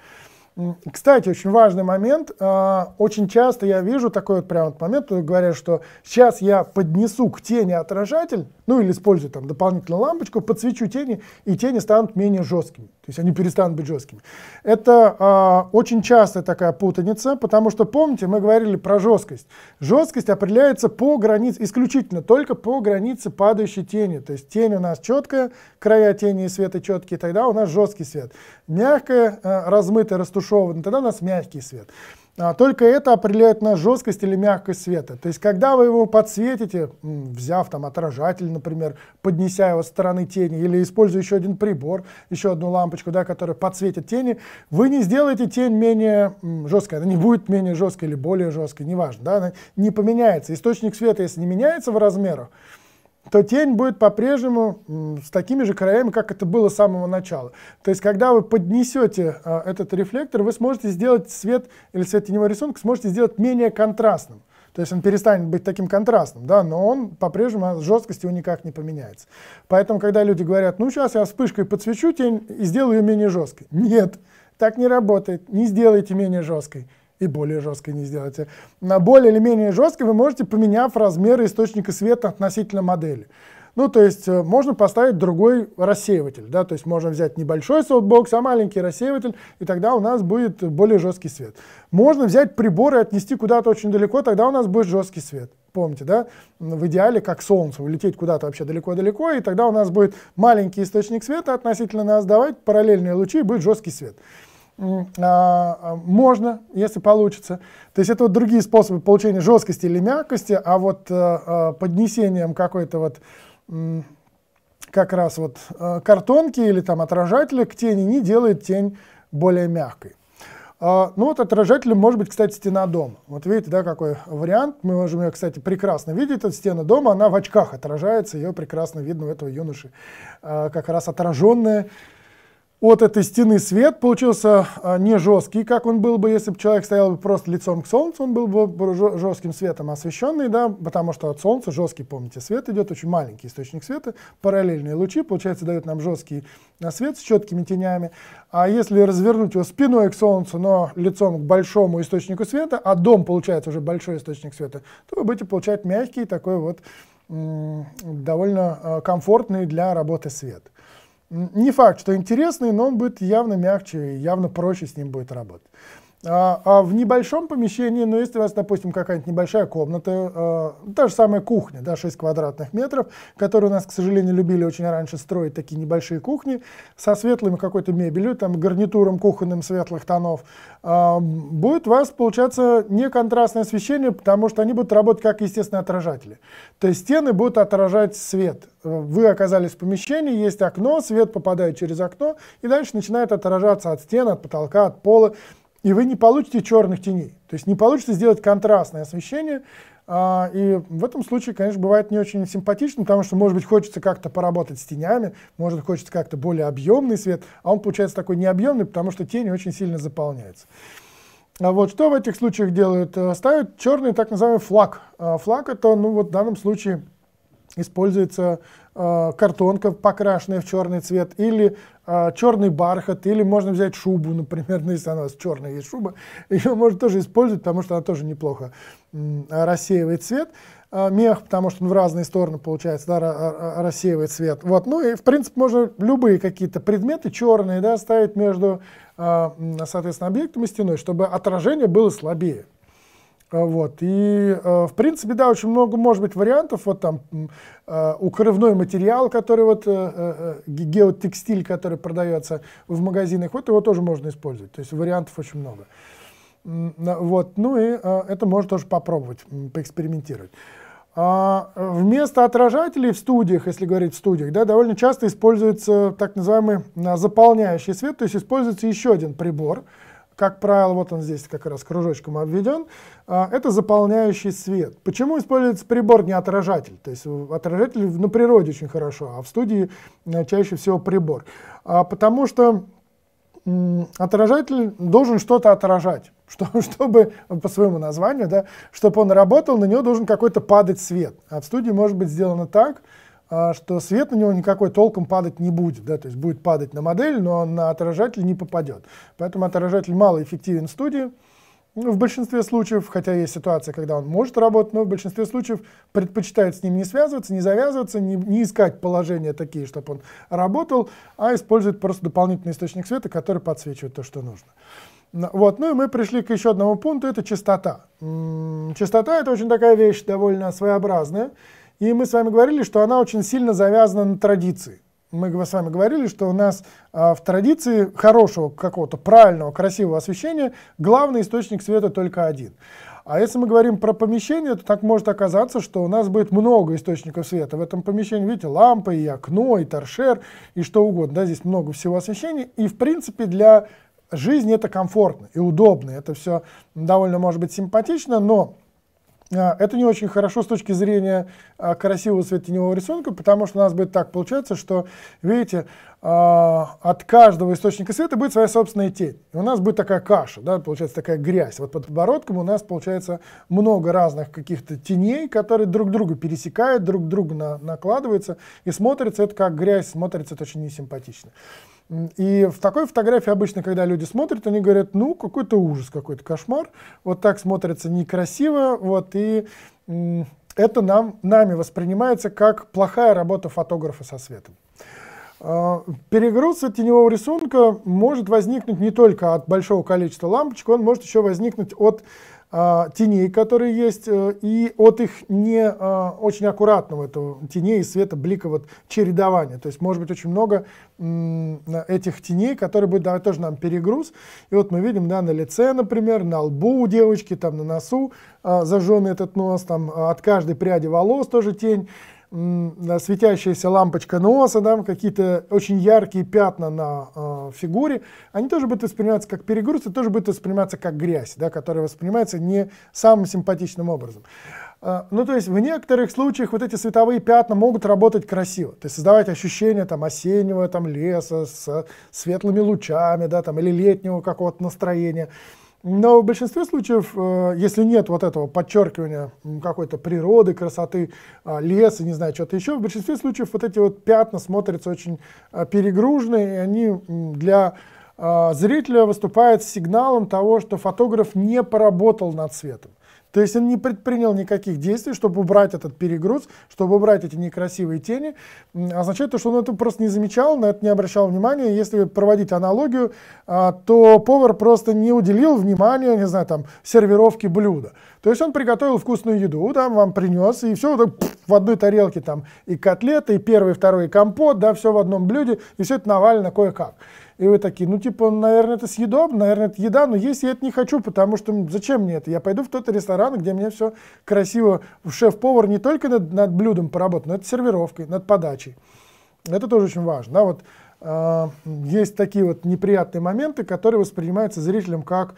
A: Кстати, очень важный момент. А, очень часто я вижу такой вот прям момент, говорят, что сейчас я поднесу к тени отражатель, ну или использую там дополнительную лампочку, подсвечу тени, и тени станут менее жесткими. То есть они перестанут быть жесткими. Это э, очень частая такая путаница, потому что, помните, мы говорили про жесткость. Жесткость определяется по границе, исключительно только по границе падающей тени. То есть тень у нас четкая, края тени и света четкие, тогда у нас жесткий свет. Мягкая, э, размытая, растушеванная, тогда у нас мягкий свет. А, только это определяет на жесткость или мягкость света. То есть, когда вы его подсветите, взяв там отражатель, например, поднеся его с стороны тени, или используя еще один прибор, еще одну лампочку, да, которая подсветит тени, вы не сделаете тень менее жесткой. Она не будет менее жесткой или более жесткой, неважно. Да, она не поменяется. Источник света, если не меняется в размерах, то тень будет по-прежнему с такими же краями, как это было с самого начала. То есть, когда вы поднесете а, этот рефлектор, вы сможете сделать свет или свет теневого рисунка сможете сделать менее контрастным. То есть он перестанет быть таким контрастным, да, но он по-прежнему а, жесткость его никак не поменяется. Поэтому, когда люди говорят, ну сейчас я вспышкой подсвечу тень и сделаю ее менее жесткой. Нет, так не работает, не сделайте менее жесткой и более жесткой не сделаете. На более или менее жесткой вы можете, поменяв размеры источника света относительно модели. Ну, то есть э, можно поставить другой рассеиватель, да, то есть можно взять небольшой софтбокс, а маленький рассеиватель, и тогда у нас будет более жесткий свет. Можно взять прибор и отнести куда-то очень далеко, тогда у нас будет жесткий свет. Помните, да, в идеале как солнце, улететь куда-то вообще далеко-далеко, и тогда у нас будет маленький источник света относительно нас давать, параллельные лучи, и будет жесткий свет. А, а, можно, если получится. То есть это вот другие способы получения жесткости или мягкости, а вот э, э, поднесением какой-то вот как раз вот э, картонки или там отражателя к тени не делает тень более мягкой. А, ну вот отражателем может быть, кстати, стена дома. Вот видите, да, какой вариант. Мы можем ее, кстати, прекрасно видеть. эту стену дома, она в очках отражается, ее прекрасно видно у этого юноши. Как раз отраженная от этой стены свет получился а, не жесткий, как он был бы, если бы человек стоял бы просто лицом к солнцу, он был бы жестким светом освещенный, да, потому что от солнца жесткий, помните, свет идет, очень маленький источник света, параллельные лучи, получается, дают нам жесткий а, свет с четкими тенями. А если развернуть его спиной к солнцу, но лицом к большому источнику света, а дом получается уже большой источник света, то вы будете получать мягкий такой вот довольно а, комфортный для работы свет не факт, что интересный, но он будет явно мягче, явно проще с ним будет работать. А, а в небольшом помещении, ну если у вас, допустим, какая-нибудь небольшая комната, а, та же самая кухня, да, 6 квадратных метров, которые у нас, к сожалению, любили очень раньше строить такие небольшие кухни со светлыми какой-то мебелью, там гарнитуром кухонным светлых тонов, а, будет у вас получаться неконтрастное освещение, потому что они будут работать как естественные отражатели. То есть стены будут отражать свет. Вы оказались в помещении, есть окно, свет попадает через окно, и дальше начинает отражаться от стен, от потолка, от пола и вы не получите черных теней. То есть не получится сделать контрастное освещение, а, и в этом случае, конечно, бывает не очень симпатично, потому что, может быть, хочется как-то поработать с тенями, может, хочется как-то более объемный свет, а он получается такой необъемный, потому что тени очень сильно заполняются. А вот что в этих случаях делают? Э, ставят черный так называемый флаг. А флаг это, ну вот в данном случае используется Э, картонка, покрашенная в черный цвет, или э, черный бархат, или можно взять шубу, например, ну, если у вас черная есть шуба, ее можно тоже использовать, потому что она тоже неплохо рассеивает цвет. Э, мех, потому что он в разные стороны, получается, да, рассеивает свет Вот. Ну и, в принципе, можно любые какие-то предметы черные да, ставить между, соответственно, объектом и стеной, чтобы отражение было слабее. А, вот. И, а, в принципе, да, очень много может быть вариантов. Вот там а, укрывной материал, который вот, э, э, э, геотекстиль, который продается в магазинах, вот его тоже можно использовать. То есть вариантов очень много. Вот. Ну и это можно тоже попробовать, поэкспериментировать. Вместо отражателей в студиях, если говорить в студиях, да, довольно часто используется так называемый заполняющий свет, то есть используется еще один прибор, как правило, вот он здесь как раз кружочком обведен, а, это заполняющий свет. Почему используется прибор, не отражатель? То есть отражатель на природе очень хорошо, а в студии э, чаще всего прибор. А, потому что отражатель должен что-то отражать, что, чтобы по своему названию, да, чтобы он работал, на него должен какой-то падать свет. А в студии может быть сделано так, а, что свет на него никакой толком падать не будет, да, то есть будет падать на модель, но на отражатель не попадет. Поэтому отражатель малоэффективен в студии, ну, в большинстве случаев, хотя есть ситуация, когда он может работать, но в большинстве случаев предпочитают с ним не связываться, не завязываться, не, не искать положения такие, чтобы он работал, а используют просто дополнительный источник света, который подсвечивает то, что нужно. Вот, ну и мы пришли к еще одному пункту, это частота. Частота это очень такая вещь довольно своеобразная. И мы с вами говорили, что она очень сильно завязана на традиции. Мы с вами говорили, что у нас а, в традиции хорошего, какого-то правильного, красивого освещения главный источник света только один. А если мы говорим про помещение, то так может оказаться, что у нас будет много источников света. В этом помещении, видите, лампы, и окно, и торшер, и что угодно. Да, здесь много всего освещения. И, в принципе, для жизни это комфортно и удобно. Это все довольно, может быть, симпатично, но а, это не очень хорошо с точки зрения а, красивого светотеневого рисунка, потому что у нас будет так получаться, что, видите, а, от каждого источника света будет своя собственная тень. И у нас будет такая каша, да, получается такая грязь. Вот под подбородком у нас получается много разных каких-то теней, которые друг друга пересекают, друг друга на, накладываются, и смотрится это как грязь, смотрится это очень несимпатично. И в такой фотографии обычно, когда люди смотрят, они говорят, ну, какой-то ужас, какой-то кошмар, вот так смотрится некрасиво, вот, и это нам, нами воспринимается как плохая работа фотографа со светом. А, перегруз теневого рисунка может возникнуть не только от большого количества лампочек, он может еще возникнуть от а, теней, которые есть, э, и от их не э, очень аккуратного этого теней и света блика вот чередования. То есть может быть очень много этих теней, которые будут давать тоже нам перегруз. И вот мы видим да, на лице, например, на лбу у девочки, там на носу а, зажженный этот нос, там а, от каждой пряди волос тоже тень светящаяся лампочка носа, да, какие-то очень яркие пятна на э, фигуре, они тоже будут восприниматься как перегруз и тоже будут восприниматься как грязь, да, которая воспринимается не самым симпатичным образом. Э, ну, то есть в некоторых случаях вот эти световые пятна могут работать красиво, то есть создавать ощущение там осеннего там леса с светлыми лучами, да, там или летнего какого-то настроения. Но в большинстве случаев, э, если нет вот этого подчеркивания какой-то природы, красоты, а, леса, не знаю, что-то еще, в большинстве случаев вот эти вот пятна смотрятся очень а, перегруженные, и они для а, зрителя выступают сигналом того, что фотограф не поработал над цветом. То есть он не предпринял никаких действий, чтобы убрать этот перегруз, чтобы убрать эти некрасивые тени. Означает то, что он это просто не замечал, на это не обращал внимания. Если проводить аналогию, а, то повар просто не уделил внимания, не знаю, там, сервировке блюда. То есть он приготовил вкусную еду, там вам принес, и все вот так, в одной тарелке там и котлеты, и первый, второй и компот, да, все в одном блюде, и все это навалено кое-как. И вы такие, ну типа, наверное, это съедобно, наверное, это еда, но есть я это не хочу, потому что зачем мне это? Я пойду в тот ресторан, где мне все красиво, шеф-повар не только над, над блюдом поработал, но над сервировкой, над подачей. Это тоже очень важно. Да, вот, э, есть такие вот неприятные моменты, которые воспринимаются зрителям как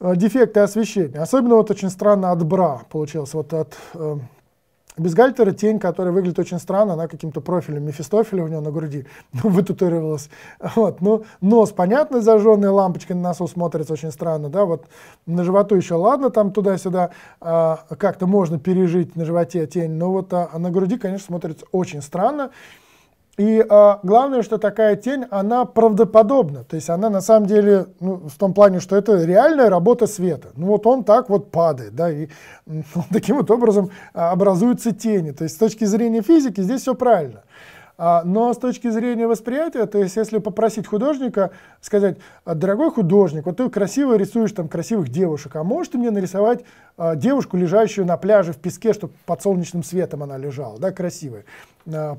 A: э, дефекты освещения. Особенно вот очень странно от бра получилось, вот от... Э, у Безгальтера тень, которая выглядит очень странно, она каким-то профилем Мефистофеля у него на груди вытатуировалась. Вот. Ну, нос, понятно, зажженная лампочка на носу смотрится очень странно, да, вот на животу еще ладно, там туда-сюда а, как-то можно пережить на животе тень, но вот а на груди, конечно, смотрится очень странно. И э, главное, что такая тень, она правдоподобна. То есть она на самом деле, ну, в том плане, что это реальная работа света. Ну вот он так вот падает, да, и ну, таким вот образом а, образуются тени. То есть с точки зрения физики здесь все правильно. А, но с точки зрения восприятия, то есть если попросить художника, сказать, «А, дорогой художник, вот ты красиво рисуешь там красивых девушек, а можешь ты мне нарисовать а, девушку, лежащую на пляже в песке, чтобы под солнечным светом она лежала, да, красивая,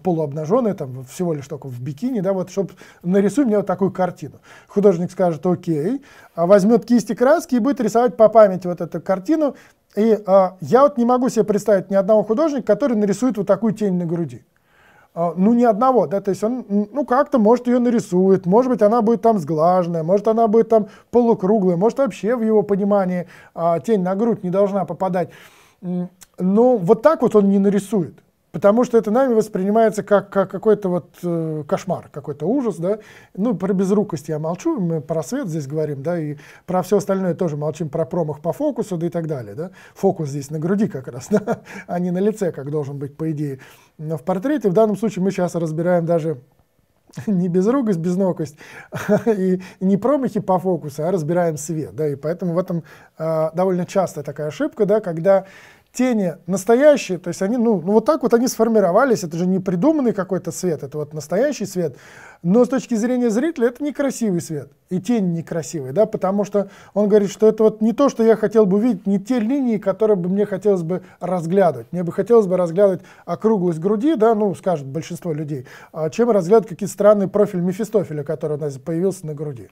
A: полуобнаженная, там всего лишь только в бикини, да, вот, чтобы нарисуй мне вот такую картину. Художник скажет, окей, возьмет кисти краски и будет рисовать по памяти вот эту картину, и э, я вот не могу себе представить ни одного художника, который нарисует вот такую тень на груди. А, ну, ни одного, да, то есть он, ну, как-то, может, ее нарисует, может быть, она будет там сглаженная, может, она будет там полукруглая, может, вообще в его понимании а, тень на грудь не должна попадать. Но ну, вот так вот он не нарисует. Потому что это нами воспринимается как, как какой-то вот э, кошмар, какой-то ужас, да. Ну, про безрукость я молчу, мы про свет здесь говорим, да, и про все остальное тоже молчим, про промах по фокусу, да и так далее, да. Фокус здесь на груди как раз, да? а не на лице, как должен быть, по идее, Но в портрете. В данном случае мы сейчас разбираем даже не безрукость, безнокость, и не промахи по фокусу, а разбираем свет, да, и поэтому в этом э, довольно часто такая ошибка, да, когда тени настоящие, то есть они, ну, ну вот так вот они сформировались, это же не придуманный какой-то свет, это вот настоящий свет, но с точки зрения зрителя это некрасивый свет, и тень некрасивая, да, потому что он говорит, что это вот не то, что я хотел бы видеть, не те линии, которые бы мне хотелось бы разглядывать, мне бы хотелось бы разглядывать округлость груди, да, ну, скажет большинство людей, а чем разглядывать какие-то странные профиль Мефистофеля, который у нас появился на груди.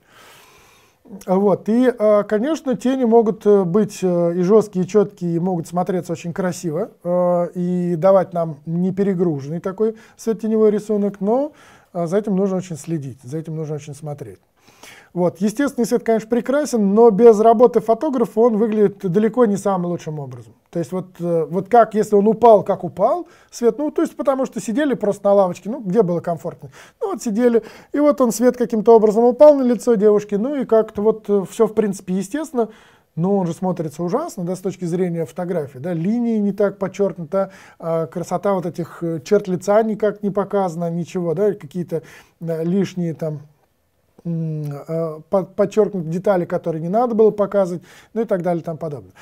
A: Вот. И, а, конечно, тени могут э, быть э, и жесткие, и четкие, и могут смотреться очень красиво, э, и давать нам неперегруженный перегруженный такой светотеневой рисунок, но а, за этим нужно очень следить, за этим нужно очень смотреть. Вот. Естественный свет, конечно, прекрасен, но без работы фотографа он выглядит далеко не самым лучшим образом. То есть вот, э, вот как, если он упал, как упал свет, ну, то есть потому что сидели просто на лавочке, ну, где было комфортно? Ну, вот сидели, и вот он свет каким-то образом упал на лицо девушки, ну, и как-то вот э, все, в принципе, естественно, но он же смотрится ужасно, да, с точки зрения фотографии, да, линии не так подчеркнута, красота вот этих э, черт лица никак не показана, ничего, да, какие-то да, лишние там Э, подчеркнуть детали, которые не надо было показывать, ну и так далее и тому подобное.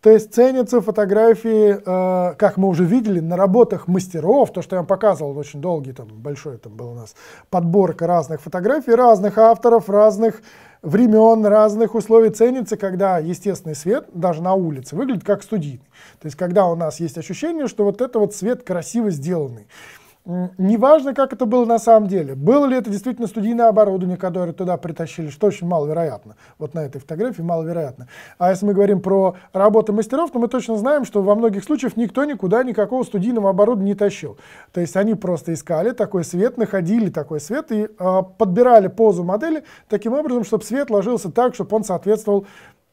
A: То есть ценятся фотографии, э, как мы уже видели, на работах мастеров, то, что я вам показывал, очень долгий, там, большой там был у нас подборка разных фотографий, разных авторов, разных времен, разных условий ценится, когда естественный свет даже на улице выглядит как студийный. То есть когда у нас есть ощущение, что вот это вот свет красиво сделанный неважно, как это было на самом деле, было ли это действительно студийное оборудование, которое туда притащили, что очень маловероятно. Вот на этой фотографии маловероятно. А если мы говорим про работу мастеров, то мы точно знаем, что во многих случаях никто никуда никакого студийного оборудования не тащил. То есть они просто искали такой свет, находили такой свет и э, подбирали позу модели таким образом, чтобы свет ложился так, чтобы он соответствовал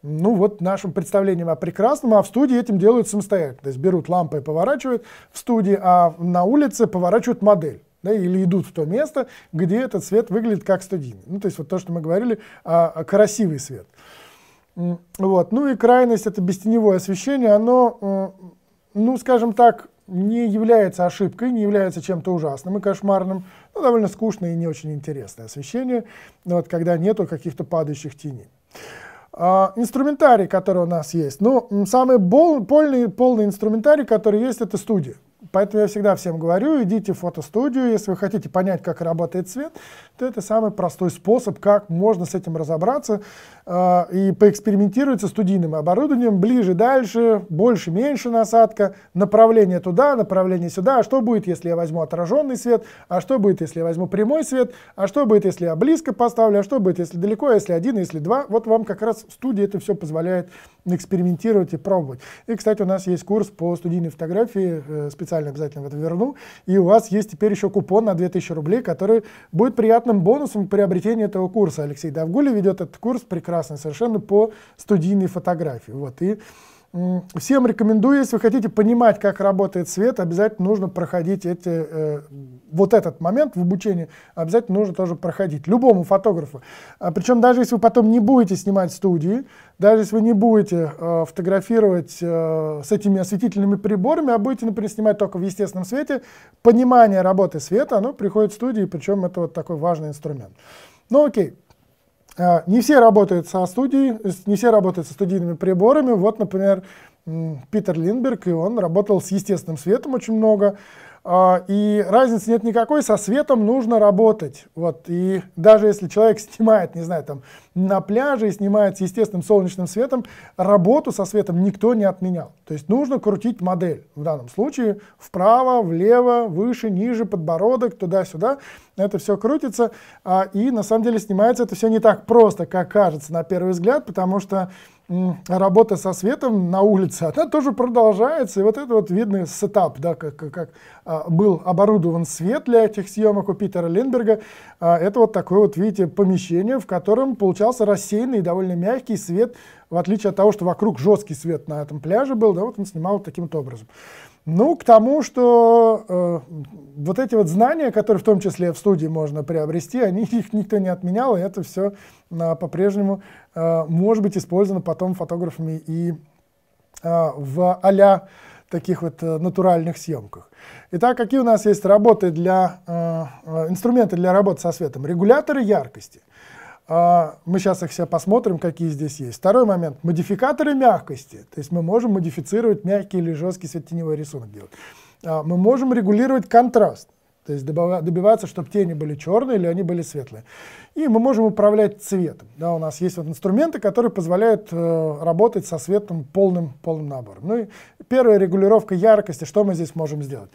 A: ну вот нашим представлением о прекрасном, а в студии этим делают самостоятельно. То есть берут лампы и поворачивают в студии, а на улице поворачивают модель. Да, или идут в то место, где этот свет выглядит как студийный. Ну, то есть вот то, что мы говорили, а, а красивый свет. Вот. Ну и крайность, это бестеневое освещение, оно, ну, скажем так, не является ошибкой, не является чем-то ужасным и кошмарным, но ну, довольно скучное и не очень интересное освещение, вот, когда нету каких-то падающих теней. А, инструментарий, который у нас есть. Ну, самый бол, полный, полный инструментарий, который есть, это студия. Поэтому я всегда всем говорю, идите в фотостудию, если вы хотите понять, как работает цвет, это самый простой способ, как можно с этим разобраться э, и поэкспериментировать со студийным оборудованием ближе, дальше, больше, меньше насадка, направление туда, направление сюда, а что будет, если я возьму отраженный свет, а что будет, если я возьму прямой свет, а что будет, если я близко поставлю, а что будет, если далеко, а если один, а если два. Вот вам как раз студии это все позволяет экспериментировать и пробовать. И, кстати, у нас есть курс по студийной фотографии, э, специально обязательно в это верну, и у вас есть теперь еще купон на 2000 рублей, который будет приятно невероятным бонусом приобретения этого курса. Алексей Давгули ведет этот курс прекрасный совершенно по студийной фотографии. Вот. И Всем рекомендую, если вы хотите понимать, как работает свет, обязательно нужно проходить эти, э, вот этот момент в обучении, обязательно нужно тоже проходить, любому фотографу. А, причем даже если вы потом не будете снимать студии, даже если вы не будете э, фотографировать э, с этими осветительными приборами, а будете, например, снимать только в естественном свете, понимание работы света, оно приходит в студии, причем это вот такой важный инструмент. Ну окей. А, не все работают со студией, не все работают со студийными приборами. Вот, например, Питер Линдберг, и он работал с естественным светом очень много. А, и разницы нет никакой, со светом нужно работать. Вот. И даже если человек снимает, не знаю, там на пляже и снимает с естественным солнечным светом, работу со светом никто не отменял. То есть нужно крутить модель. В данном случае вправо, влево, выше, ниже, подбородок, туда-сюда. Это все крутится. А, и на самом деле снимается это все не так просто, как кажется на первый взгляд, потому что работа со светом на улице, она тоже продолжается. И вот это вот видный сетап, да, как, как как а, был оборудован свет для этих съемок у Питера Линберга. А, это вот такое вот, видите, помещение, в котором получался рассеянный довольно мягкий свет, в отличие от того, что вокруг жесткий свет на этом пляже был, да, вот он снимал таким вот образом. Ну, к тому, что э, вот эти вот знания, которые в том числе в студии можно приобрести, они их никто не отменял, и это все э, а, по-прежнему э, может быть использовано потом фотографами и э, в а таких вот э, натуральных съемках. Итак, какие у нас есть работы для, э, э инструменты для работы со светом? Регуляторы яркости. А, мы сейчас их все посмотрим, какие здесь есть. Второй момент. Модификаторы мягкости. То есть мы можем модифицировать мягкий или жесткий светотеневой рисунок делать. Мы можем регулировать контраст. То есть добиваться, чтобы тени были черные или они были светлые. И мы можем управлять цветом. Да, у нас есть вот инструменты, которые позволяют э, работать со светом полным, полным набором. Ну и первая регулировка яркости. Что мы здесь можем сделать?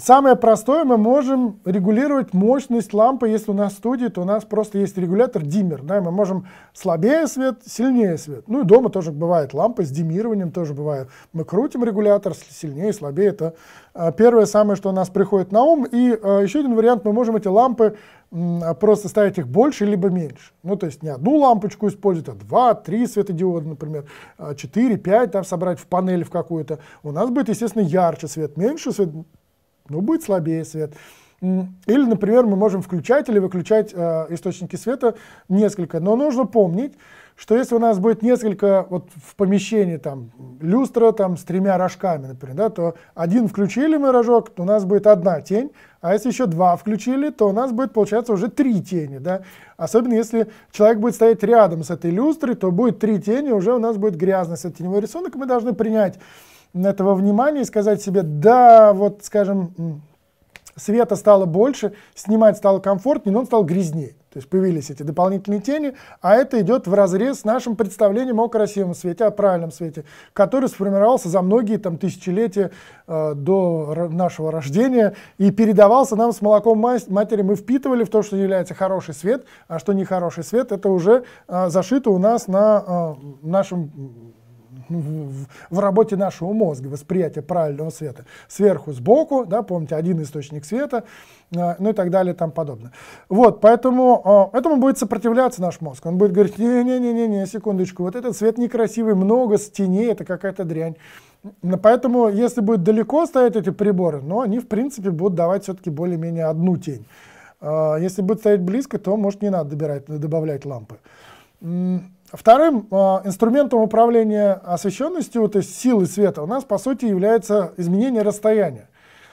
A: Самое простое, мы можем регулировать мощность лампы. Если у нас в студии, то у нас просто есть регулятор диммер. Да, мы можем слабее свет, сильнее свет. Ну и дома тоже бывает лампы с диммированием тоже бывает. Мы крутим регулятор сильнее, слабее. Это э, первое самое, что у нас приходит на ум. И э, еще один вариант, мы можем эти лампы а, просто ставить их больше либо меньше. Ну, то есть не одну лампочку использовать, а два, три светодиода, например, э, четыре, пять там собрать в панель в какую-то. У нас будет, естественно, ярче свет, меньше свет, ну, будет слабее свет. Или, например, мы можем включать или выключать э, источники света несколько. Но нужно помнить, что если у нас будет несколько вот в помещении там люстра там с тремя рожками, например, да, то один включили мы рожок, то у нас будет одна тень, а если еще два включили, то у нас будет получаться уже три тени, да. Особенно если человек будет стоять рядом с этой люстрой, то будет три тени, уже у нас будет грязность от теневого рисунка, мы должны принять этого внимания и сказать себе, да, вот, скажем, света стало больше, снимать стало комфортнее, но он стал грязнее. То есть появились эти дополнительные тени, а это идет в разрез с нашим представлением о красивом свете, о правильном свете, который сформировался за многие там, тысячелетия э, до нашего рождения и передавался нам с молоком матери. Мы впитывали в то, что является хороший свет, а что нехороший свет, это уже э, зашито у нас на э, нашем в работе нашего мозга, восприятие правильного света. Сверху, сбоку, да, помните, один источник света, э, ну и так далее, и тому подобное. Вот, поэтому э, этому будет сопротивляться наш мозг. Он будет говорить, не-не-не, не секундочку, вот этот свет некрасивый, много теней, это какая-то дрянь. Поэтому, если будет далеко стоять эти приборы, но они, в принципе, будут давать все-таки более-менее одну тень. Э, если будет стоять близко, то, может, не надо добирать, добавлять лампы. Вторым э, инструментом управления освещенностью, то есть силы света, у нас по сути является изменение расстояния.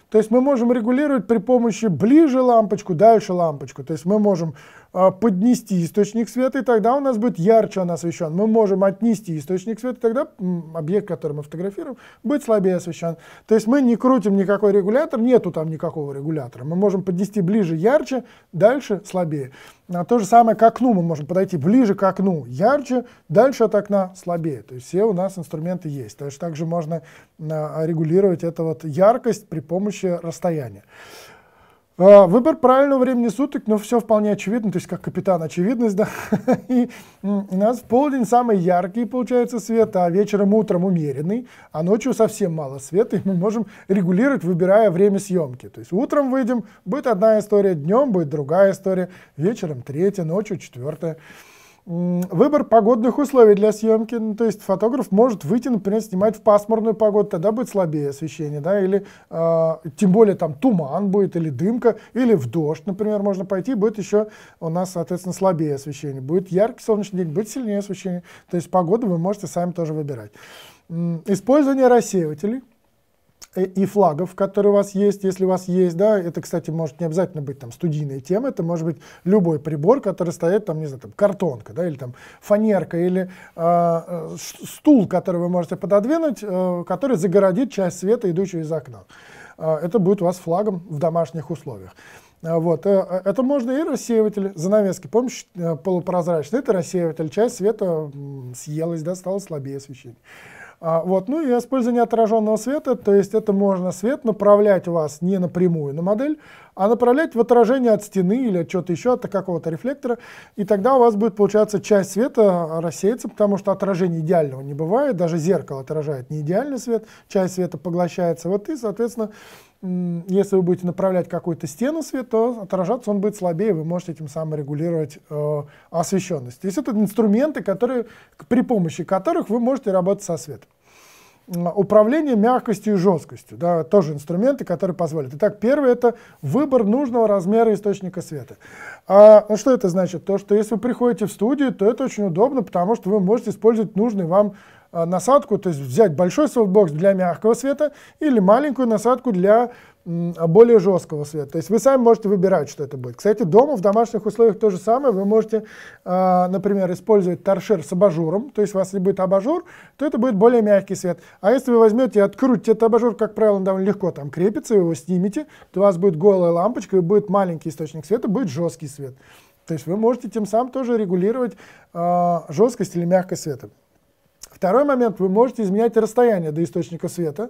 A: То есть мы можем регулировать при помощи ближе лампочку, дальше лампочку. То есть мы можем а, поднести источник света, и тогда у нас будет ярче он освещен. Мы можем отнести источник света, и тогда объект, который мы фотографируем, будет слабее освещен. То есть мы не крутим никакой регулятор, нету там никакого регулятора. Мы можем поднести ближе ярче, дальше слабее. А то же самое к окну мы можем подойти ближе к окну, ярче, дальше от окна слабее. То есть все у нас инструменты есть. То есть также можно а, регулировать эту вот яркость при помощи расстояния. А, выбор правильного времени суток, но все вполне очевидно, то есть как капитан очевидность, да. И у нас полдень самый яркий получается свет, а вечером, утром умеренный, а ночью совсем мало света, и мы можем регулировать, выбирая время съемки. То есть утром выйдем, будет одна история, днем будет другая история, вечером третья, ночью четвертая. Выбор погодных условий для съемки, ну, то есть фотограф может выйти, например, снимать в пасмурную погоду, тогда будет слабее освещение, да, или э, тем более там туман будет, или дымка, или в дождь, например, можно пойти, будет еще у нас, соответственно, слабее освещение, будет яркий солнечный день, будет сильнее освещение, то есть погоду вы можете сами тоже выбирать. Использование рассеивателей – Э, и флагов, которые у вас есть, если у вас есть, да, это, кстати, может не обязательно быть там студийная тема, это может быть любой прибор, который стоит там, не знаю, там картонка, да, или там фанерка, или э, э стул, который вы можете пододвинуть, э, который загородит часть света, идущую из окна. Э, это будет у вас флагом в домашних условиях. Э, вот. Это можно и рассеиватель, занавески, помнишь, полупрозрачный, это рассеиватель, часть света съелась, да, стало слабее освещение. А, вот. Ну и использование отраженного света, то есть это можно свет направлять у вас не напрямую на модель, а направлять в отражение от стены или от чего-то еще, от какого-то рефлектора, и тогда у вас будет получаться часть света рассеется, потому что отражение идеального не бывает, даже зеркало отражает не идеальный свет, часть света поглощается, вот и, соответственно, если вы будете направлять какую-то стену свет, то отражаться он будет слабее, вы можете этим самым регулировать э, освещенность. То есть это инструменты, которые, при помощи которых вы можете работать со светом. Управление мягкостью и жесткостью, да, тоже инструменты, которые позволят. Итак, первое это выбор нужного размера источника света. А, ну что это значит? То, что если вы приходите в студию, то это очень удобно, потому что вы можете использовать нужный вам Э, насадку, то есть взять большой софтбокс для мягкого света или маленькую насадку для более жесткого света. То есть вы сами можете выбирать, что это будет. Кстати, дома в домашних условиях то же самое. Вы можете, э, например, использовать торшер с абажуром. То есть у вас не будет абажур, то это будет более мягкий свет. А если вы возьмете и открутите этот абажур, как правило, он довольно легко там крепится, вы его снимете, то у вас будет голая лампочка, и будет маленький источник света, будет жесткий свет. То есть вы можете тем самым тоже регулировать э, жесткость или мягкость света. Второй момент, вы можете изменять расстояние до источника света.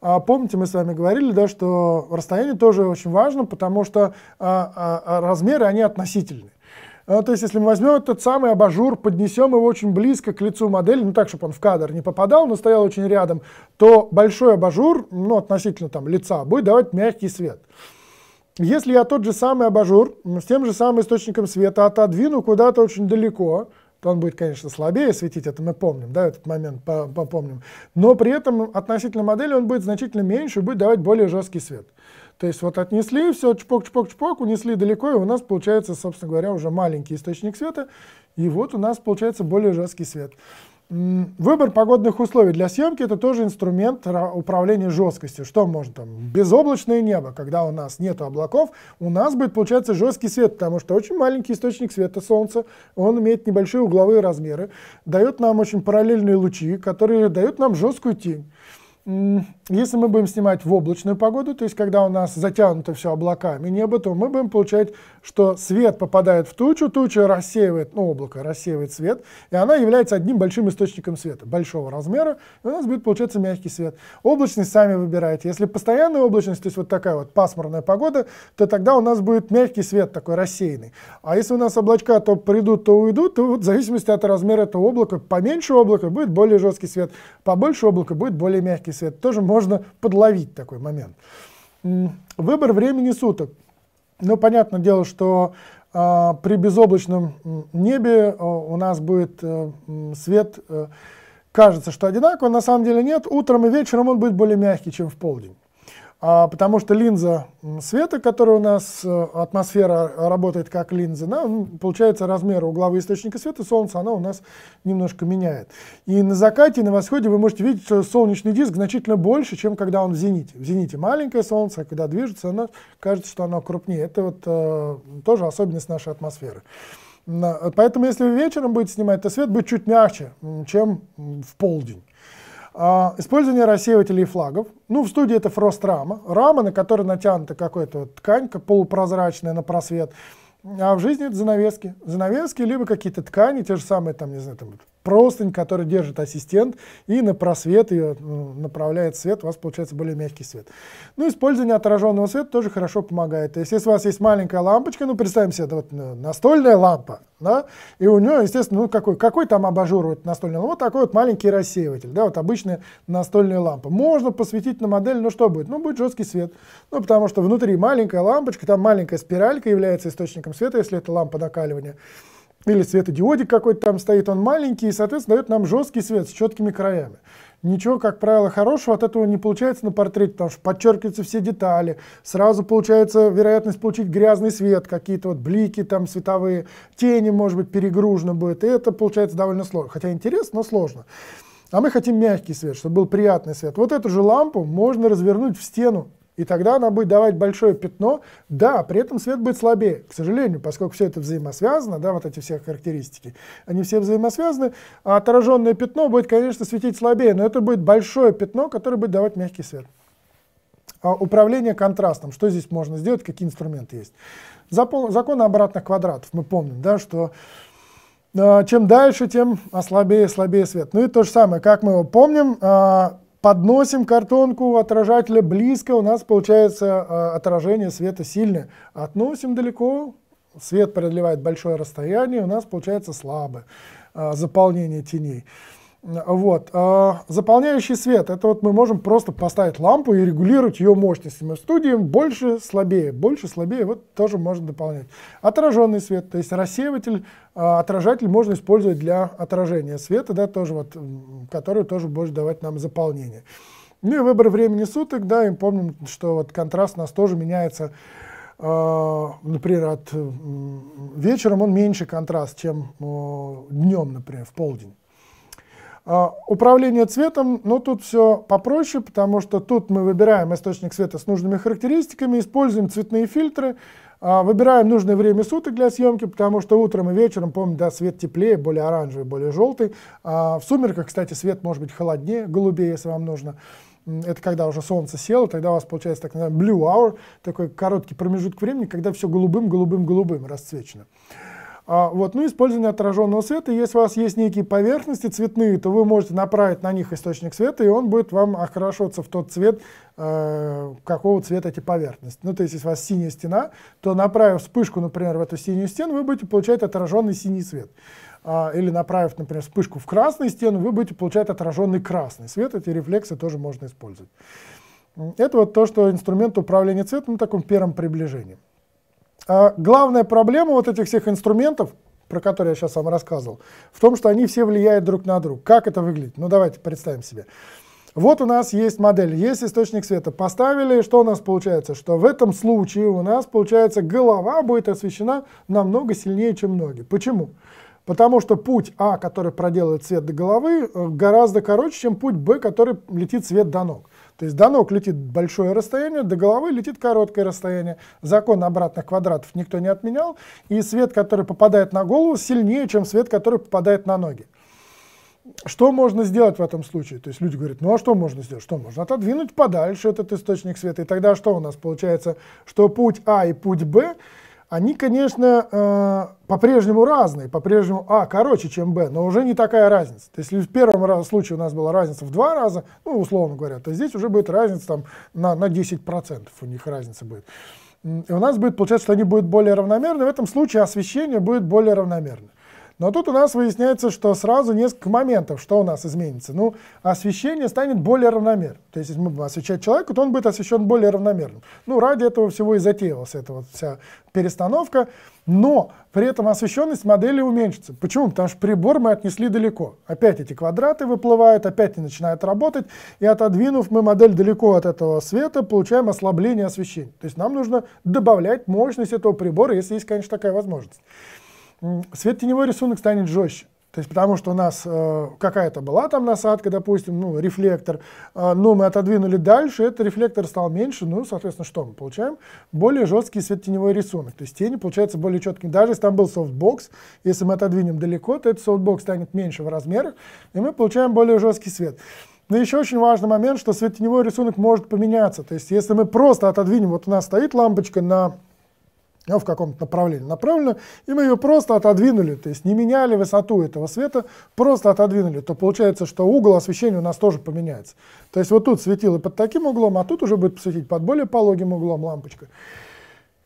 A: А, помните, мы с вами говорили, да, что расстояние тоже очень важно, потому что а, а, размеры, они относительны. то есть, если мы возьмем этот самый абажур, поднесем его очень близко к лицу модели, ну так, чтобы он в кадр не попадал, но стоял очень рядом, то большой абажур, ну относительно там лица, будет давать мягкий свет. Если я тот же самый абажур с тем же самым источником света отодвину куда-то очень далеко, то он будет, конечно, слабее светить, это мы помним, да, этот момент попомним. Но при этом относительно модели он будет значительно меньше и будет давать более жесткий свет. То есть вот отнесли, все, чпок-чпок-чпок, унесли далеко, и у нас получается, собственно говоря, уже маленький источник света, и вот у нас получается более жесткий свет. Выбор погодных условий для съемки – это тоже инструмент управления жесткостью. Что можно там? Безоблачное небо, когда у нас нет облаков, у нас будет получаться жесткий свет, потому что очень маленький источник света Солнца, он имеет небольшие угловые размеры, дает нам очень параллельные лучи, которые дают нам жесткую тень. Если мы будем снимать в облачную погоду, то есть когда у нас затянуто все облаками небо, то мы будем получать, что свет попадает в тучу, туча рассеивает, ну облако рассеивает свет, и она является одним большим источником света, большого размера, и у нас будет получаться мягкий свет. Облачность сами выбираете. Если постоянная облачность, то есть вот такая вот пасмурная погода, то тогда у нас будет мягкий свет такой рассеянный. А если у нас облачка то придут, то уйдут, то вот в зависимости от размера этого облака, поменьше облака будет более жесткий свет, побольше облака будет более мягкий свет. Тоже можно можно подловить такой момент. Выбор времени суток. Ну, понятное дело, что э, при безоблачном небе э, у нас будет э, свет, э, кажется, что одинаково, на самом деле нет. Утром и вечером он будет более мягкий, чем в полдень. А, потому что линза света, которая у нас, э, атмосфера работает как линза, она, получается размер угловой источника света, Солнца, она у нас немножко меняет. И на закате, и на восходе вы можете видеть, что солнечный диск значительно больше, чем когда он в зените. В зените маленькое солнце, а когда движется, оно, кажется, что оно крупнее. Это вот э, тоже особенность нашей атмосферы. Э, поэтому если вы вечером будете снимать, то свет будет чуть мягче, чем в полдень. А, использование рассеивателей флагов. Ну, в студии это фрост-рама. Рама, на которой натянута какая-то вот ткань, как полупрозрачная на просвет. А в жизни это занавески. Занавески, либо какие-то ткани, те же самые, там, не знаю, там, простынь, которую держит ассистент, и на просвет ее ну, направляет свет, у вас получается более мягкий свет. Ну, использование отраженного света тоже хорошо помогает. То есть, если у вас есть маленькая лампочка, ну, представим себе, это вот э, настольная лампа, да, и у нее, естественно, ну, какой, какой там абажур вот настольный, ну вот такой вот маленький рассеиватель, да, вот обычная настольная лампа. Можно посветить на модель, но ну, что будет? Ну, будет жесткий свет, ну, потому что внутри маленькая лампочка, там маленькая спиралька является источником света, если это лампа накаливания или светодиодик какой-то там стоит, он маленький, и, соответственно, дает нам жесткий свет с четкими краями. Ничего, как правило, хорошего от этого не получается на портрете, потому что подчеркиваются все детали, сразу получается вероятность получить грязный свет, какие-то вот блики там световые, тени, может быть, перегружено будет, и это получается довольно сложно. Хотя интересно, но сложно. А мы хотим мягкий свет, чтобы был приятный свет. Вот эту же лампу можно развернуть в стену и тогда она будет давать большое пятно, да, при этом свет будет слабее, к сожалению, поскольку все это взаимосвязано, да, вот эти все характеристики, они все взаимосвязаны, а отраженное пятно будет, конечно, светить слабее, но это будет большое пятно, которое будет давать мягкий свет. А управление контрастом, что здесь можно сделать, какие инструменты есть. Запол закон обратных квадратов, мы помним, да, что а, чем дальше, тем слабее, слабее свет. Ну и то же самое, как мы его помним, а, Подносим картонку отражателя близко, у нас получается а, отражение света сильное. Относим далеко, свет преодолевает большое расстояние, у нас получается слабое а, заполнение теней. Вот. А заполняющий свет. Это вот мы можем просто поставить лампу и регулировать ее мощность. Мы в студии больше, слабее, больше, слабее. Вот тоже можно дополнять. Отраженный свет. То есть рассеиватель, а, отражатель можно использовать для отражения света, да, тоже вот, который тоже будет давать нам заполнение. Ну и выбор времени суток, да, и помним, что вот контраст у нас тоже меняется а, например, от вечером он меньше контраст, чем днем, например, в полдень. А, управление цветом, но ну, тут все попроще, потому что тут мы выбираем источник света с нужными характеристиками, используем цветные фильтры, а, выбираем нужное время суток для съемки, потому что утром и вечером, помню, да, свет теплее, более оранжевый, более желтый. А, в сумерках, кстати, свет может быть холоднее, голубее, если вам нужно. Это когда уже солнце село, тогда у вас получается так называемый blue hour, такой короткий промежуток времени, когда все голубым, голубым, голубым расцвечено. А, вот, ну, использование отраженного света. Если у вас есть некие поверхности цветные, то вы можете направить на них источник света, и он будет вам окрашиваться в тот цвет, э, какого цвета эти поверхности. Ну, то есть, если у вас синяя стена, то направив вспышку, например, в эту синюю стену, вы будете получать отраженный синий свет а, или направив, например, вспышку в красную стену, вы будете получать отраженный красный свет. Эти рефлексы тоже можно использовать. Это вот то, что инструмент управления цветом на таком первом приближении. А главная проблема вот этих всех инструментов, про которые я сейчас вам рассказывал, в том, что они все влияют друг на друг. Как это выглядит? Ну, давайте представим себе. Вот у нас есть модель, есть источник света. Поставили, что у нас получается? Что в этом случае у нас, получается, голова будет освещена намного сильнее, чем ноги. Почему? Потому что путь А, который проделывает свет до головы, э, гораздо короче, чем путь Б, который летит свет до ног. То есть до ног летит большое расстояние, до головы летит короткое расстояние. Закон обратных квадратов никто не отменял. И свет, который попадает на голову, сильнее, чем свет, который попадает на ноги. Что можно сделать в этом случае? То есть люди говорят, ну а что можно сделать? Что можно? Отодвинуть подальше этот источник света. И тогда что у нас получается? Что путь А и путь Б они, конечно, э, по-прежнему разные, по-прежнему А короче, чем Б, но уже не такая разница. То есть, если в первом случае у нас была разница в два раза, ну, условно говоря, то здесь уже будет разница там, на, на 10% у них разница будет. И у нас будет получаться, что они будут более равномерны, в этом случае освещение будет более равномерно. Но тут у нас выясняется, что сразу несколько моментов, что у нас изменится. Ну, освещение станет более равномерным. То есть, если мы будем освещать человека, то он будет освещен более равномерным. Ну, ради этого всего и затеялась эта вот вся перестановка. Но при этом освещенность модели уменьшится. Почему? Потому что прибор мы отнесли далеко. Опять эти квадраты выплывают, опять они начинают работать. И отодвинув мы модель далеко от этого света, получаем ослабление освещения. То есть нам нужно добавлять мощность этого прибора, если есть, конечно, такая возможность. Свет теневой рисунок станет жестче. То есть потому что у нас э, какая-то была там насадка, допустим, ну, рефлектор, э, но мы отодвинули дальше, этот рефлектор стал меньше, ну, соответственно, что мы получаем? Более жесткий свет светотеневой рисунок. То есть тени получаются более четкими. Даже если там был софтбокс, если мы отодвинем далеко, то этот софтбокс станет меньше в размерах, и мы получаем более жесткий свет. Но еще очень важный момент, что свет светотеневой рисунок может поменяться. То есть если мы просто отодвинем, вот у нас стоит лампочка на ну, в каком-то направлении направлена, и мы ее просто отодвинули, то есть не меняли высоту этого света, просто отодвинули, то получается, что угол освещения у нас тоже поменяется. То есть вот тут светило под таким углом, а тут уже будет светить под более пологим углом лампочка.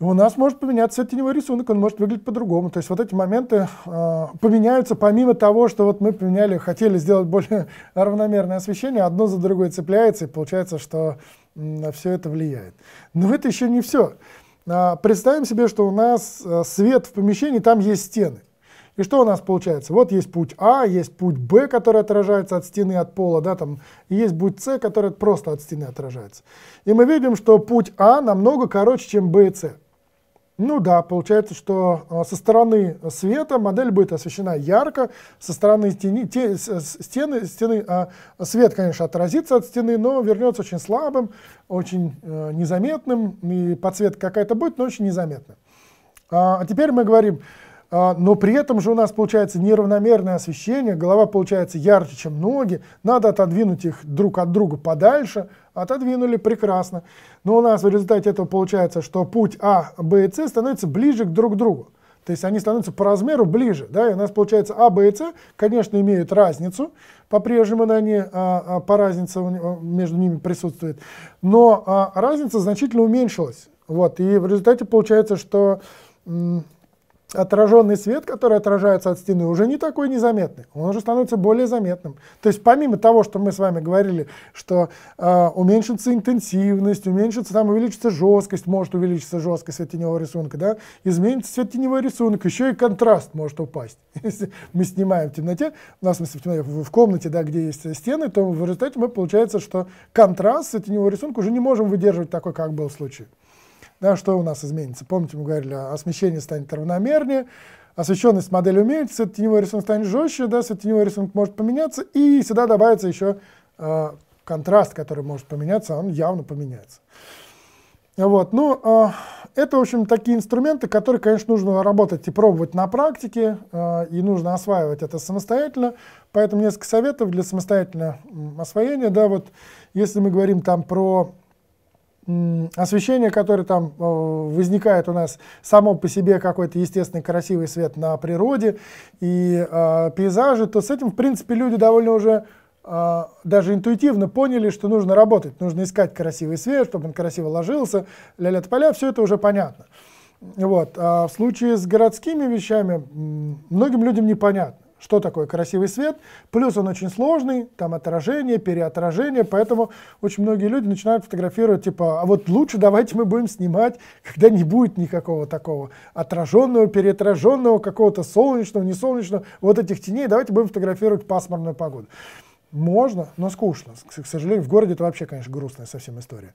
A: И у нас может поменяться теневой рисунок, он может выглядеть по-другому. То есть вот эти моменты э, поменяются помимо того, что вот мы поменяли, хотели сделать более равномерное освещение, одно за другое цепляется, и получается, что на все это влияет. Но это еще не все. А, представим себе, что у нас э, свет в помещении, там есть стены. И что у нас получается? Вот есть путь А, есть путь Б, который отражается от стены, от пола, да, там, есть путь С, который просто от стены отражается. И мы видим, что путь А намного короче, чем Б и С. Ну да, получается, что а, со стороны света модель будет освещена ярко, со стороны тени, те, стены, стены а, свет, конечно, отразится от стены, но вернется очень слабым, очень а, незаметным, и подсветка какая-то будет, но очень незаметно. А, а теперь мы говорим, а, но при этом же у нас получается неравномерное освещение, голова получается ярче, чем ноги, надо отодвинуть их друг от друга подальше – Отодвинули, прекрасно. Но у нас в результате этого получается, что путь А, Б и С становится ближе к друг другу. То есть они становятся по размеру ближе. Да? И у нас получается А, Б и С, конечно, имеют разницу. По-прежнему они, а, а, по разнице между ними присутствует. Но а, разница значительно уменьшилась. Вот. И в результате получается, что отраженный свет, который отражается от стены, уже не такой незаметный, он уже становится более заметным. То есть помимо того, что мы с вами говорили, что э, уменьшится интенсивность, уменьшится, там увеличится жесткость, может увеличиться жесткость свет рисунка, да, изменится свет рисунок, еще и контраст может упасть. Если мы снимаем в темноте, у нас в, темноте, в комнате, да, где есть стены, то в результате мы получается, что контраст свет рисунка уже не можем выдерживать такой, как был в случае. Да, что у нас изменится? Помните, мы говорили, освещение станет равномернее, освещенность модели уменьшится, теневой рисунок станет жестче, да, теневой рисунок может поменяться, и сюда добавится еще э, контраст, который может поменяться, он явно поменяется. Вот, ну, э, это, в общем, такие инструменты, которые, конечно, нужно работать и пробовать на практике, э, и нужно осваивать это самостоятельно, поэтому несколько советов для самостоятельного освоения, да, вот, если мы говорим там про освещение, которое там э, возникает у нас само по себе какой-то естественный красивый свет на природе и э, пейзажи, то с этим, в принципе, люди довольно уже э, даже интуитивно поняли, что нужно работать, нужно искать красивый свет, чтобы он красиво ложился, ля-ля поля, все это уже понятно. Вот. А в случае с городскими вещами многим людям непонятно что такое красивый свет. Плюс он очень сложный, там отражение, переотражение, поэтому очень многие люди начинают фотографировать, типа, а вот лучше давайте мы будем снимать, когда не будет никакого такого отраженного, переотраженного, какого-то солнечного, несолнечного, вот этих теней, давайте будем фотографировать пасмурную погоду. Можно, но скучно. К сожалению, в городе это вообще, конечно, грустная совсем история.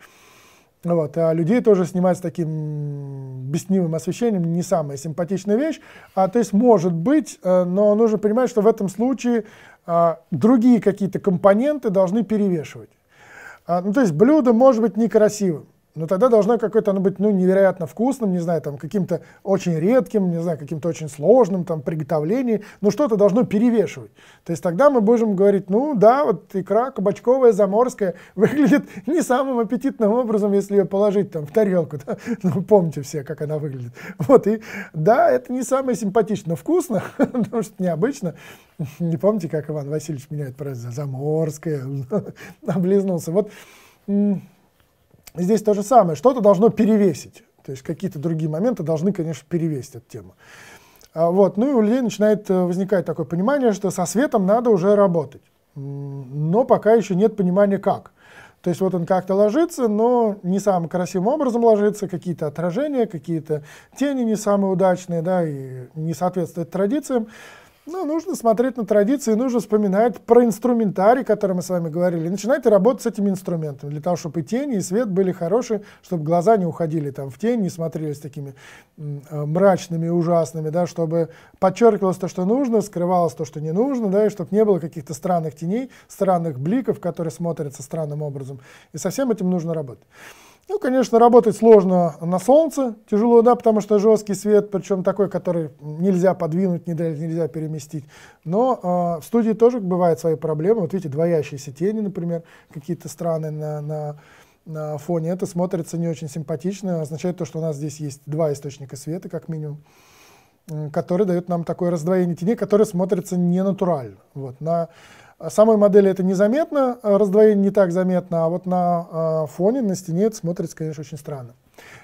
A: Вот. А людей тоже снимать с таким беснивым освещением не самая симпатичная вещь. А, то есть может быть, э, но нужно понимать, что в этом случае а, другие какие-то компоненты должны перевешивать. А, ну, то есть блюдо может быть некрасивым но ну, тогда должно какое-то оно ну, быть ну, невероятно вкусным, не знаю, там каким-то очень редким, не знаю, каким-то очень сложным там приготовлении, но ну, что-то должно перевешивать. То есть тогда мы будем говорить, ну да, вот икра кабачковая, заморская выглядит не самым аппетитным образом, если ее положить там в тарелку. Да? Ну, помните все, как она выглядит. Вот, и да, это не самое симпатичное, но вкусно, потому что необычно. Не помните, как Иван Васильевич меняет правильно, заморская, облизнулся. Вот Здесь то же самое, что-то должно перевесить. То есть какие-то другие моменты должны, конечно, перевесить эту тему. А, вот. Ну и у людей начинает э, возникать такое понимание, что со светом надо уже работать. Но пока еще нет понимания как. То есть вот он как-то ложится, но не самым красивым образом ложится, какие-то отражения, какие-то тени не самые удачные, да, и не соответствуют традициям. Ну, нужно смотреть на традиции, нужно вспоминать про инструментарий, который мы с вами говорили. Начинайте работать с этими инструментами, для того, чтобы и тени, и свет были хорошие, чтобы глаза не уходили там в тень, не смотрелись такими э, мрачными, ужасными, да, чтобы подчеркивалось то, что нужно, скрывалось то, что не нужно, да, и чтобы не было каких-то странных теней, странных бликов, которые смотрятся странным образом. И со всем этим нужно работать. Ну, конечно, работать сложно на солнце, тяжело, да, потому что жесткий свет, причем такой, который нельзя подвинуть, нельзя переместить. Но э, в студии тоже бывают свои проблемы. Вот видите, двоящиеся тени, например, какие-то страны на, на, на фоне. Это смотрится не очень симпатично, означает то, что у нас здесь есть два источника света, как минимум которые дают нам такое раздвоение теней, которое смотрится ненатурально. Вот, на а самой модели это незаметно, а раздвоение не так заметно, а вот на а, фоне, на стене это смотрится, конечно, очень странно.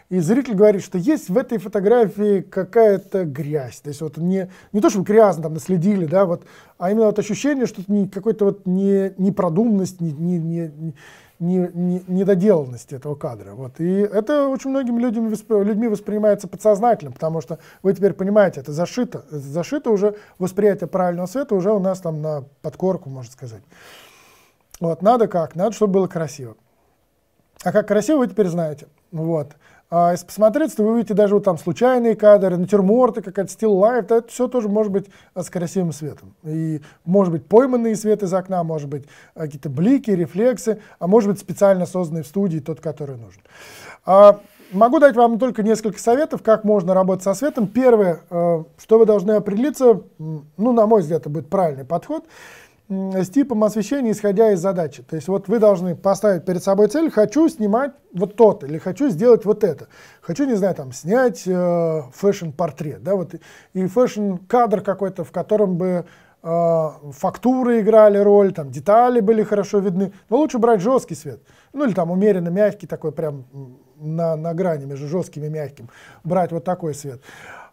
A: И зритель говорит, что есть в этой фотографии какая-то грязь. То есть вот не, не то, что грязно там наследили, да, вот, а именно вот ощущение, что это какой-то вот не, непродуманность, не, не, не, не, недоделанности этого кадра. Вот. И это очень многими людям, людьми воспринимается подсознательно, потому что вы теперь понимаете, это зашито, это зашито уже, восприятие правильного света уже у нас там на подкорку, можно сказать. Вот, надо как? Надо, чтобы было красиво. А как красиво, вы теперь знаете. Вот. А если посмотреть, то вы увидите даже вот там случайные кадры, натюрморты, какая-то стил лайф, это все тоже может быть э, с красивым светом. И может быть пойманный свет из окна, может быть э, какие-то блики, рефлексы, а может быть специально созданный в студии тот, который нужен. А, могу дать вам только несколько советов, как можно работать со светом. Первое, э, что вы должны определиться, ну, на мой взгляд, это будет правильный подход – с типом освещения, исходя из задачи. То есть вот вы должны поставить перед собой цель, хочу снимать вот тот, или хочу сделать вот это. Хочу, не знаю, там, снять э, фэшн-портрет, да, вот, и фэшн-кадр какой-то, в котором бы э, фактуры играли роль, там, детали были хорошо видны. Но лучше брать жесткий свет, ну, или там умеренно мягкий такой, прям на, на грани между жестким и мягким, брать вот такой свет.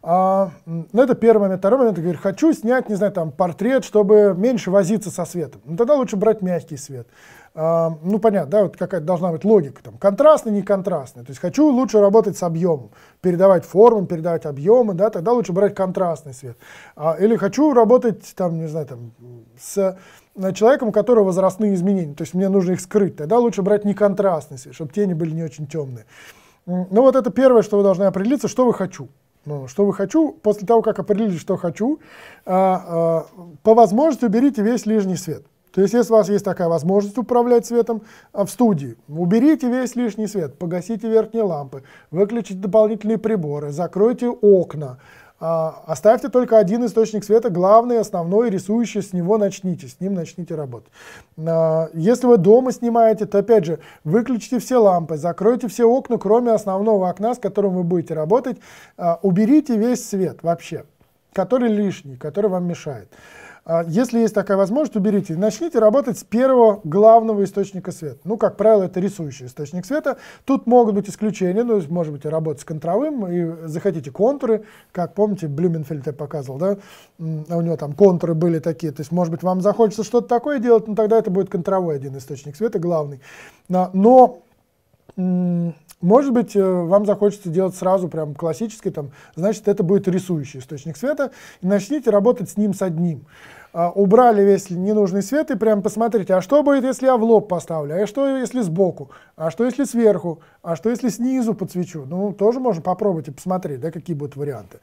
A: А, ну, это первый момент. Второй момент, я говорю, хочу снять, не знаю, там, портрет, чтобы меньше возиться со светом. Ну, тогда лучше брать мягкий свет. А, ну, понятно, да, вот какая должна быть логика. Там, контрастный, не контрастный. То есть хочу лучше работать с объемом, передавать форму, передавать объемы, да, тогда лучше брать контрастный свет. А, или хочу работать, там, не знаю, там, с э, человеком, у которого возрастные изменения, то есть мне нужно их скрыть, тогда лучше брать не контрастный свет, чтобы тени были не очень темные. Ну, вот это первое, что вы должны определиться, что вы хочу. Ну, что вы хочу, после того, как определили, что хочу, а, а, по возможности уберите весь лишний свет. То есть, если у вас есть такая возможность управлять светом а, в студии, уберите весь лишний свет, погасите верхние лампы, выключите дополнительные приборы, закройте окна, а, оставьте только один источник света, главный, основной, рисующий, с него начните, с ним начните работать. А, если вы дома снимаете, то опять же, выключите все лампы, закройте все окна, кроме основного окна, с которым вы будете работать, а, уберите весь свет вообще, который лишний, который вам мешает. А если есть такая возможность, уберите. Начните работать с первого главного источника света. Ну, как правило, это рисующий источник света. Тут могут быть исключения, ну, может быть, работать с контровым, и захотите контуры, как помните, Блюменфельд я показывал, да, а у него там контуры были такие, то есть, может быть, вам захочется что-то такое делать, но ну, тогда это будет контровой один источник света, главный. Но может быть, э, вам захочется делать сразу прям классический, там, значит, это будет рисующий источник света, и начните работать с ним с одним. А, убрали весь ненужный свет и прям посмотрите, а что будет, если я в лоб поставлю, а что, если сбоку, а что, если сверху, а что, если снизу подсвечу. Ну, тоже можно попробовать и посмотреть, да, какие будут варианты.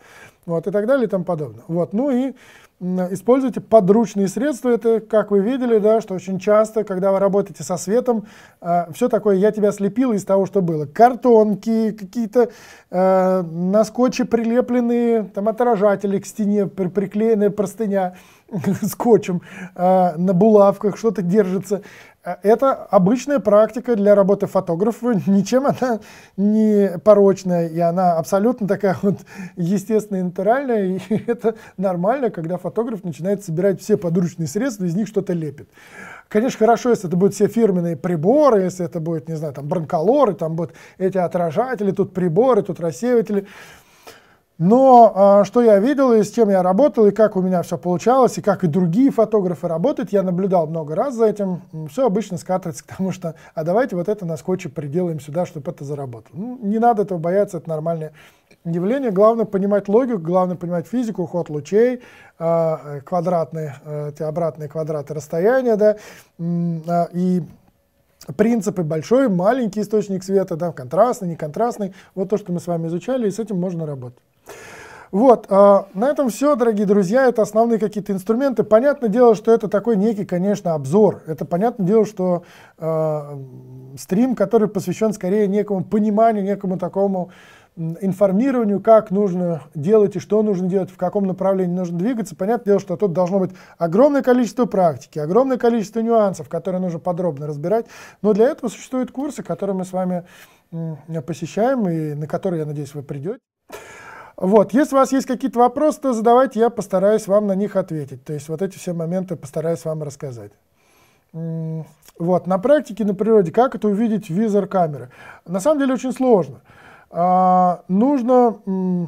A: Вот, и так далее, и тому подобное. Вот, ну и используйте подручные средства. Это, как вы видели, да, что очень часто, когда вы работаете со светом, э, а, все такое «я тебя слепил» из того, что было. Картонки, какие-то э, а, на скотче прилепленные там, отражатели к стене, при, приклеенная простыня – скотчем, э, на булавках что-то держится. А, это обычная практика для работы фотографа, ничем она не порочная, и она абсолютно такая вот естественная и натуральная, и это нормально, когда фотограф начинает собирать все подручные средства, из них что-то лепит. Конечно, хорошо, если это будут все фирменные приборы, если это будет, не знаю, там бронколоры, там будут эти отражатели, тут приборы, тут рассеиватели, но э, что я видел и с чем я работал, и как у меня все получалось, и как и другие фотографы работают, я наблюдал много раз за этим. Все обычно скатывается к тому, что а давайте вот это на скотче приделаем сюда, чтобы это заработало. Ну, не надо этого бояться, это нормальное явление. Главное понимать логику, главное понимать физику, ход лучей, а, э, квадратные, э, эти обратные квадраты расстояния, да, э, и принципы большой, маленький источник света, да, контрастный, неконтрастный. Вот то, что мы с вами изучали, и с этим можно работать. Вот, э, на этом все, дорогие друзья, это основные какие-то инструменты. Понятное дело, что это такой некий, конечно, обзор. Это понятное дело, что э, стрим, который посвящен скорее некому пониманию, некому такому информированию, как нужно делать и что нужно делать, в каком направлении нужно двигаться. Понятное дело, что тут должно быть огромное количество практики, огромное количество нюансов, которые нужно подробно разбирать. Но для этого существуют курсы, которые мы с вами посещаем и на которые, я надеюсь, вы придете. Вот, если у вас есть какие-то вопросы, то задавайте, я постараюсь вам на них ответить. То есть вот эти все моменты постараюсь вам рассказать. Вот, на практике, на природе, как это увидеть в визор камеры? На самом деле очень сложно. А, нужно,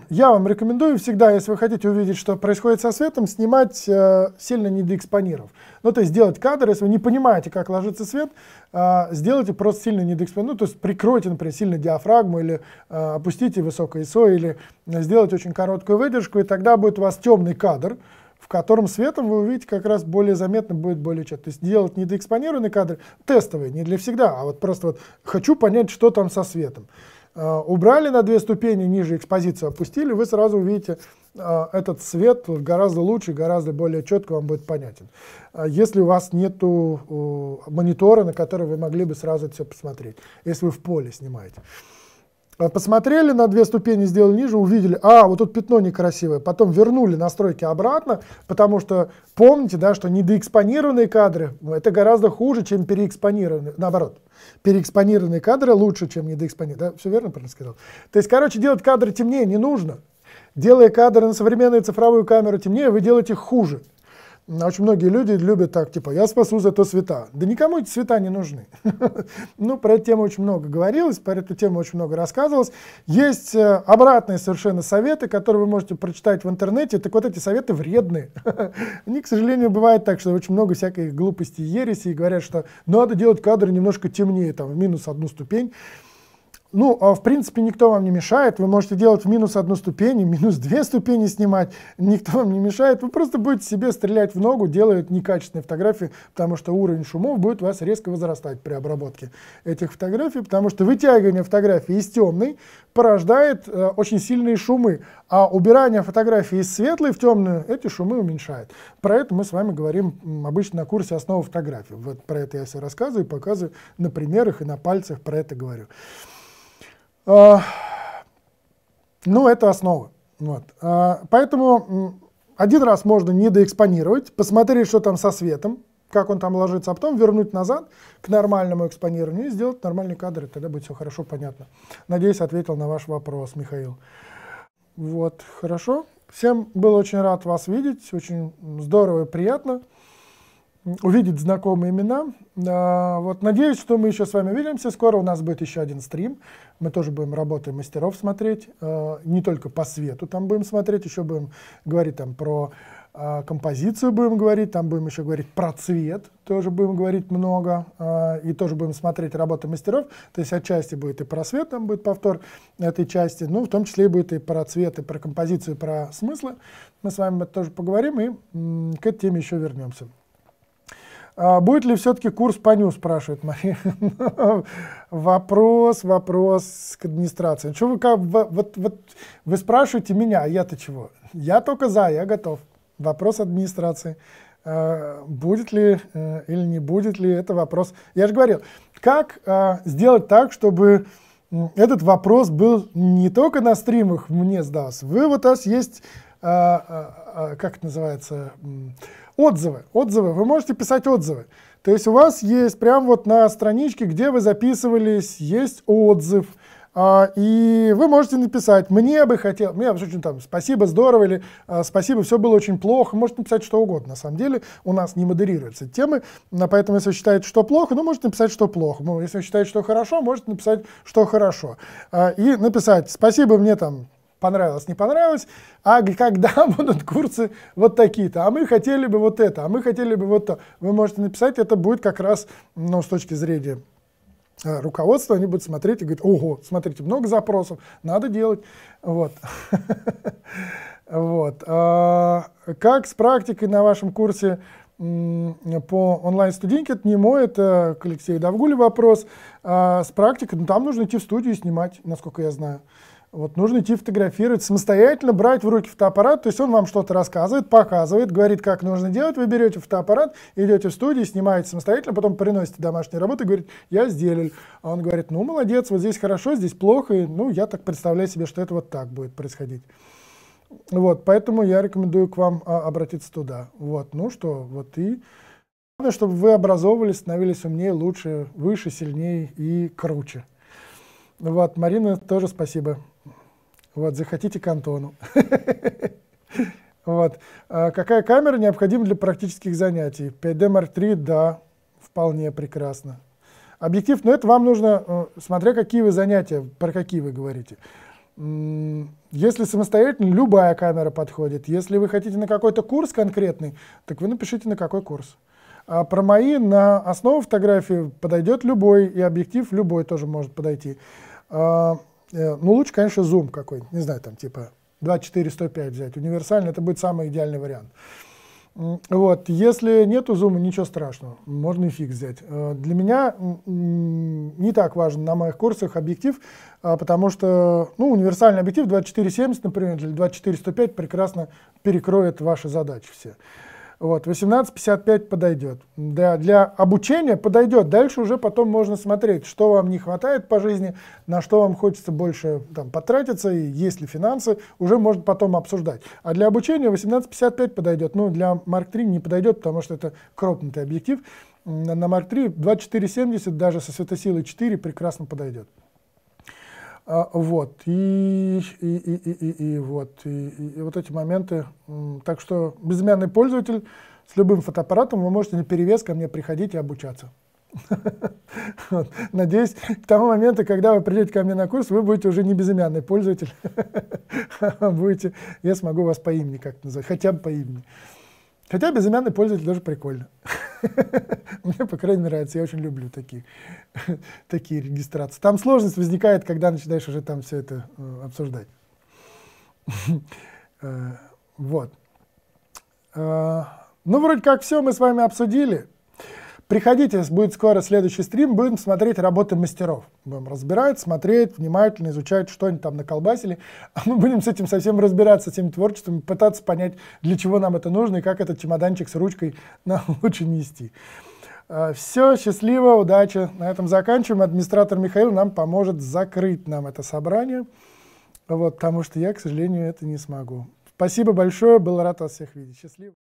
A: я вам рекомендую всегда, если вы хотите увидеть, что происходит со светом, снимать э, сильно недоэкспониров. Ну, то есть сделать кадр, если вы не понимаете, как ложится свет, а, сделайте просто сильно недоэкспонировав. Ну, то есть прикройте, например, сильно диафрагму или а, опустите высокое ISO, или сделайте очень короткую выдержку, и тогда будет у вас темный кадр, в котором светом вы увидите как раз более заметно будет более четко. То есть делать недоэкспонированный кадр, тестовый, не для всегда, а вот просто вот хочу понять, что там со светом. Э, убрали на две ступени, ниже экспозицию опустили, вы сразу увидите э, этот свет гораздо лучше, гораздо более четко вам будет понятен. Э, если у вас нет монитора, на который вы могли бы сразу все посмотреть, если вы в поле снимаете. А, посмотрели на две ступени, сделали ниже, увидели, а, вот тут пятно некрасивое. Потом вернули настройки обратно, потому что помните, да, что недоэкспонированные кадры – ну, это гораздо хуже, чем переэкспонированные. Наоборот, переэкспонированные кадры лучше, чем недоэкспонированные. Да, все верно правильно сказал? То есть, короче, делать кадры темнее не нужно. Делая кадры на современную цифровую камеру темнее, вы делаете их хуже. Очень многие люди любят так, типа, я спасу зато света. Да никому эти света не нужны. Ну, про эту тему очень много говорилось, про эту тему очень много рассказывалось. Есть э, обратные совершенно советы, которые вы можете прочитать в интернете. Так вот, эти советы вредны. Они, к сожалению, бывает так, что очень много всякой глупости и ереси, и говорят, что надо делать кадры немножко темнее, там, в минус одну ступень. Ну, а, в принципе, никто вам не мешает. Вы можете делать в минус одну ступень, минус две ступени снимать. Никто вам не мешает. Вы просто будете себе стрелять в ногу, делая некачественные фотографии, потому что уровень шумов будет у вас резко возрастать при обработке этих фотографий, потому что вытягивание фотографии из темной порождает э, очень сильные шумы, а убирание фотографии из светлой в темную эти шумы уменьшает. Про это мы с вами говорим обычно на курсе «Основы фотографии». Вот про это я все рассказываю, показываю на примерах и на пальцах про это говорю. А, ну, это основа. Вот. А, поэтому один раз можно недоэкспонировать, посмотреть, что там со светом, как он там ложится, а потом вернуть назад к нормальному экспонированию и сделать нормальный кадр, и тогда будет все хорошо понятно. Надеюсь, ответил на ваш вопрос, Михаил. Вот, хорошо. Всем был очень рад вас видеть, очень здорово и приятно увидеть знакомые имена. А, вот, надеюсь, что мы еще с вами увидимся. Скоро у нас будет еще один стрим. Мы тоже будем работы мастеров смотреть. А, не только по свету там будем смотреть, еще будем говорить там про а, композицию будем говорить, там будем еще говорить про цвет, тоже будем говорить много, и тоже будем смотреть работы мастеров, то есть отчасти будет и про свет, там будет повтор этой части, ну, в том числе будет и про цвет, и про композицию, и про смыслы. Мы с вами тоже поговорим, и к этой теме еще вернемся. А будет ли все-таки курс по ню, спрашивает Мария. вопрос, вопрос к администрации. Что вы, как, вот, вот, вы спрашиваете меня, а я-то чего? Я только за, я готов. Вопрос администрации. А, будет ли э, или не будет ли, это вопрос. Я же говорил, как а, сделать так, чтобы этот вопрос был не только на стримах мне сдался. Вы вот у вас есть, как это называется, Отзывы. Отзывы. Вы можете писать отзывы. То есть у вас есть прям вот на страничке, где вы записывались, есть отзыв. А, и вы можете написать, мне бы хотел, мне очень там, спасибо, здорово, или а, спасибо, все было очень плохо, можете написать что угодно. На самом деле у нас не модерируются темы, а поэтому если вы считаете, что плохо, ну, можете написать, что плохо. Ну, если вы считаете, что хорошо, можете написать, что хорошо. И написать, спасибо, мне там понравилось, не понравилось, а когда будут курсы вот такие-то, а мы хотели бы вот это, а мы хотели бы вот то. Вы можете написать, это будет как раз, ну, с точки зрения э, руководства они будут смотреть и говорить, ого, смотрите, много запросов, надо делать. Вот. вот. А, как с практикой на вашем курсе по онлайн-студеньке, это не мой, это к Алексею Давгуле вопрос. А, с практикой, ну там нужно идти в студию и снимать, насколько я знаю. Вот нужно идти фотографировать, самостоятельно брать в руки фотоаппарат, то есть он вам что-то рассказывает, показывает, говорит, как нужно делать, вы берете фотоаппарат, идете в студию, снимаете самостоятельно, потом приносите домашние работы, говорит, я сделал. А он говорит, ну молодец, вот здесь хорошо, здесь плохо, и, ну я так представляю себе, что это вот так будет происходить. Вот, поэтому я рекомендую к вам а, обратиться туда. Вот, ну что, вот и... Главное, чтобы вы образовывались, становились умнее, лучше, выше, сильнее и круче. Вот, Марина, тоже спасибо. Вот, захотите Кантону. Вот. А какая камера необходима для практических занятий? 5D Mark III, да, вполне прекрасно. Объектив, но ну, это вам нужно, э, смотря какие вы занятия, про какие вы говорите. Если самостоятельно, любая камера подходит. Если вы хотите на какой-то курс конкретный, так вы напишите, на какой курс. А про мои на основу фотографии подойдет любой, и объектив любой тоже может подойти. А, Э, ну, лучше, конечно, зум какой-нибудь, не знаю, там типа 24-105 взять, универсальный, это будет самый идеальный вариант. Вот, если нету зума, ничего страшного, можно и фикс взять. Э, для меня не так важен на моих курсах объектив, а потому что ну, универсальный объектив 24-70, например, или 24-105 прекрасно перекроет ваши задачи все. Вот, 18.55 подойдет. Да, для обучения подойдет. Дальше уже потом можно смотреть, что вам не хватает по жизни, на что вам хочется больше там, потратиться, и есть ли финансы, уже можно потом обсуждать. А для обучения 18.55 подойдет. Ну, для Mark 3 не подойдет, потому что это кропнутый объектив. На Mark 3 2470 даже со светосилой 4 прекрасно подойдет. А, вот, и, и, и, и, и, и, вот, и, и, и вот эти моменты. Так что безымянный пользователь с любым фотоаппаратом вы можете на перевес ко мне приходить и обучаться. Надеюсь, к тому моменту, когда вы придете ко мне на курс, вы будете уже не безымянный пользователь. А будете, я смогу вас по имени как-то назвать, хотя бы по имени. Хотя безымянный пользователь тоже прикольно. Мне, по крайней мере, нравится. Я очень люблю такие, такие регистрации. Там сложность возникает, когда начинаешь уже там все это э, обсуждать. Э, вот. Э, ну, вроде как все мы с вами обсудили. Приходите, будет скоро следующий стрим, будем смотреть работы мастеров. Будем разбирать, смотреть, внимательно изучать, что они там наколбасили. А мы будем с этим совсем разбираться, с этим творчеством, пытаться понять, для чего нам это нужно и как этот чемоданчик с ручкой нам лучше нести. А, Все, счастливо, удачи. На этом заканчиваем. Администратор Михаил нам поможет закрыть нам это собрание, вот, потому что я, к сожалению, это не смогу. Спасибо большое, был рад вас всех видеть. Счастливо.